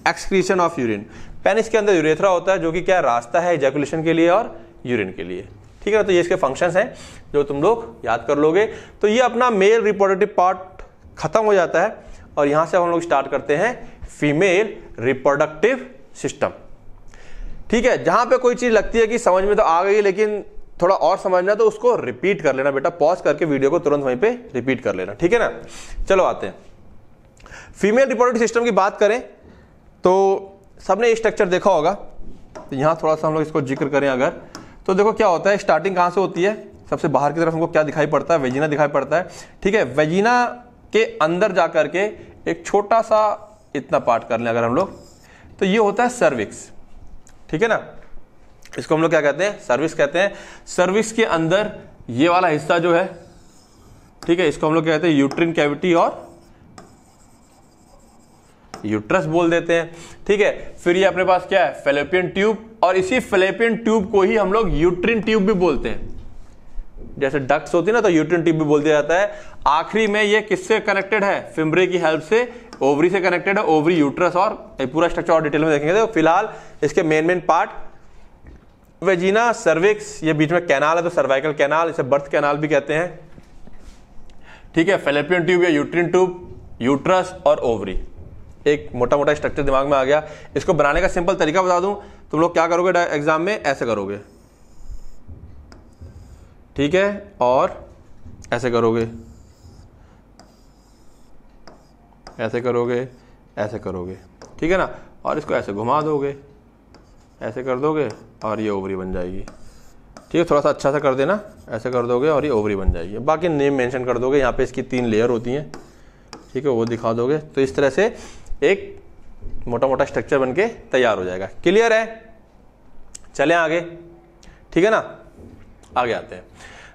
excretion of urine penis के अंदर urethra होता है जो कि क्या रास्ता है इजैकुलेशन के लिए और यूरिन के लिए ठीक है ना तो ये इसके फंक्शंस हैं जो तुम लोग याद कर लोगे तो ये अपना मेल रिपोर्डक्टिव पार्ट खत्म हो जाता है और यहाँ से हम लोग स्टार्ट करते हैं फीमेल रिप्रोडक्टिव सिस्टम ठीक है जहाँ पे कोई चीज़ लगती है कि समझ में तो आ गई लेकिन थोड़ा और समझना तो उसको रिपीट कर लेना बेटा पॉज करके वीडियो को तुरंत वहीं पे रिपीट कर लेना ठीक है ना चलो आते हैं फीमेल रिपोर्टेटिव सिस्टम की बात करें तो सबने स्ट्रक्चर देखा होगा तो यहाँ थोड़ा सा हम लोग इसको जिक्र करें अगर तो देखो क्या होता है स्टार्टिंग कहाँ से होती है सबसे बाहर की तरफ हमको क्या दिखाई पड़ता है वेजीना दिखाई पड़ता है ठीक है वेजीना के अंदर जा कर के एक छोटा सा इतना पार्ट कर लें अगर हम लोग तो ये होता है सर्विक्स ठीक है ना इसको हम लोग क्या कहते हैं सर्विस कहते हैं सर्विस के अंदर ये वाला हिस्सा जो है ठीक है इसको हम लोग कहते हैं यूट्रिन कैविटी और यूट्रस बोल देते हैं ठीक है फिर ये अपने पास क्या है फेलोपियन ट्यूब और इसी फेलोपियन ट्यूब को ही हम लोग यूट्रिन ट्यूब भी बोलते हैं जैसे डक्स होती है ना तो यूट्रिन ट्यूब भी बोल दिया जाता है आखिरी में ये किससे कनेक्टेड है फिम्बरे की हेल्प से ओवरी से कनेक्टेड है ओवरी यूट्रस और पूरा स्ट्रक्चर और डिटेल में देखेंगे तो फिलहाल इसके main main part vagina cervix ये बीच में कैनाल है तो सर्वाइकल कैनाल इसे बर्थ कैनाल भी कहते हैं ठीक है फेलेपियन ट्यूब या यूट्रिन ट्यूब यूट्रस और ओवरी एक मोटा मोटा स्ट्रक्चर दिमाग में आ गया इसको बनाने का सिंपल तरीका बता दूं तुम लोग क्या करोगे एग्जाम में ऐसे करोगे ठीक है और ऐसे करोगे ऐसे करोगे ऐसे करोगे ठीक है ना और इसको ऐसे घुमा दोगे ऐसे कर दोगे और ये ओवरी बन जाएगी ठीक है थोड़ा सा अच्छा सा कर देना ऐसे कर दोगे और ये ओवरी बन जाएगी बाकी नेम मेंशन कर दोगे यहाँ पे इसकी तीन लेयर होती हैं ठीक है वो दिखा दोगे तो इस तरह से एक मोटा मोटा स्ट्रक्चर बन के तैयार हो जाएगा क्लियर है चले आगे ठीक है ना आगे आते हैं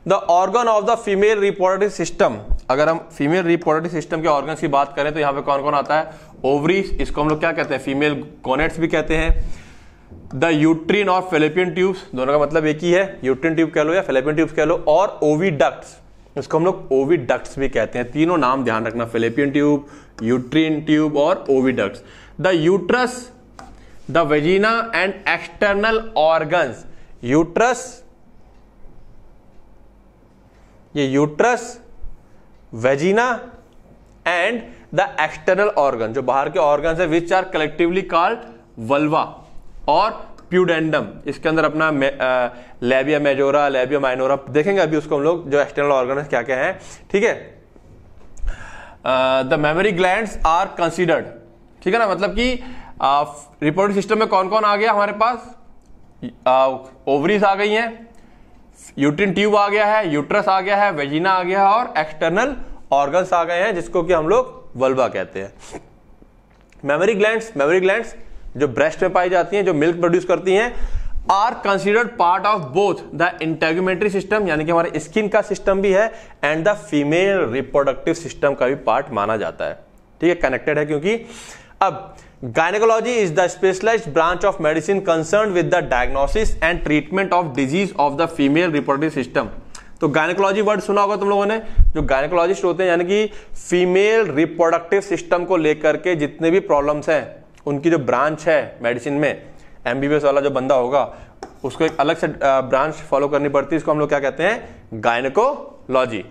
the organ of the female reproductive system अगर हम फीमेल रिपोर्टेटिव सिस्टम के ऑर्गन की बात करें तो यहां पे कौन कौन आता है ओवरी इसको हम लोग क्या कहते हैं फीमेल गोनेट्स भी कहते हैं द यूट्रीन और फेलेपियन ट्यूब्स दोनों का मतलब एक ही है यूट्रीन ट्यूब कह लो या फेलेपियन ट्यूब्स कह लो और ओवीडक्ट्स इसको हम लोग ओविडक्ट्स भी कहते हैं तीनों नाम ध्यान रखना फिलिपियन ट्यूब यूट्रीन ट्यूब और oviducts the uterus the vagina and external organs uterus ये uterus vagina and the external organ जो बाहर के ऑर्गन है which are collectively called vulva और प्यूडेंडम इसके अंदर अपना लेबिया मेजोरा लेबिया माइनोरा देखेंगे अभी उसको हम लोग जो एक्सटर्नल ऑर्गन क्या क्या है ठीक है the mammary gland are considered ठीक है ना मतलब कि रिपोर्टिंग सिस्टम में कौन कौन आ गया हमारे पास ओवरीज आ गई हैं यूट्रिन ट्यूब आ गया है यूट्रस आ गया है वेजिना आ गया है और एक्सटर्नल ऑर्गन्स आ गए हैं जिसको कि हम लोग वल्वा कहते हैं मेमोरी ग्लैंड मेमोरी ग्लैंड जो ब्रेस्ट में पाई जाती हैं जो मिल्क प्रोड्यूस करती हैं are considered part of both the integumentary system यानी कि हमारे स्किन का सिस्टम भी है and the female reproductive system का भी पार्ट माना जाता है ठीक है कनेक्टेड है क्योंकि अब gynaecology is the specialise branch of medicine concern with the diagnosis and treatment of disease of the female reproductive system तो गायनेकोलॉजी वर्ड सुना होगा तुम लोगों ने जो गायनेकोलॉजिस्ट होते हैं यानी कि फीमेल रिप्रोडक्टिव सिस्टम को लेकर के जितने भी प्रॉब्लम्स हैं उनकी जो ब्रांच है मेडिसिन में एम वाला जो बंदा होगा उसको एक अलग से ब्रांच फॉलो करनी पड़ती है इसको हम लोग क्या कहते हैं गायनकोलॉजी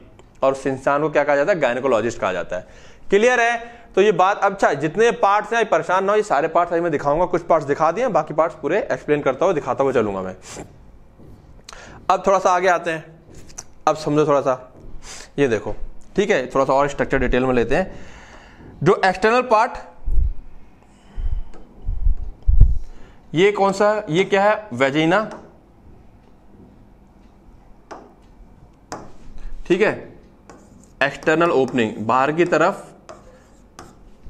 और उस इंसान को क्या कहा जाता है गायनकोलॉजिस्ट कहा जाता है क्लियर है तो ये बात अच्छा जितने पार्ट्स हैं परेशान ना हो ये सारे पार्ट्स आज मैं दिखाऊंगा कुछ पार्ट्स दिखा दिए बाकी पार्ट्स पूरे एक्सप्लेन करता हुआ दिखाता हुआ चलूंगा मैं अब थोड़ा सा आगे आते हैं अब समझो थोड़ा सा ये देखो ठीक है थोड़ा सा और स्ट्रक्चर डिटेल में लेते हैं जो एक्सटर्नल पार्ट ये कौन सा ये क्या है वेजिना ठीक है एक्सटर्नल ओपनिंग बाहर की तरफ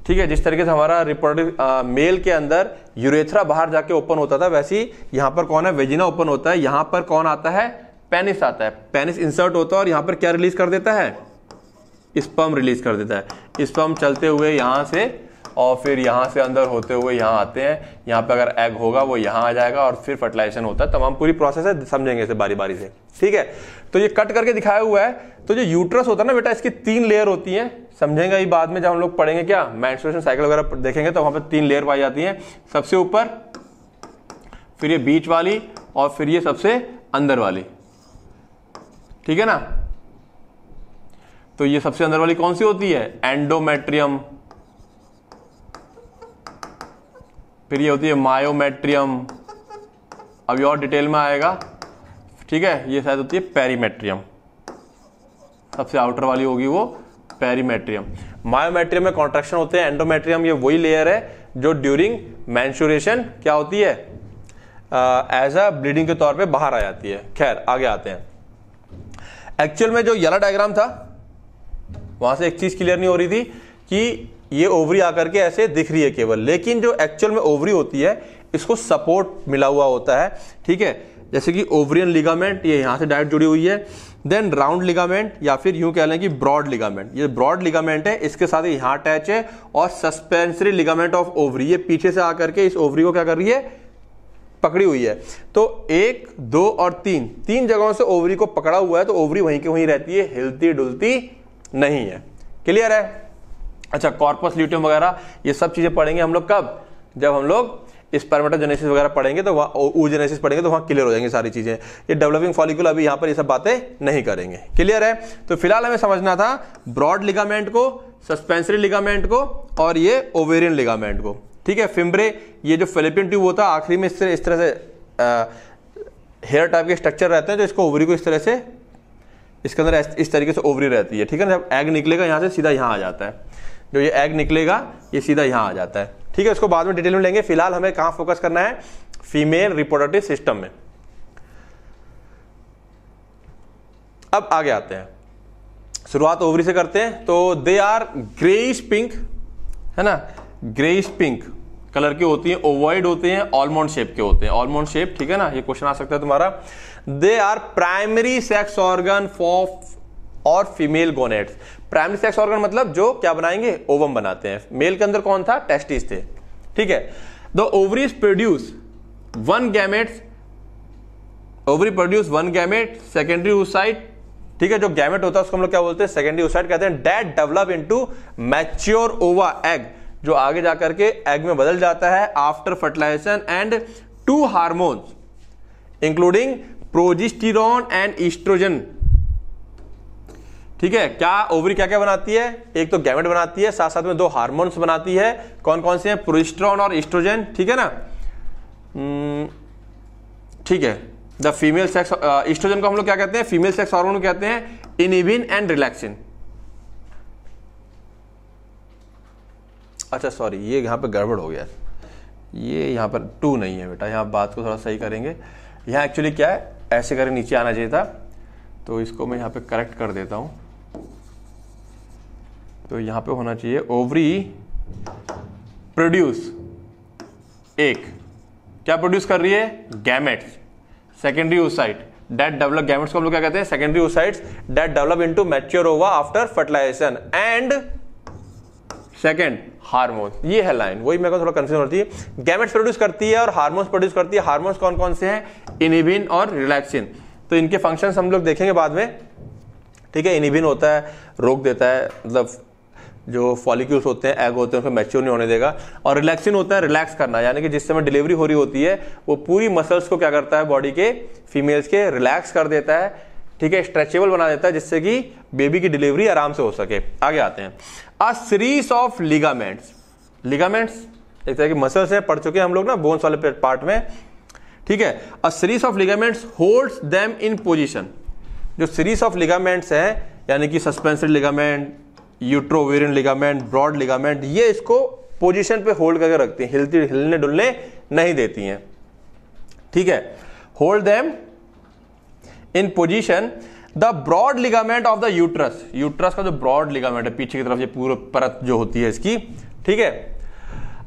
ठीक है जिस तरीके से हमारा रिपोर्ट मेल के अंदर यूरेथ्रा बाहर जाके ओपन होता था वैसे ही यहां पर कौन है वेजिना ओपन होता है यहां पर कौन आता है पेनिस आता है पेनिस इंसर्ट होता है और यहां पर क्या रिलीज कर देता है स्पम रिलीज कर देता है स्पम चलते हुए यहां से और फिर यहाँ से अंदर होते हुए यहाँ आते हैं यहाँ पर अगर एग होगा वो यहाँ आ जाएगा और फिर फर्टिलाइजेशन होता है तमाम पूरी प्रोसेस है समझेंगे इसे बारी बारी से ठीक है तो ये कट करके दिखाया हुआ है तो जो यूट्रस होता है ना बेटा इसकी तीन लेयर होती हैं समझेंगे ये बाद में जब हम लोग पढ़ेंगे क्या मैंस्ट्रेशन साइकिल वगैरह देखेंगे तो वहाँ पर तीन लेयर पाई जाती हैं सबसे ऊपर फिर ये बीच वाली और फिर ये सबसे अंदर वाली ठीक है ना तो ये सबसे अंदर वाली कौन सी होती है एंडोमेट्रियम फिर ये होती है मायोमेट्रियम अभी और डिटेल में आएगा ठीक है ये शायद होती है पेरीमेट्रियम सबसे आउटर वाली होगी वो पेरीमेट्रियम मायोमेट्रियम में कॉन्ट्रेक्शन होते हैं एंडोमेट्रियम ये वही लेयर है जो ड्यूरिंग मैंशुरेशन क्या होती है एज अ ब्लीडिंग के तौर पे बाहर आ जाती है खैर आगे आते हैं एक्चुअल में जो येलो डायग्राम था वहां से एक चीज क्लियर नहीं हो रही थी कि ये ओवरी आकर के ऐसे दिख रही है केवल लेकिन जो एक्चुअल में ओवरी होती है इसको सपोर्ट मिला हुआ होता है ठीक है जैसे कि ओवरियन लिगामेंट ये यहाँ से डायरेक्ट जुड़ी हुई है देन राउंड लिगामेंट या फिर यूं कह लें कि ब्रॉड लिगामेंट ये ब्रॉड लिगामेंट है इसके साथ यहाँ अटैच है और सस्पेंसरी लिगामेंट ऑफ ओवरी ये पीछे से आकर के इस ओवरी को क्या कर रही है पकड़ी हुई है तो एक दो और तीन तीन जगहों से ओवरी को पकड़ा हुआ है तो ओवरी वहीं के वहीं रहती है हिलती डुलती नहीं है क्लियर है अच्छा कॉर्पस ल्यूटियम वगैरह ये सब चीजें पढ़ेंगे हम लोग कब जब हम लोग स्पर्मेटोजेनेसिस वगैरह पढ़ेंगे तो वहाँ ऊजेनेसिस पढ़ेंगे तो वहाँ क्लियर हो जाएंगी सारी चीज़ें ये डेवलपिंग फॉलिकुल अभी यहाँ पर ये सब बातें नहीं करेंगे क्लियर है तो फिलहाल हमें समझना था ब्रॉड लिगामेंट को सस्पेंसरी लिगामेंट को और ये ओवेरियन लिगामेंट को ठीक है फिम्बरे ये जो फिलिपिन ट्यूब होता है आखिरी में इस तरह इस तरह से हेयर टाइप के स्ट्रक्चर रहते हैं तो इसको ओवरी को इस तरह से इसके अंदर इस तरीके से ओवरी रहती है ठीक है ना जब एग निकलेगा यहाँ से सीधा यहाँ आ जाता है जो ये एग निकलेगा ये सीधा यहाँ आ जाता है ठीक है इसको बाद में डिटेल में लेंगे फिलहाल हमें कहाँ फोकस करना है फीमेल रिप्रोडक्टिव सिस्टम में अब आगे आते हैं शुरुआत ओवरी से करते हैं तो दे आर ग्रेइश पिंक है ना ग्रेइश पिंक कलर के होती हैं ओवॉइड होते हैं ऑलमोंड शेप के होते हैं ऑलमोंड शेप ठीक है ना ये क्वेश्चन आ सकता है तुम्हारा they are primary sex organ for और female gonads primary sex organ मतलब जो क्या बनाएंगे ओवम बनाते हैं मेल के अंदर कौन था टेस्टिस थे ठीक है the ovaries produce one gamete ovary produce one gamete secondary oocyte ठीक है जो गैमेट होता है उसको हम लोग क्या बोलते हैं सेकेंडरी उसाइट कहते हैं that develop into mature ova egg जो आगे जाकर के एग में बदल जाता है after fertilisation and two hormones including progesterone and oestrogen ठीक है क्या ओवरी क्या क्या बनाती है एक तो गैमेट बनाती है साथ साथ में दो हार्मोन्स बनाती है कौन कौन से हैं प्रोस्ट्रॉन और इस्ट्रोजन ठीक है ना हम्म, ठीक है द फीमेल सेक्स इस्ट्रोजन को हम लोग क्या कहते हैं फीमेल सेक्स हार्मोन कहते हैं इनिबिन एंड रिलैक्सिन अच्छा सॉरी ये यहाँ पर गड़बड़ हो गया ये यहाँ पर टू नहीं है बेटा यहाँ बात को थोड़ा सही करेंगे यहाँ एक्चुअली क्या है ऐसे करें नीचे आना चाहिए था तो इसको मैं यहाँ पे करेक्ट कर देता हूँ तो यहां पे होना चाहिए ओवरी प्रोड्यूस एक क्या प्रोड्यूस कर रही है gametes secondary oocyte that develop gametes को हम लोग क्या कहते हैं secondary oocytes that develop into mature ova after fertilisation and second hormone ये है लाइन वही मेरे को थोड़ा कंफ्यूज होती है गैमेट्स प्रोड्यूस करती है और हार्मोन्स प्रोड्यूस करती है हार्मोन्स कौन कौन से हैं इनिबिन और रिलैक्सिन तो इनके फंक्शन हम लोग देखेंगे बाद में ठीक है इनिबिन होता है रोक देता है मतलब जो फॉलिक्यूल्स होते हैं एग होते हैं उसको मैच्योर नहीं होने देगा और रिलैक्सिन होता है रिलैक्स करना यानी कि जिस समय डिलीवरी हो रही होती है वो पूरी मसल्स को क्या करता है बॉडी के फीमेल्स के रिलैक्स कर देता है ठीक है स्ट्रेचेबल बना देता है जिससे कि बेबी की डिलीवरी आराम से हो सके आगे आते हैं a series of ligaments ligaments एक तरह की मसल्स हैं पढ़ चुके हैं हम लोग ना बोन्स वाले पार्ट में ठीक है a series of ligaments holds them in position जो सीरीज ऑफ लिगामेंट्स हैं यानी कि suspensory ligament utero ovarian ligament broad ligament ये इसको पोजीशन पे होल्ड करके रखती हैं हिलती हिलने डुलने नहीं देती हैं ठीक है hold them in position the broad ligament of the uterus uterus का जो ब्रॉड लिगामेंट है पीछे की तरफ ये पूरे परत जो होती है इसकी ठीक है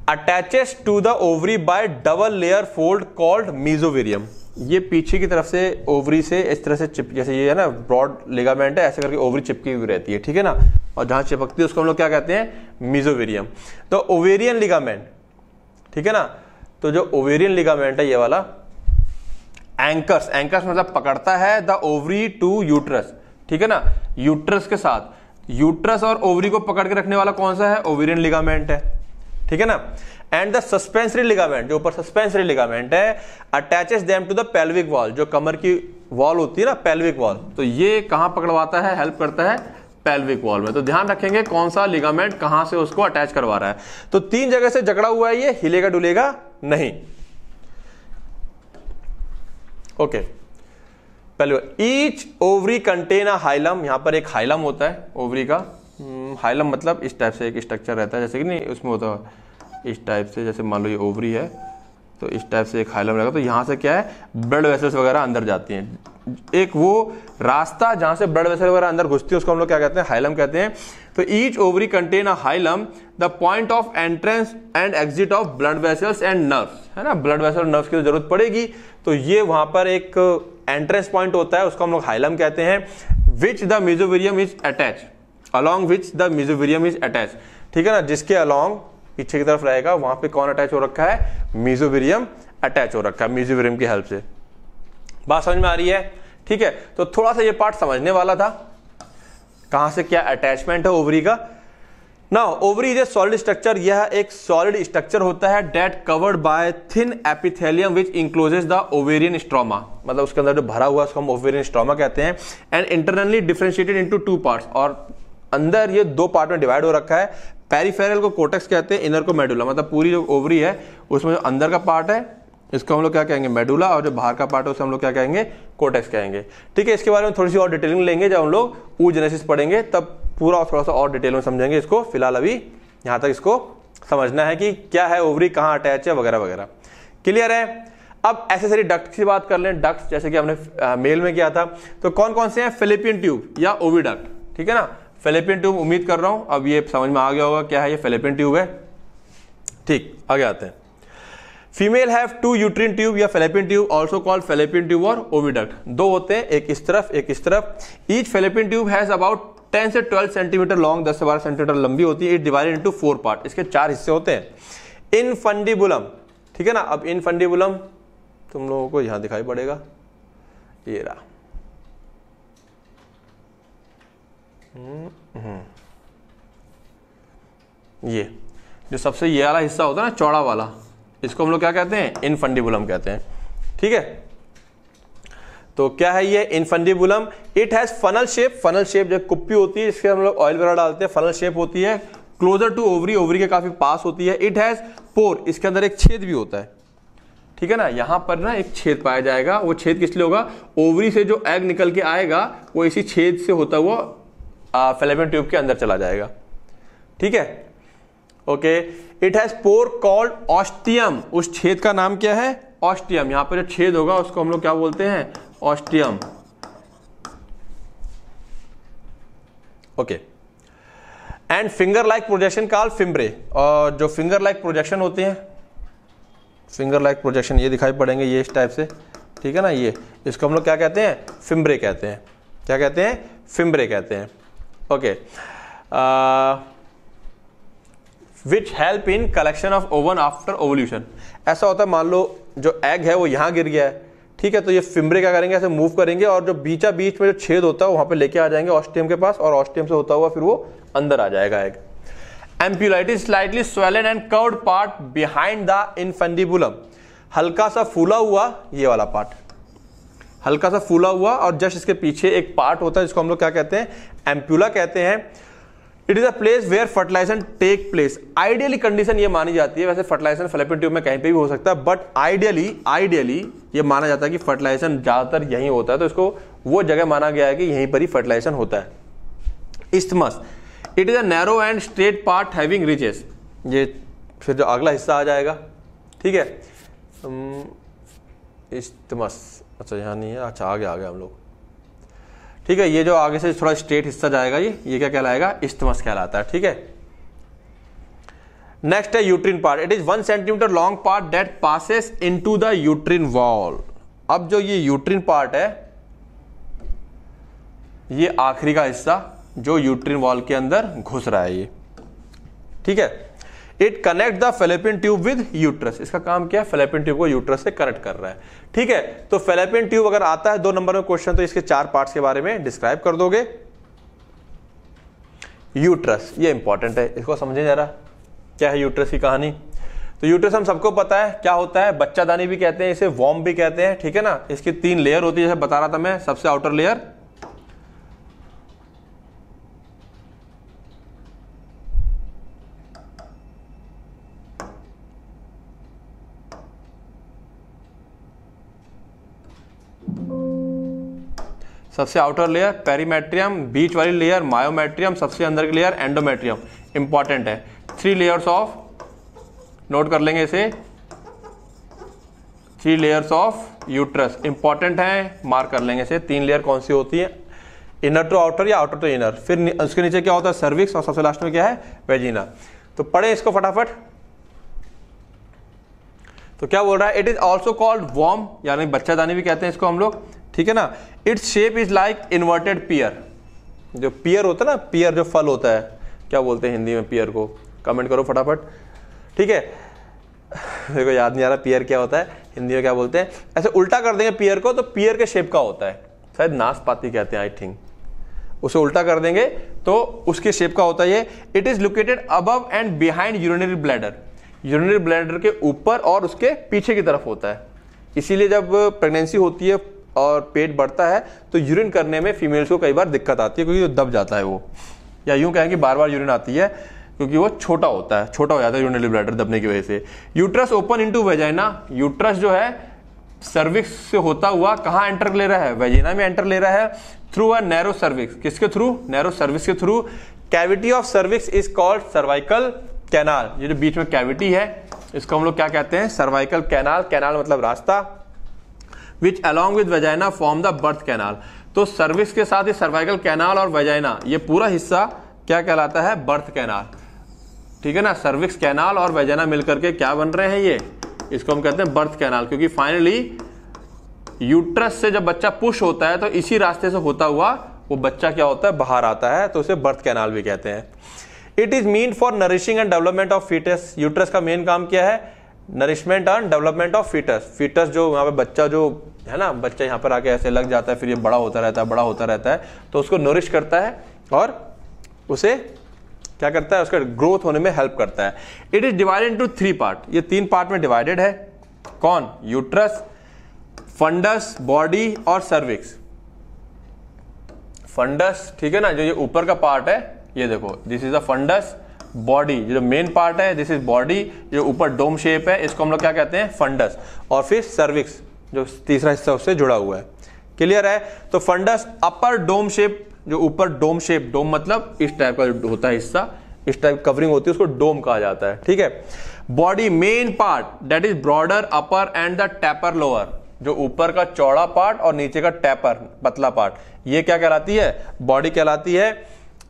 attaches to the ovary by double layer fold called mesovarium ये पीछे की तरफ से ओवरी से इस तरह से चिप जैसे ये है ना ब्रॉड लेगामेंट है ऐसे करके ओवरी चिपकी हुई रहती है ठीक है ना और जहां चिपकती है उसको हम लोग क्या कहते हैं मिजोवेरियम तो ओवेरियन लिगामेंट ठीक है ना तो जो ओवेरियन लिगामेंट है ये वाला एंकर्स एंकर्स मतलब पकड़ता है द ओवरी टू यूट्रस ठीक है ना यूट्रस के साथ यूट्रस और ओवरी को पकड़ के रखने वाला कौन सा है ओवेरियन लिगामेंट है ठीक है ना एंड द सस्पेंसरी लिगामेंट जो ऊपर सस्पेंसरी लिगामेंट है attaches them to the pelvic wall जो कमर की वॉल होती है ना पेल्विक वॉल तो ये कहां पकड़वाता है हेल्प करता है पेल्विक वॉल में तो ध्यान रखेंगे कौन सा लिगामेंट कहां से उसको अटैच करवा रहा है तो तीन जगह से जकड़ा हुआ है ये हिलेगा डुलेगा नहीं ओके पहले ईच ओवरी कंटेन हाइलम यहां पर एक हाइलम होता है ओवरी का हाइलम hmm, मतलब इस टाइप से एक स्ट्रक्चर रहता है जैसे कि नहीं उसमें होता है इस टाइप से जैसे मान लो ये ओवरी है तो इस टाइप से एक हाइलम रहेगा तो यहाँ से क्या है ब्लड वेसल्स वगैरह अंदर जाती हैं एक वो रास्ता जहाँ से ब्लड वेसल वगैरह अंदर घुसती है उसको हम लोग क्या कहते हैं हाइलम कहते हैं तो each ovary contain a hilum the point of entrance and exit of blood vessels and nerves है ना ब्लड वेसल नर्व्स की तो जरूरत पड़ेगी तो ये वहाँ पर एक एंट्रेंस पॉइंट होता है उसको हम लोग हाइलम कहते हैं which the mesovarium is attach along which the mesovarium is attach ठीक है ना जिसके अलॉन्ग पीछे की तरफ रहेगा वहां पे कौन अटैच हो रखा है मीजोवेरियम अटैच हो रखा है मीजोवेरियम की हेल्प से बात समझ में आ रही है ठीक है तो थोड़ा सा ये पार्ट समझने वाला था कहां से क्या अटैचमेंट है ओवरी का ना ovary is a solid structure यह एक सॉलिड स्ट्रक्चर होता है that covered by thin epithelium which encloses the ovarian stroma मतलब उसके अंदर जो भरा हुआ उसको हम ओवेरियन स्ट्रोमा कहते हैं and internally differentiated into two parts और अंदर ये दो पार्ट में डिवाइड हो रखा है पेरीफेरल को कोटेक्स कहते हैं इनर को मेडुला मतलब पूरी जो ओवरी है उसमें जो अंदर का पार्ट है इसको हम लोग क्या कहेंगे मेडुला और जो बाहर का पार्ट है उसे हम लोग क्या कहेंगे कोटेक्स कहेंगे ठीक है इसके बारे में थोड़ी सी और डिटेलिंग लेंगे जब हम लोग ऊ जेनेसिस पढ़ेंगे तब पूरा और थोड़ा सा और डिटेल में समझेंगे इसको फिलहाल अभी यहाँ तक इसको समझना है कि क्या है ओवरी कहाँ अटैच है वगैरह वगैरह क्लियर है अब एसेसरी डक्ट की बात कर लें डक्ट जैसे कि हमने मेल में किया था तो कौन कौन से हैं फिलिपियन ट्यूब या डक्ट ठीक है ना फेलेपियन ट्यूब उम्मीद कर रहा हूं अब ये समझ में आ गया होगा क्या है ये फेलेपियन ट्यूब है ठीक आगे आते हैं female have two uterine tube या fallopian tube also called fallopian tube और ओविडक्ट दो होते हैं एक इस तरफ एक इस तरफ each fallopian tube has about 10 से 12 सेंटीमीटर लॉन्ग 10 से 12 सेंटीमीटर लंबी होती है it divided into four part इसके चार हिस्से होते हैं इन फंडीबुलम ठीक है ना अब इन फंडीबुलम तुम लोगों को यहां दिखाई पड़ेगा ये रहा हम्म, ये जो सबसे ये वाला हिस्सा होता है ना चौड़ा वाला इसको हम लोग क्या कहते हैं इनफंडिबुलम कहते हैं ठीक है तो क्या है ये infundibulum it has funnel shape funnel shape जो कुप्पी होती है इसके हम लोग ऑयल वगैरह डालते हैं फनल शेप होती है क्लोजर टू ओवरी ओवरी के काफ़ी पास होती है इट हैज़ पोर इसके अंदर एक छेद भी होता है ठीक है ना यहां पर ना एक छेद पाया जाएगा वो छेद किस लिए होगा ओवरी से जो एग निकल के आएगा वो इसी छेद से होता हुआ फेलेबियम ट्यूब के अंदर चला जाएगा ठीक है okay it has pore called ostium उस छेद का नाम क्या है ऑस्टियम यहां पर जो छेद होगा उसको हम लोग क्या बोलते हैं ostium okay and finger like projection call fimbriae और जो फिंगर लाइक प्रोजेक्शन होते हैं फिंगर लाइक प्रोजेक्शन ये दिखाई पड़ेंगे ये इस टाइप से ठीक है ना ये इसको हम लोग क्या कहते हैं फिम्बरे कहते हैं क्या कहते हैं फिम्बरे कहते हैं okay which help in collection of ovum after ovulation ऐसा होता है मान लो जो एग है वो यहाँ गिर गया है ठीक है तो ये फिम्बरे क्या करेंगे ऐसे मूव करेंगे और जो बीचा बीच में जो छेद होता है वहाँ पे लेके आ जाएंगे ऑस्टियम के पास और ऑस्टियम से होता हुआ फिर वो अंदर आ जाएगा egg ampulla is slightly swollen and curved part behind the infundibulum हल्का सा फूला हुआ ये वाला पार्ट हल्का सा फूला हुआ और जस्ट इसके पीछे एक पार्ट होता है जिसको हम लोग क्या कहते हैं एम्प्यूला कहते हैं it is a place where fertilisation take place ideally condition ये मानी जाती है वैसे फर्टिलाइजेशन फ्लेपिड ट्यूब में कहीं पे भी हो सकता है बट आइडियली आइडियली ये माना जाता है कि फर्टिलाइजेशन ज़्यादातर यहीं होता है तो इसको वो जगह माना गया है कि यहीं पर ही फर्टिलाइजेशन होता है isthmus it is a narrow and straight part having ridges ये फिर जो अगला हिस्सा आ जाएगा ठीक है इस्थमस अच्छा यहाँ नहीं है अच्छा आगे आ गए हम लोग ठीक है ये जो आगे से थोड़ा स्ट्रेट हिस्सा जाएगा ये ये क्या कहलाएगा इस्तमस कहलाता है ठीक है नेक्स्ट है uterine part it is one centimetre long part that passes into the uterine wall अब जो ये यूट्रिन पार्ट है ये आखिरी का हिस्सा जो यूट्रिन वॉल के अंदर घुस रहा है ये ठीक है it connect the fallopian tube with uterus इसका काम क्या है फेलेपिन ट्यूब को यूट्रस से कनेक्ट कर रहा है ठीक है तो फेलेपिन ट्यूब अगर आता है दो नंबर में क्वेश्चन तो इसके चार पार्ट्स के बारे में डिस्क्राइब कर दोगे यूट्रस ये इंपॉर्टेंट है इसको समझे जरा क्या है यूट्रस की कहानी तो यूट्रस हम सबको पता है क्या होता है बच्चादानी भी कहते हैं इसे वॉम भी कहते हैं ठीक है ना इसकी तीन लेयर होती है जैसे बता रहा था मैं सबसे आउटर लेयर सबसे आउटर लेयर पेरीमेट्रियम बीच वाली लेयर मायोमेट्रियम सबसे अंदर की लेयर एंडोमेट्रियम इंपॉर्टेंट है थ्री लेयर्स ऑफ नोट कर लेंगे इसे three layers of uterus important है मार्क कर लेंगे इसे तीन लेयर कौन सी होती है इनर टू आउटर या आउटर टू इनर फिर उसके नीचे क्या होता है सर्विक्स और सबसे लास्ट में क्या है वेजिना तो पढ़े इसको फटाफट तो क्या बोल रहा है इट इज ऑल्सो कॉल्ड वॉर्म यानी बच्चादानी भी कहते हैं इसको हम लोग ठीक है ना its shape is like inverted pear जो पियर होता है ना पियर जो फल होता है क्या बोलते हैं हिंदी में पियर को कमेंट करो फटाफट ठीक है देखो याद नहीं आ रहा पियर क्या होता है हिंदी में क्या बोलते हैं ऐसे उल्टा कर देंगे पियर को तो पियर के शेप का होता है शायद नाशपाती कहते हैं आई थिंक उसे उल्टा कर देंगे तो उसके शेप का होता है ये it is located above and behind urinary bladder urinary bladder के ऊपर और उसके पीछे की तरफ होता है इसीलिए जब प्रेगनेंसी होती है और पेट बढ़ता है तो यूरिन करने में फीमेल्स को कई बार दिक्कत आती है क्योंकि वो दब जाता है वो या यूं कहें कि बार बार यूरिन आती है क्योंकि वो छोटा होता है छोटा हो जाता है यूरिन लिबरेटर दबने की वजह से uterus open into vagina uterus जो है सर्विक्स से होता हुआ कहाँ एंटर ले रहा है वेजाइना में एंटर ले रहा है थ्रू अ नैरो सर्विक्स किसके थ्रू नैरो सर्विक्स के through cavity of cervix is called cervical canal ये जो बीच में कैविटी है इसको हम लोग क्या कहते हैं सर्वाइकल कैनाल कैनाल मतलब रास्ता which along with vagina form the birth canal तो सर्विस के साथ ही सर्वाइकल कैनाल और वेजाइना ये पूरा हिस्सा क्या कहलाता है बर्थ कैनाल ठीक है ना सर्विक्स कैनाल और वजाइना मिलकर के क्या बन रहे हैं ये इसको हम कहते हैं बर्थ कैनाल क्योंकि फाइनली यूट्रस से जब बच्चा पुश होता है तो इसी रास्ते से होता हुआ वो बच्चा क्या होता है बाहर आता है तो उसे बर्थ कैनाल भी कहते हैं it is mean for nourishing and development of foetus uterus का मेन काम क्या है nourishment and development of foetus foetus जो यहाँ पे बच्चा जो है ना बच्चा यहाँ पर आके ऐसे लग जाता है फिर ये बड़ा होता रहता है बड़ा होता रहता है तो उसको नरिश करता है और उसे क्या करता है उसका ग्रोथ होने में हेल्प करता है it is divided into three part ये तीन पार्ट में डिवाइडेड है कौन यूट्रस फंडस बॉडी और सर्विक्स फंडस ठीक है ना जो ये ऊपर का पार्ट है ये देखो this is a fundus body जो मेन पार्ट है दिस इज बॉडी जो ऊपर डोम शेप है इसको हम लोग क्या कहते हैं फंडस और फिर सर्विक्स जो तीसरा हिस्सा उससे जुड़ा हुआ है क्लियर है तो फंडस अपर डोम शेप जो ऊपर डोम शेप डोम मतलब इस टाइप का होता है हिस्सा इस टाइप कवरिंग होती है उसको डोम कहा जाता है ठीक है body main part that is broader upper and the taper lower जो ऊपर का चौड़ा पार्ट और नीचे का टैपर पतला पार्ट ये क्या कहलाती है बॉडी कहलाती है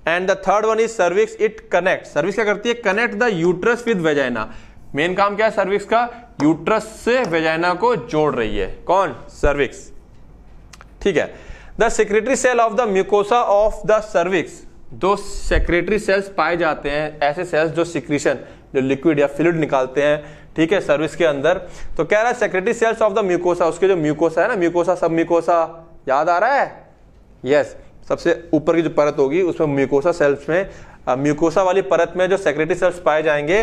and the third one is cervix it connect cervix क्या करती है connect the uterus with vagina मेन काम क्या है सर्विक्स का यूट्रस से वेजाइना को जोड़ रही है कौन सर्विक्स ठीक है the secretory cell of the mucosa of the cervix दो सेक्रेटरी सेल्स पाए जाते हैं ऐसे सेल्स जो सिक्रीशन जो लिक्विड या फ्लूड निकालते हैं ठीक है सर्विस के अंदर तो कह रहा है secretory cells of the mucosa उसके जो म्यूकोसा है ना म्यूकोसा सब म्यूकोसा याद आ रहा है यस yes. सबसे ऊपर की जो परत होगी उसमें म्यूकोसा सेल्स में म्यूकोसा वाली परत में जो सेक्रेटरी सेल्स पाए जाएंगे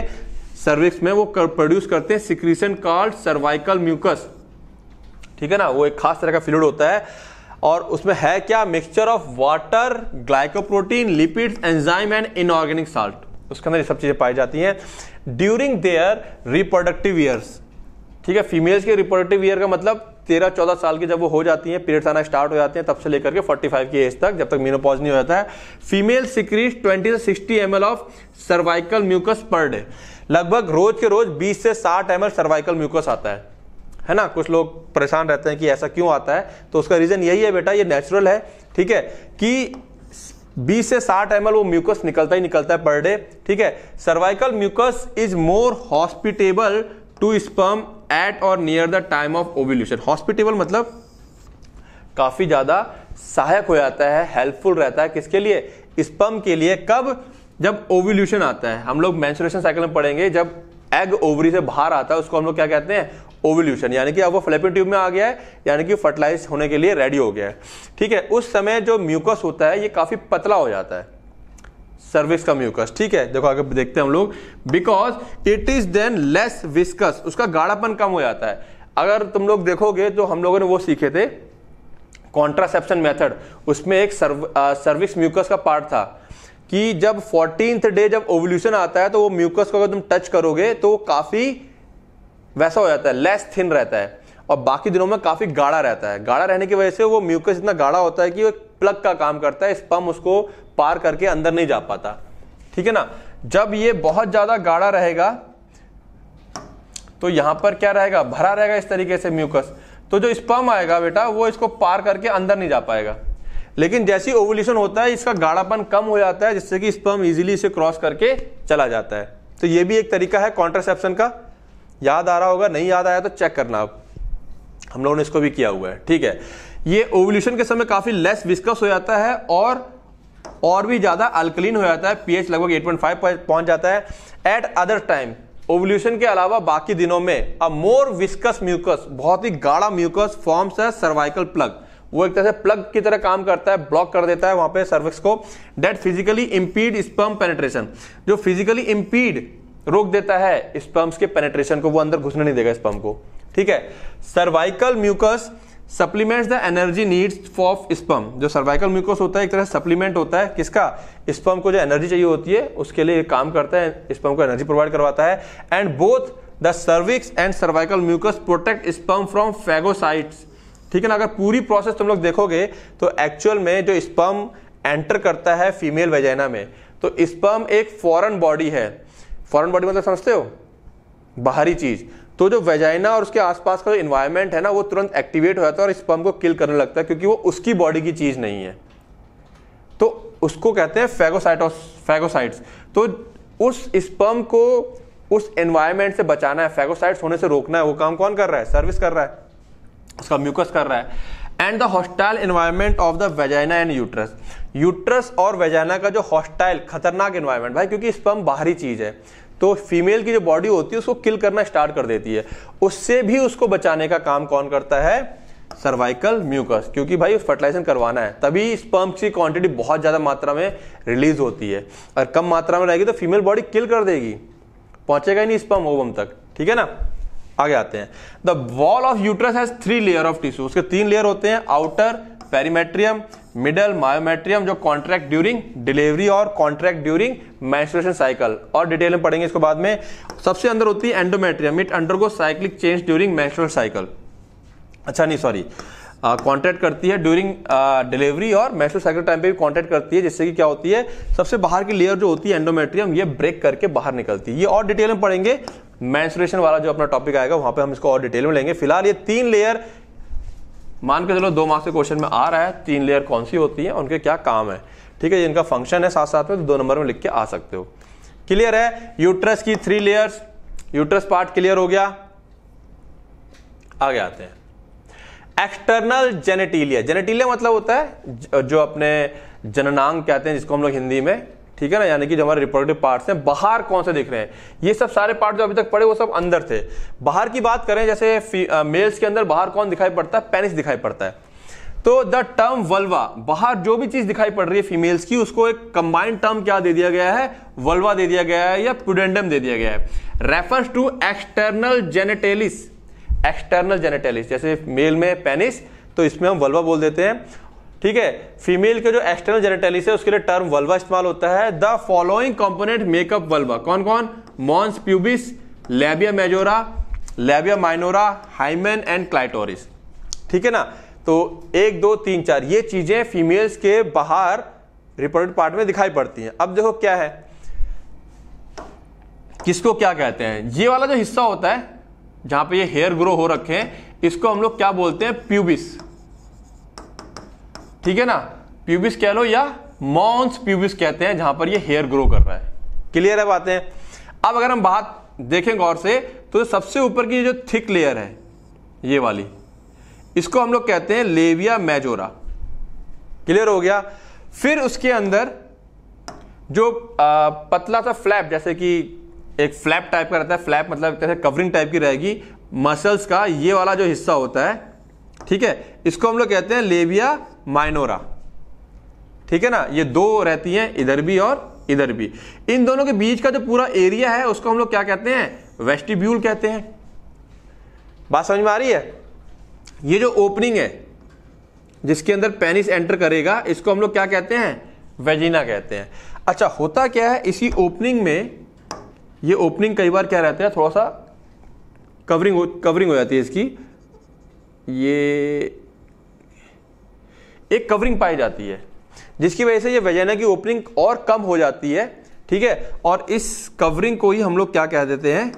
सर्विक्स में वो कर, प्रोड्यूस करते हैं सिक्रीशन कार्ड सर्वाइकल म्यूकस ठीक है ना वो एक खास तरह का फ्लूड होता है और उसमें है क्या mixture of water glycoprotein lipids enzyme and inorganic salt उसके अंदर ये सब चीज़ें पाई जाती हैं ड्यूरिंग देयर रिप्रोडक्टिव ईयर्स ठीक है फीमेल्स के रिप्रोडक्टिव ईयर का मतलब तेरह चौदह साल की जब वो हो जाती हैं पीरियड्स आना स्टार्ट हो जाते हैं तब से लेकर के फोर्टी फाइव की एज तक जब तक मीनोपॉज नहीं हो जाता है फीमेल सिक्रीज ट्वेंटी से sixty M of cervical mucus per day लगभग रोज के रोज बीस से साठ एम सर्वाइकल म्यूकस आता है है ना कुछ लोग परेशान रहते हैं कि ऐसा क्यों आता है तो उसका रीज़न यही है बेटा ये नेचुरल है ठीक है कि 20 से 60 एम वो म्यूकस निकलता ही निकलता है पर डे ठीक है cervical mucus is more hospitable to sperm at or near the time of ovulation hospitable मतलब काफी ज्यादा सहायक हो जाता है हेल्पफुल रहता है किसके लिए स्पम के लिए कब जब ओवल्यूशन आता है हम लोग मैं साइकिल में पढ़ेंगे जब एग ओवरी से बाहर आता है उसको हम लोग क्या कहते हैं ओवल्यूशन यानी कि अब वो फ्लैपिंग ट्यूब में आ गया है यानी कि फर्टिलाइज होने के लिए रेडी हो गया है ठीक है उस समय जो म्यूकस होता है ये काफ़ी पतला हो जाता है सर्विस का म्यूकस ठीक है देखो आगे देखते हैं हम लोग because it is then less viscous उसका गाढ़ापन कम हो जाता है अगर तुम लोग देखोगे तो हम लोगों ने वो सीखे थे कॉन्ट्रासेप्शन मेथड उसमें एक सर्व, आ, सर्विस म्यूकस का पार्ट था कि जब फोर्टीन डे जब ओवल्यूशन आता है तो वो म्यूकस को अगर तुम टच करोगे तो काफ़ी वैसा हो जाता है लेस थिन रहता है और बाकी दिनों में काफ़ी गाढ़ा रहता है गाढ़ा रहने की वजह से वो म्यूकस इतना गाढ़ा होता है कि वो प्लग का काम करता है इस पम्प उसको पार करके अंदर नहीं जा पाता ठीक है ना जब ये बहुत ज़्यादा गाढ़ा रहेगा तो यहां पर क्या रहेगा भरा रहेगा इस तरीके से म्यूकस तो जो स्पम आएगा बेटा वो इसको पार करके अंदर नहीं जा पाएगा लेकिन जैसे ही ओवुलेशन होता है इसका गाढ़ापन कम हो जाता है जिससे कि स्पम इजीली इसे क्रॉस करके चला जाता है तो ये भी एक तरीका है कॉन्ट्रासेप्शन का याद आ रहा होगा नहीं याद आया तो चेक करना आप हम लोगों ने इसको भी किया हुआ है ठीक है ये ओवल्यूशन के समय काफ़ी लेस विस्कस हो जाता है और और भी ज़्यादा अल्कलीन हो जाता है पीएच लगभग 8.5 फाइव पहुंच जाता है एट अदर टाइम ओवल्यूशन के अलावा बाकी दिनों में अ मोर विस्कस म्यूकस बहुत ही गाढ़ा म्यूकस फॉर्म्स है सर्वाइकल प्लग वो एक तरह से प्लग की तरह काम करता है ब्लॉक कर देता है वहां पे सर्विक्स को that physically impede sperm penetration जो फिजिकली इम्पीड रोक देता है स्पर्म्स के पेनेट्रेशन को वो अंदर घुसने नहीं देगा स्पर्म को ठीक है cervical mucus supplements the energy needs for sperm जो सर्वाइकल म्यूकोस होता है एक तरह सप्लीमेंट होता है किसका स्पम को जो एनर्जी चाहिए होती है उसके लिए काम करता है स्पम को एनर्जी प्रोवाइड करवाता है and both the cervix and cervical mucus protect sperm from phagocytes ठीक है ना अगर पूरी प्रोसेस तुम लोग देखोगे तो एक्चुअल में जो स्पम एंटर करता है फीमेल वेजाइना में तो स्पम एक फॉरन बॉडी है फॉरन बॉडी मतलब समझते हो बाहरी चीज तो जो वेजाइना और उसके आसपास का जो इन्वायरमेंट है ना वो तुरंत एक्टिवेट हो जाता है और स्पर्म को किल करने लगता है क्योंकि वो उसकी बॉडी की चीज़ नहीं है तो उसको कहते हैं फैगोसाइटोस फेगोसाइट्स तो उस स्पर्म को उस एनवायरमेंट से बचाना है फेगोसाइट्स होने से रोकना है वो काम कौन कर रहा है सर्विस कर रहा है उसका म्यूकस कर रहा है and the hostile environment of the vagina and uterus uterus और वेजाइना का जो हॉस्टाइल खतरनाक एनवायरमेंट भाई क्योंकि स्पम बाहरी चीज़ है तो फीमेल की जो बॉडी होती है उसको किल करना स्टार्ट कर देती है उससे भी उसको बचाने का काम कौन करता है सर्वाइकल म्यूकस क्योंकि भाई उस फर्टिलाइजेशन करवाना है तभी स्पर्म की क्वांटिटी बहुत ज़्यादा मात्रा में रिलीज होती है और कम मात्रा में रहेगी तो फीमेल बॉडी किल कर देगी पहुंचेगा ही नहीं स्पर्म ओवम तक ठीक है ना आगे आते हैं the wall of uterus has three layer of tissue उसके तीन लेयर होते हैं आउटर पेरीमेट्रियम मिडल मायोमेट्रियम जो कॉन्ट्रैक्ट ड्यूरिंग डिलीवरी और कॉन्ट्रैक्ट ड्यूरिंग मैंस्ट्रेशन साइकिल और डिटेल में पढ़ेंगे इसको बाद में सबसे अंदर होती है endometrium it undergo cyclic change during menstrual cycle अच्छा नहीं सॉरी कॉन्ट्रैक्ट करती है ड्यूरिंग डिलीवरी और मैस्ट्रो साइकिल टाइम पे भी कॉन्ट्रैक्ट करती है जिससे कि क्या होती है सबसे बाहर की लेयर जो होती है एंडोमेट्रियम ये ब्रेक करके बाहर निकलती है ये और डिटेल में पढ़ेंगे मैंसुरेशन वाला जो अपना टॉपिक आएगा वहां पे हम इसको और डिटेल में लेंगे फिलहाल ये तीन लेयर मान के चलो दो मार्क्स के क्वेश्चन में आ रहा है तीन लेयर कौन सी होती है उनके क्या काम है ठीक है इनका फंक्शन है साथ साथ में तो दो नंबर में लिख के आ सकते हो क्लियर है यूट्रस की three layers uterus part clear हो गया आगे आते हैं एक्सटर्नल जेनेटीलिया जेनेटीलिया मतलब होता है जो अपने जननांग कहते हैं जिसको हम लोग हिंदी में ठीक है ना यानी कि जो हमारे रिपोर्टिव पार्ट्स हैं बाहर कौन से दिख रहे हैं ये सब सारे पार्ट जो अभी तक पड़े वो सब अंदर थे बाहर की बात करें जैसे मेल्स के अंदर बाहर कौन दिखाई पड़ता है पेनिस दिखाई पड़ता है तो द टर्म वल्वा बाहर जो भी चीज दिखाई पड़ रही है फीमेल्स की उसको एक कंबाइंड टर्म क्या दे दिया गया है वल्वा दे दिया गया है या पुडेंडम दे दिया गया है refers to external genitalia external genitalia जैसे मेल में पेनिस तो इसमें हम वल्वा बोल देते हैं ठीक है फीमेल के जो एक्सटर्नल जेनेटेलिस है उसके लिए टर्म वल्वा इस्तेमाल होता है the following component make up vulva कौन कौन mons pubis labia majora labia minora hymen and clitoris ठीक है ना तो एक दो तीन चार ये चीजें फीमेल्स के बाहर रिपोर्टेड पार्ट में दिखाई पड़ती हैं अब देखो क्या है किसको क्या कहते हैं ये वाला जो हिस्सा होता है जहां पे ये हेयर ग्रो हो रखे हैं इसको हम लोग क्या बोलते हैं प्यूबिस ठीक है ना प्यूबिस कह लो या मॉन्स प्यूबिस कहते हैं जहां पर ये हेयर ग्रो कर रहा है क्लियर है बातें अब अगर हम बात देखें गौर से तो सबसे ऊपर की जो थिक लेयर है ये वाली इसको हम लोग कहते हैं लेविया मेजोरा क्लियर हो गया फिर उसके अंदर जो आ, पतला सा फ्लैप जैसे कि एक फ्लैप टाइप का रहता है फ्लैप मतलब जैसे कवरिंग टाइप की रहेगी मसल्स का ये वाला जो हिस्सा होता है ठीक है इसको हम लोग कहते हैं लेविया माइनोरा ठीक है ना ये दो रहती हैं इधर भी और इधर भी इन दोनों के बीच का जो पूरा एरिया है उसको हम लोग क्या कहते हैं वेस्टिब्यूल कहते हैं बात समझ में आ रही है ये जो ओपनिंग है जिसके अंदर पेनिस एंटर करेगा इसको हम लोग क्या कहते हैं वेजिना कहते हैं अच्छा होता क्या है इसी ओपनिंग में ये ओपनिंग कई बार क्या रहते हैं थोड़ा सा कवरिंग हो, कवरिंग हो जाती है इसकी ये एक कवरिंग पाई जाती है जिसकी वजह से ये वेजाना की ओपनिंग और कम हो जाती है ठीक है और इस कवरिंग को ही हम लोग क्या कह देते हैं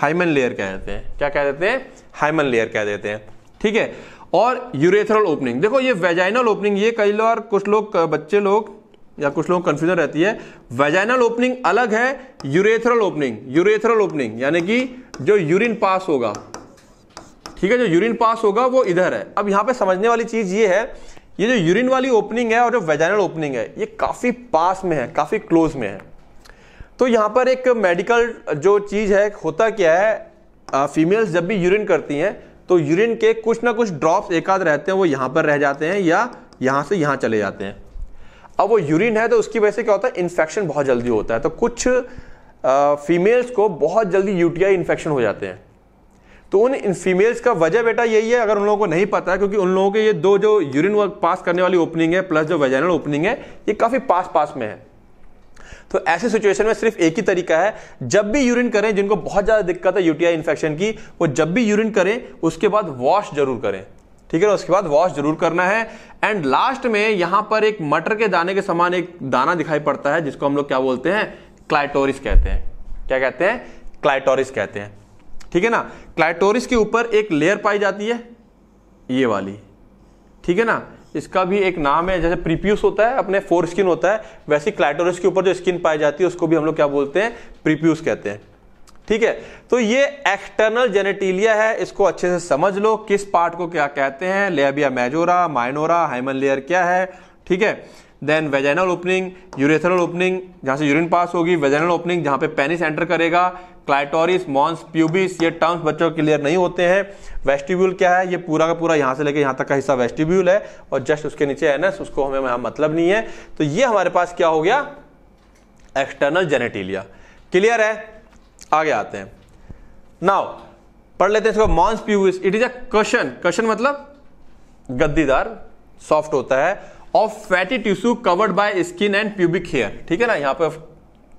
हाइमन लेयर कह देते हैं क्या कह देते हैं हाइमन लेयर कह देते हैं ठीक है और यूरेथरल ओपनिंग देखो ये वेजाइनल ओपनिंग ये कई बार कुछ लोग बच्चे लोग या कुछ लोग कंफ्यूजन रहती है वेजाइनल ओपनिंग अलग है यूरेथरल ओपनिंग यूरेथरल ओपनिंग यानी कि जो यूरिन पास होगा ठीक है जो यूरिन पास होगा वो इधर है अब यहां पे समझने वाली चीज ये है ये जो यूरिन वाली ओपनिंग है और जो वेजाइनल ओपनिंग है ये काफ़ी पास में है काफ़ी क्लोज में है तो यहाँ पर एक मेडिकल जो चीज़ है होता क्या है फीमेल्स जब भी यूरिन करती हैं तो यूरिन के कुछ ना कुछ ड्रॉप्स एक आध रहते हैं वो यहाँ पर रह जाते हैं या यहाँ से यहाँ चले जाते हैं अब वो यूरिन है तो उसकी वजह से क्या होता है इन्फेक्शन बहुत जल्दी होता है तो कुछ फीमेल्स को बहुत जल्दी यूटीआई इन्फेक्शन हो जाते हैं तो उन फीमेल्स का वजह बेटा यही है अगर उन लोगों को नहीं पता है क्योंकि उन लोगों के ये दो जो यूरिन पास करने वाली ओपनिंग है प्लस जो वेजाइनल ओपनिंग है ये काफ़ी पास पास में है तो ऐसे सिचुएशन में सिर्फ एक ही तरीका है जब भी यूरिन करें जिनको बहुत ज़्यादा दिक्कत है यूटीआई इन्फेक्शन की वो जब भी यूरिन करें उसके बाद वॉश जरूर करें ठीक है उसके बाद वॉश जरूर करना है एंड लास्ट में यहां पर एक मटर के दाने के समान एक दाना दिखाई पड़ता है जिसको हम लोग क्या बोलते हैं क्लाइटोरिस कहते हैं क्या कहते हैं क्लाइटोरिस कहते हैं ठीक है ना क्लाइटोरिस के ऊपर एक लेयर पाई जाती है ये वाली ठीक है ना इसका भी एक नाम है जैसे प्रीप्यूस होता है अपने फोर स्किन होता है वैसे क्लाइटोरिस के ऊपर जो स्किन पाई जाती है उसको भी हम लोग क्या बोलते हैं प्रीप्यूस कहते हैं ठीक है तो ये एक्सटर्नल जेनेटिलिया है इसको अच्छे से समझ लो किस पार्ट को क्या कहते हैं labia majora minora hymen layer क्या है ठीक है then vaginal opening urethral opening जहां से यूरिन पास होगी वेजाइनल ओपनिंग जहां पे पेनिस एंटर करेगा क्लाइटोरिस मॉन्स प्यूबिस ये टर्म्स बच्चों के क्लियर नहीं होते हैं वेस्टिब्यूल क्या है ये पूरा का पूरा यहाँ से लेकर यहाँ तक का हिस्सा वेस्टिब्यूल है और जस्ट उसके नीचे एनएस उसको हमें यहाँ मतलब नहीं है तो ये हमारे पास क्या हो गया एक्सटर्नल जेनेटिलिया क्लियर है आगे आते हैं नाउ पढ़ लेते हैं इसको mons pubis it is a cushion cushion मतलब गद्दीदार सॉफ्ट होता है of fatty tissue covered by skin and pubic hair ठीक है ना यहाँ पर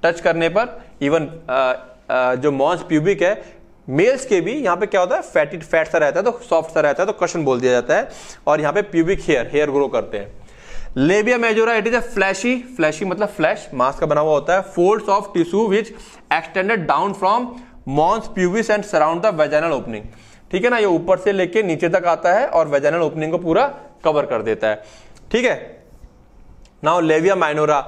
टच करने पर इवन जो मॉन्स प्यूबिक है मेल्स के भी यहाँ पे क्या होता है फैटी फैट सा रहता है तो सॉफ्ट सा रहता है तो कशन बोल दिया जाता है और यहाँ पे प्यूबिक हेयर हेयर ग्रो करते हैं labia majora it is a fleshy fleshy मतलब फ्लैश मांस का बना हुआ होता है folds of tissue which extended down from mons pubis and surround the vaginal opening ठीक है ना ये ऊपर से लेके नीचे तक आता है और वेजाइनल ओपनिंग को पूरा कवर कर देता है ठीक है now labia minora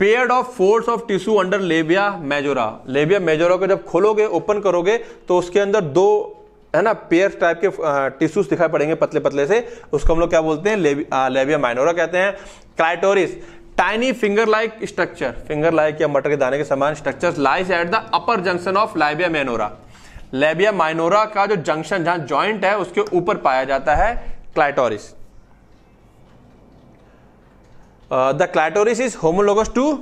pair of folds of tissue under labia majora labia majora को जब खोलोगे ओपन करोगे तो उसके अंदर दो है ना पेयर टाइप के टिश्यूज दिखाई पड़ेंगे पतले पतले से उसको हम लोग क्या बोलते हैं लेबिया माइनोरा कहते हैं clitoris tiny finger like structure finger like या मटर के दाने के समान structure lies at the upper junction of labia minora labia minora का जो जंक्शन जहां ज्वाइंट है उसके ऊपर पाया जाता है clitoris the clitoris is homologous to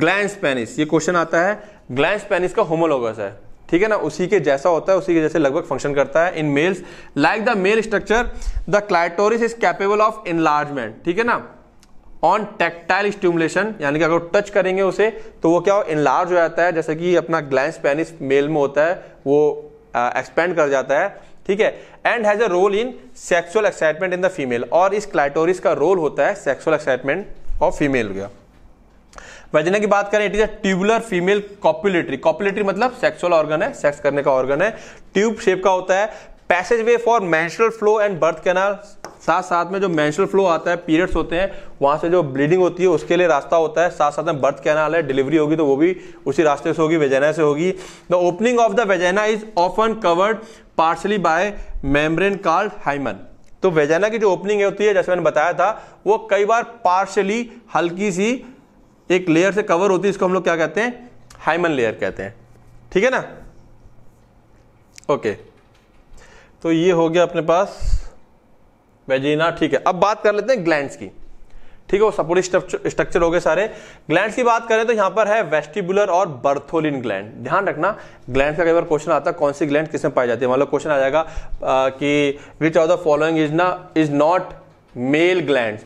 gland penis ये क्वेश्चन आता है ग्लैंड पेनिस का होमोलोगस है ठीक है ना उसी के जैसा होता है उसी के जैसे लगभग फंक्शन करता है in males like the male structure the clitoris is capable of enlargement ठीक है ना ऑन टेक्टाइल स्टिमुलेशन यानी कि अगर टच करेंगे उसे तो वो क्या हो इनलार्ज हो जाता है जैसे कि अपना ग्लैंड पेनिस मेल में होता है वो एक्सपेंड uh, कर जाता है ठीक है and has a role in sexual excitement in the female और इस क्लाइटोरिस का रोल होता है सेक्सुअल एक्साइटमेंट और फीमेल गया वजना की बात करें it is a tubular female copulatory copulatory मतलब सेक्सुअल ऑर्गन है सेक्स करने का ऑर्गन है ट्यूब शेप का होता है passage way for menstrual flow and birth canal साथ साथ में जो मैंशनल फ्लो आता है पीरियड्स होते हैं वहां से जो ब्लीडिंग होती है उसके लिए रास्ता होता है साथ साथ में बर्थ कैनाल है डिलीवरी होगी तो वो भी उसी रास्ते से होगी वेजेना से होगी the opening of the vagina is often covered partially by membrane called hymen तो वेजाना की जो ओपनिंग होती है जैसे मैंने बताया था वो कई बार पार्शली हल्की सी एक लेयर से कवर होती है इसको हम लोग क्या कहते हैं हाइमन लेयर कहते हैं ठीक है ना ओके तो ये हो गया अपने पास वेजीना ठीक है अब बात कर लेते हैं ग्लैंड की ठीक है वो सपोर्टिव स्ट्रक्चर हो गए सारे ग्लैंड की बात करें तो यहां पर है वेस्टिबुलर और बर्थोलिन ग्लैंड ध्यान रखना ग्लैंड का कई बार क्वेश्चन आता है कौन सी ग्लैंड किसमें पाई जाती है मान लो क्वेश्चन आ जाएगा आ, कि which of the following is ना is not male gland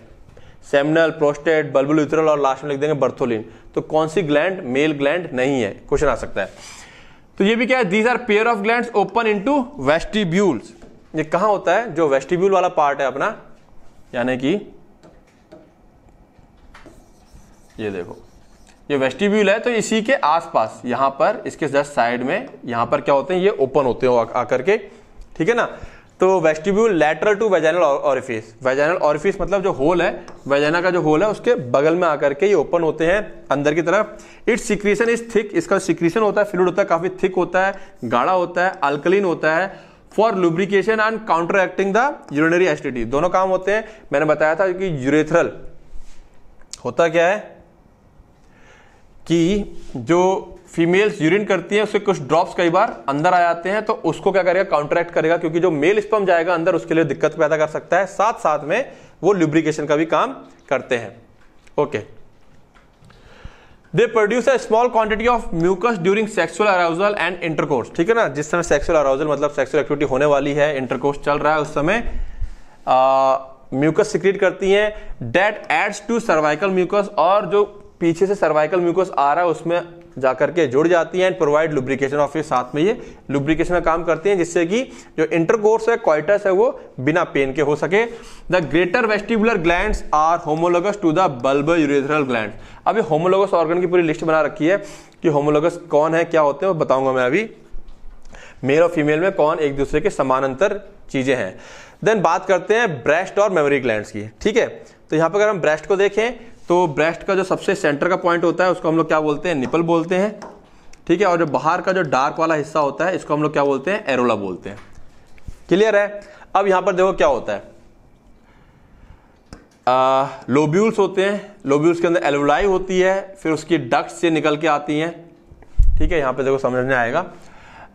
seminal prostate bulbourethral और लास्ट में लिख देंगे बर्थोलिन तो कौन सी ग्लैंड मेल ग्लैंड नहीं है क्वेश्चन आ सकता है तो ये भी क्या है these are pair of gland open to vestibules ये कहाँ होता है जो वेस्टिब्यूल वाला पार्ट है अपना यानी कि ये देखो ये वेस्टिब्यूल है तो इसी के आसपास यहां पर इसके जस्ट साइड में यहां पर क्या होते हैं ये ओपन होते हो आकर के ठीक है ना तो vestibule lateral to vaginal orifice vaginal orifice मतलब जो होल है वेजाइना का जो होल है उसके बगल में आकर के ये ओपन होते हैं अंदर की तरफ इट्स सिक्रीशन इज थिक इसका सिक्रीशन होता है फ्लूड होता है काफ़ी थिक होता है गाढ़ा होता है अल्कलीन होता है for lubrication and counteracting the urinary acidity दोनों काम होते हैं मैंने बताया था कि यूरेथरल होता क्या है कि जो फीमेल्स यूरिन करती हैं उसके कुछ ड्रॉप्स कई बार अंदर आ जाते हैं तो उसको क्या करेगा काउंट्रैक्ट करेगा क्योंकि जो मेल स्पम जाएगा अंदर उसके लिए दिक्कत पैदा कर सकता है साथ साथ में वो लुब्रिकेशन का भी काम करते हैं okay they produce a small quantity of mucus during sexual arousal and intercourse ठीक है ना जिस समय सेक्सुअल अराउजल मतलब सेक्सुअल एक्टिविटी होने वाली है इंटरकोर्स चल रहा है उस समय म्यूकस सिक्रीट करती हैं that aids to cervical mucus और जो पीछे से सर्वाइकल म्यूकोस आ रहा है उसमें जाकर के जुड़ जाती है एंड प्रोवाइड लुब्रिकेशन ऑफ ये साथ में ये लुब्रिकेशन का काम करती है जिससे कि जो इंटरकोर्स है क्वाइटस है वो बिना पेन के हो सके the greater vestibular gland are homologous to the bulb urethral gland अब ये होमोलोगस ऑर्गन की पूरी लिस्ट बना रखी है कि होमोलोगस कौन है क्या होते हैं बताऊंगा मैं अभी मेल और फीमेल में कौन एक दूसरे के समानांतर चीजें हैं देन बात करते हैं ब्रेस्ट और मेमोरी ग्लैंड की ठीक है तो यहाँ पर अगर हम ब्रेस्ट को देखें तो ब्रेस्ट का जो सबसे सेंटर का पॉइंट होता है उसको हम लोग क्या बोलते हैं निपल बोलते हैं ठीक है और जो बाहर का जो डार्क वाला हिस्सा होता है इसको हम लोग क्या बोलते हैं एरोला बोलते हैं क्लियर है अब यहां पर देखो क्या होता है लोब्यूल्स होते हैं लोब्यूल्स के अंदर एलोलाई होती है फिर उसकी डक्ट से निकल के आती हैं ठीक है यहाँ पर देखो समझने आएगा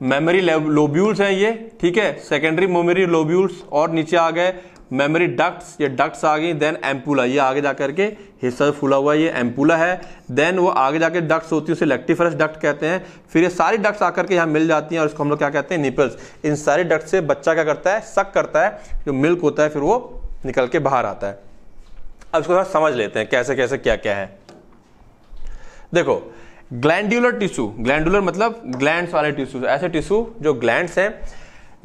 मेमोरी लोब्यूल्स हैं ये ठीक है सेकेंडरी मेमोरी लोब्यूल्स और नीचे आ गए मेमोरी डक्ट्स ये डक्ट्स आ गई देन एम्पूला ये आगे जाकर के हिस्सा फूला हुआ ये एम्पूला है देन वो आगे जाके डक्ट्स होती है उसे लेक्टिफरस डक्ट कहते हैं फिर ये सारी डक्ट्स आकर के यहाँ मिल जाती हैं और इसको हम लोग क्या कहते हैं निपल्स इन सारी डक्ट से बच्चा क्या करता है सक करता है जो मिल्क होता है फिर वो निकल के बाहर आता है अब इसको थोड़ा समझ लेते हैं कैसे कैसे क्या क्या है देखो ग्लैंडुलर टिश्यू ग्लैंडुलर मतलब ग्लैंड वाले टिश्यू ऐसे टिश्यू जो ग्लैंड हैं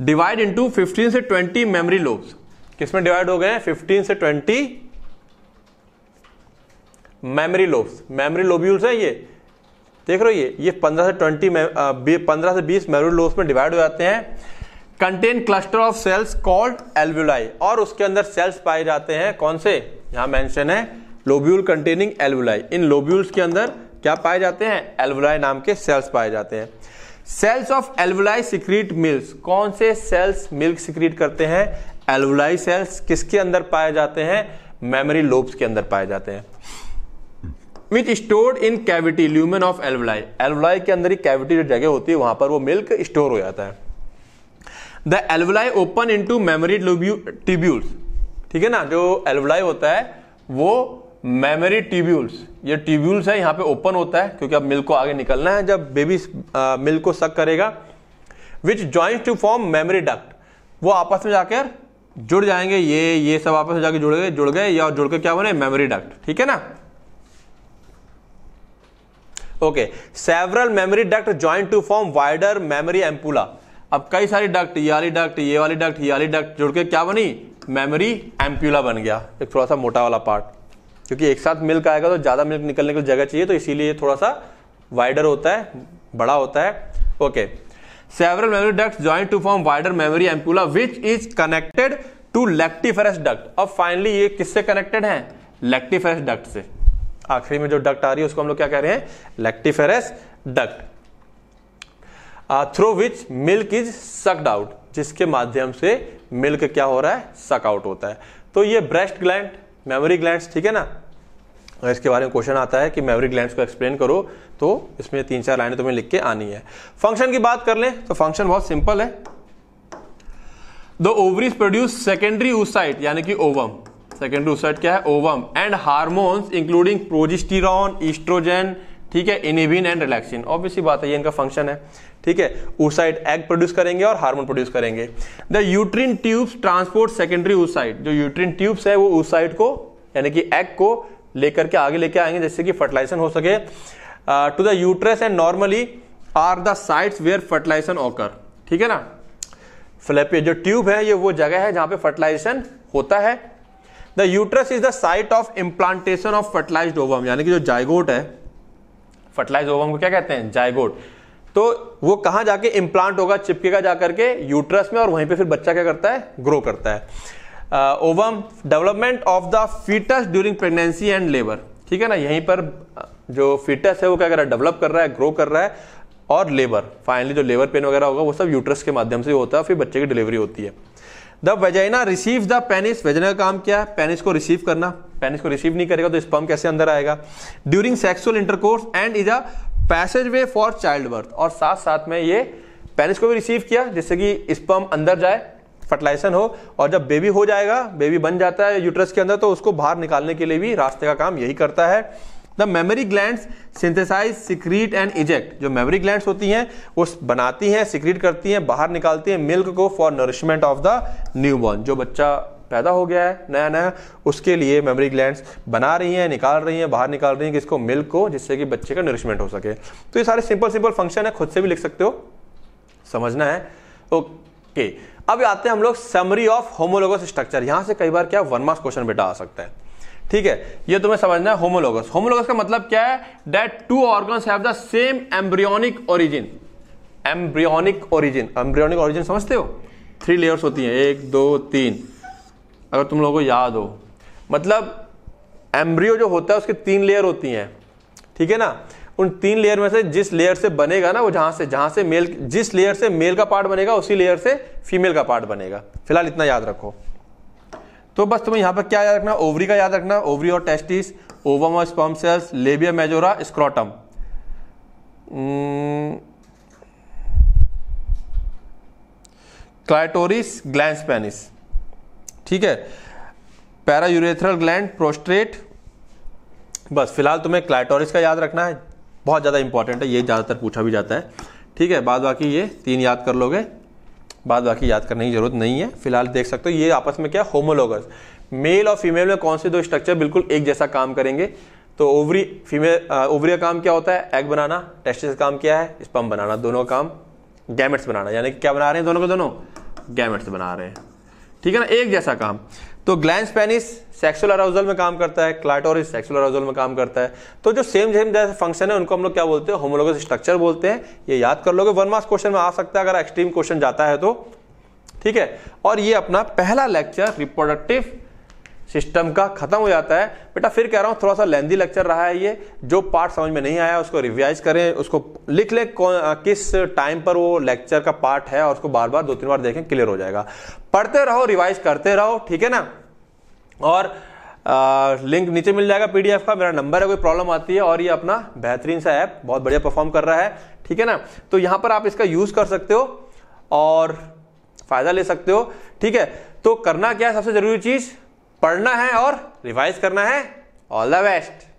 डिवाइड इंटू 15 से 20 मेमोरी लोब्स किसमें डिवाइड हो गए हैं 15 से 20 मेमोरी लोब्स मेमोरी लोब्यूल्स हैं ये देख रहे हो ये ये 15 से 20 15 से 20 मेमोरी लोब्स में डिवाइड हो जाते हैं contain cluster of cells called alveoli और उसके अंदर सेल्स पाए जाते हैं कौन से यहां मेंशन है lobule containing alveoli in lobules के अंदर क्या पाए जाते हैं एल्वुलाई नाम के सेल्स पाए जाते हैं cells of alveoli secrete milk कौन से सेल्स मिल्क सिक्रीट करते हैं एलवलाई सेल्स किसके अंदर पाए जाते हैं मेमोरी लोब्स के अंदर पाए जाते हैं which stored in cavity lumen of alveoli alveoli के अंदर ही कैविटी जो जगह होती है वहां पर वो मिल्क स्टोर हो जाता है the alveoli open into mammary tubules ठीक है ना जो एलवलाई होता है वो मेमोरी ट्यूब्यूल्स ये ट्यूब्यूल्स है यहां पे ओपन होता है क्योंकि अब मिल्क को आगे निकलना है जब बेबी मिल्क को सक करेगा which joint to form mammary duct वो आपस में जाकर जुड़ जाएंगे ये ये सब आपस में जाके जुड़ गए जुड़ गए या जुड़ के क्या बने मेमोरी डक्ट ठीक है ना okay several mammary duct join to form wider mammary ampulla अब कई सारी डक्ट ये वाली डक्ट ये वाली डक्ट ये वाली डक्ट जुड़ के क्या बनी मेमोरी एम्प्यूला बन गया एक थोड़ा सा मोटा वाला पार्ट क्योंकि एक साथ मिल्क आएगा तो ज़्यादा मिल्क निकलने की जगह चाहिए तो इसीलिए थोड़ा सा वाइडर होता है बड़ा होता है okay okay. Several mammary duct join to form wider mammary ampulla which is connected to lactiferous duct अब फाइनली ये किससे कनेक्टेड है लेक्टिफेरस डक्ट से आखिरी में जो डक्ट आ रही है उसको हम लोग क्या कह रहे हैं lactiferous duct through which milk is sucked out जिसके माध्यम से मिल्क क्या हो रहा है सकआउट होता है तो ये ब्रेस्ट ग्लैंड मेमोरी ग्लैंड ठीक है ना अगर तो इसके बारे में क्वेश्चन आता है कि मेमोरी ग्लैंड को एक्सप्लेन करो तो इसमें तीन चार लाइनें तुम्हें लिख के आनी है फंक्शन की बात कर लें तो फंक्शन बहुत सिंपल है the ovaries produce secondary oocyte यानी कि ओवम सेकेंडरी ऊसाइट क्या है ovum and hormones including progesterone oestrogen ठीक है इनिबिन एंड रिलैक्सिन ऑब्वियसली बात है ये इनका फंक्शन है ठीक है ऊसाइट एग प्रोड्यूस करेंगे और हार्मोन प्रोड्यूस करेंगे the uterine tubes transport secondary oocyte जो यूट्रिन ट्यूब्स है वो ऊसाइट को यानी कि एग को लेकर के आगे लेके आएंगे जैसे कि फर्टिलाइजेशन हो सके to the uterus and normally are the sites where fertilisation occur ठीक है ना फ्लैपी जो ट्यूब है ये वो जगह है जहां पे फर्टिलाइजेशन होता है the uterus is the site of implantation of fertilise ovum यानी कि जो जायगोट है फर्टिलाइज ओवम को क्या कहते हैं जायगोट तो वो कहां जाके इम्प्लांट होगा चिपकेगा जाकर के यूट्रस में और वहीं पे फिर बच्चा क्या करता है ग्रो करता है ovum development of the foetus during pregnancy and labour ठीक है ना यहीं पर जो फीटस है वो क्या कर रहा है डेवलप कर रहा है ग्रो कर रहा है और लेबर फाइनली जो लेबर पेन वगैरह होगा वो सब यूट्रस के माध्यम से होता है फिर बच्चे की डिलीवरी होती है the vagina receive the penis vagina का काम क्या है पेनिस को रिसीव करना पेनिस को रिसीव नहीं करेगा तो स्पम कैसे अंदर आएगा during sexual intercourse and is a passage way for child birth और साथ साथ में ये पेनिस को भी रिसीव किया जिससे कि स्पम अंदर जाए फर्टिलाइजेशन हो और जब बेबी हो जाएगा बेबी बन जाता है यूट्रस के अंदर तो उसको बाहर निकालने के लिए भी रास्ते का काम यही करता है the mammary gland synthesise secrete and eject जो मेमोरी ग्लैंड होती हैं वो बनाती हैं सिक्रीट करती हैं बाहर निकालती हैं मिल्क को for nourishment of the newborn जो बच्चा पैदा हो गया है नया नया उसके लिए मेमोरी ग्लैंड बना रही हैं निकाल रही हैं बाहर निकाल रही हैं किसको मिल्क को जिससे कि बच्चे का नरिशमेंट हो सके तो ये सारे सिंपल सिंपल फंक्शन है खुद से भी लिख सकते हो समझना है ओके okay. अब आते हैं हम लोग समरी ऑफ होमोलोगस स्ट्रक्चर यहां से कई बार क्या वन मार्क्स क्वेश्चन बेटा आ सकता है ठीक है ये तुम्हें समझना है होमोलोगस होमोलोगस का मतलब क्या है that two organ have the same embryonic origin embryonic origin embryonic origin समझते हो थ्री लेयर्स होती हैं एक दो तीन अगर तुम लोगों को याद हो मतलब एम्ब्रियो जो होता है उसके तीन लेयर होती हैं ठीक है ना उन तीन लेयर में से जिस लेयर से बनेगा ना वो जहां से जहां से मेल जिस लेयर से मेल का पार्ट बनेगा उसी लेयर से फीमेल का पार्ट बनेगा फिलहाल इतना याद रखो तो बस तुम्हें यहां पर क्या याद रखना ओवरी का याद रखना ओवरी और टेस्टिस ओवम और sperm cells labia majora scrotum clitoris gland penis ठीक है पैरा यूरेथरल ग्लैंड प्रोस्ट्रेट बस फिलहाल तुम्हें क्लाइटोरिस का याद रखना है बहुत ज़्यादा इंपॉर्टेंट है ये ज़्यादातर पूछा भी जाता है ठीक है बाद बाकी ये तीन याद कर लोगे बाद बाकी याद करने की जरूरत नहीं है फिलहाल देख सकते हो ये आपस में क्या होमोलोगस मेल और फीमेल में कौन से दो स्ट्रक्चर बिल्कुल एक जैसा काम करेंगे तो ओवरी फीमेल ओवरी का काम क्या होता है एग बनाना टेस्टिस का काम क्या है स्पम बनाना दोनों काम गैमेट्स बनाना यानी कि क्या बना रहे हैं दोनों के दोनों गैमेट्स बना रहे हैं ठीक है ना एक जैसा काम तो ग्लैंड पेनिस सेक्सुअल अराउजल में काम करता है क्लाइटोरिस सेक्सुअल अराउजल में काम करता है तो जो सेम सेम जैसे फंक्शन है उनको हम लोग क्या बोलते हैं होमोलोगस स्ट्रक्चर बोलते हैं ये याद कर लोगे वन मार्क्स क्वेश्चन में आ सकता है अगर एक्सट्रीम क्वेश्चन जाता है तो ठीक है और ये अपना पहला लेक्चर रिप्रोडक्टिव सिस्टम का खत्म हो जाता है बेटा फिर कह रहा हूँ थोड़ा सा लेंदी लेक्चर रहा है ये जो पार्ट समझ में नहीं आया उसको रिवाइज करें उसको लिख लें किस टाइम पर वो लेक्चर का पार्ट है और उसको बार बार दो तीन बार देखें क्लियर हो जाएगा पढ़ते रहो रिवाइज करते रहो ठीक है ना और आ, लिंक नीचे मिल जाएगा पीडीएफ का मेरा नंबर है कोई प्रॉब्लम आती है और ये अपना बेहतरीन सा ऐप बहुत बढ़िया परफॉर्म कर रहा है ठीक है ना तो यहां पर आप इसका यूज़ कर सकते हो और फ़ायदा ले सकते हो ठीक है तो करना क्या है सबसे ज़रूरी चीज़ पढ़ना है और रिवाइज करना है ऑल द बेस्ट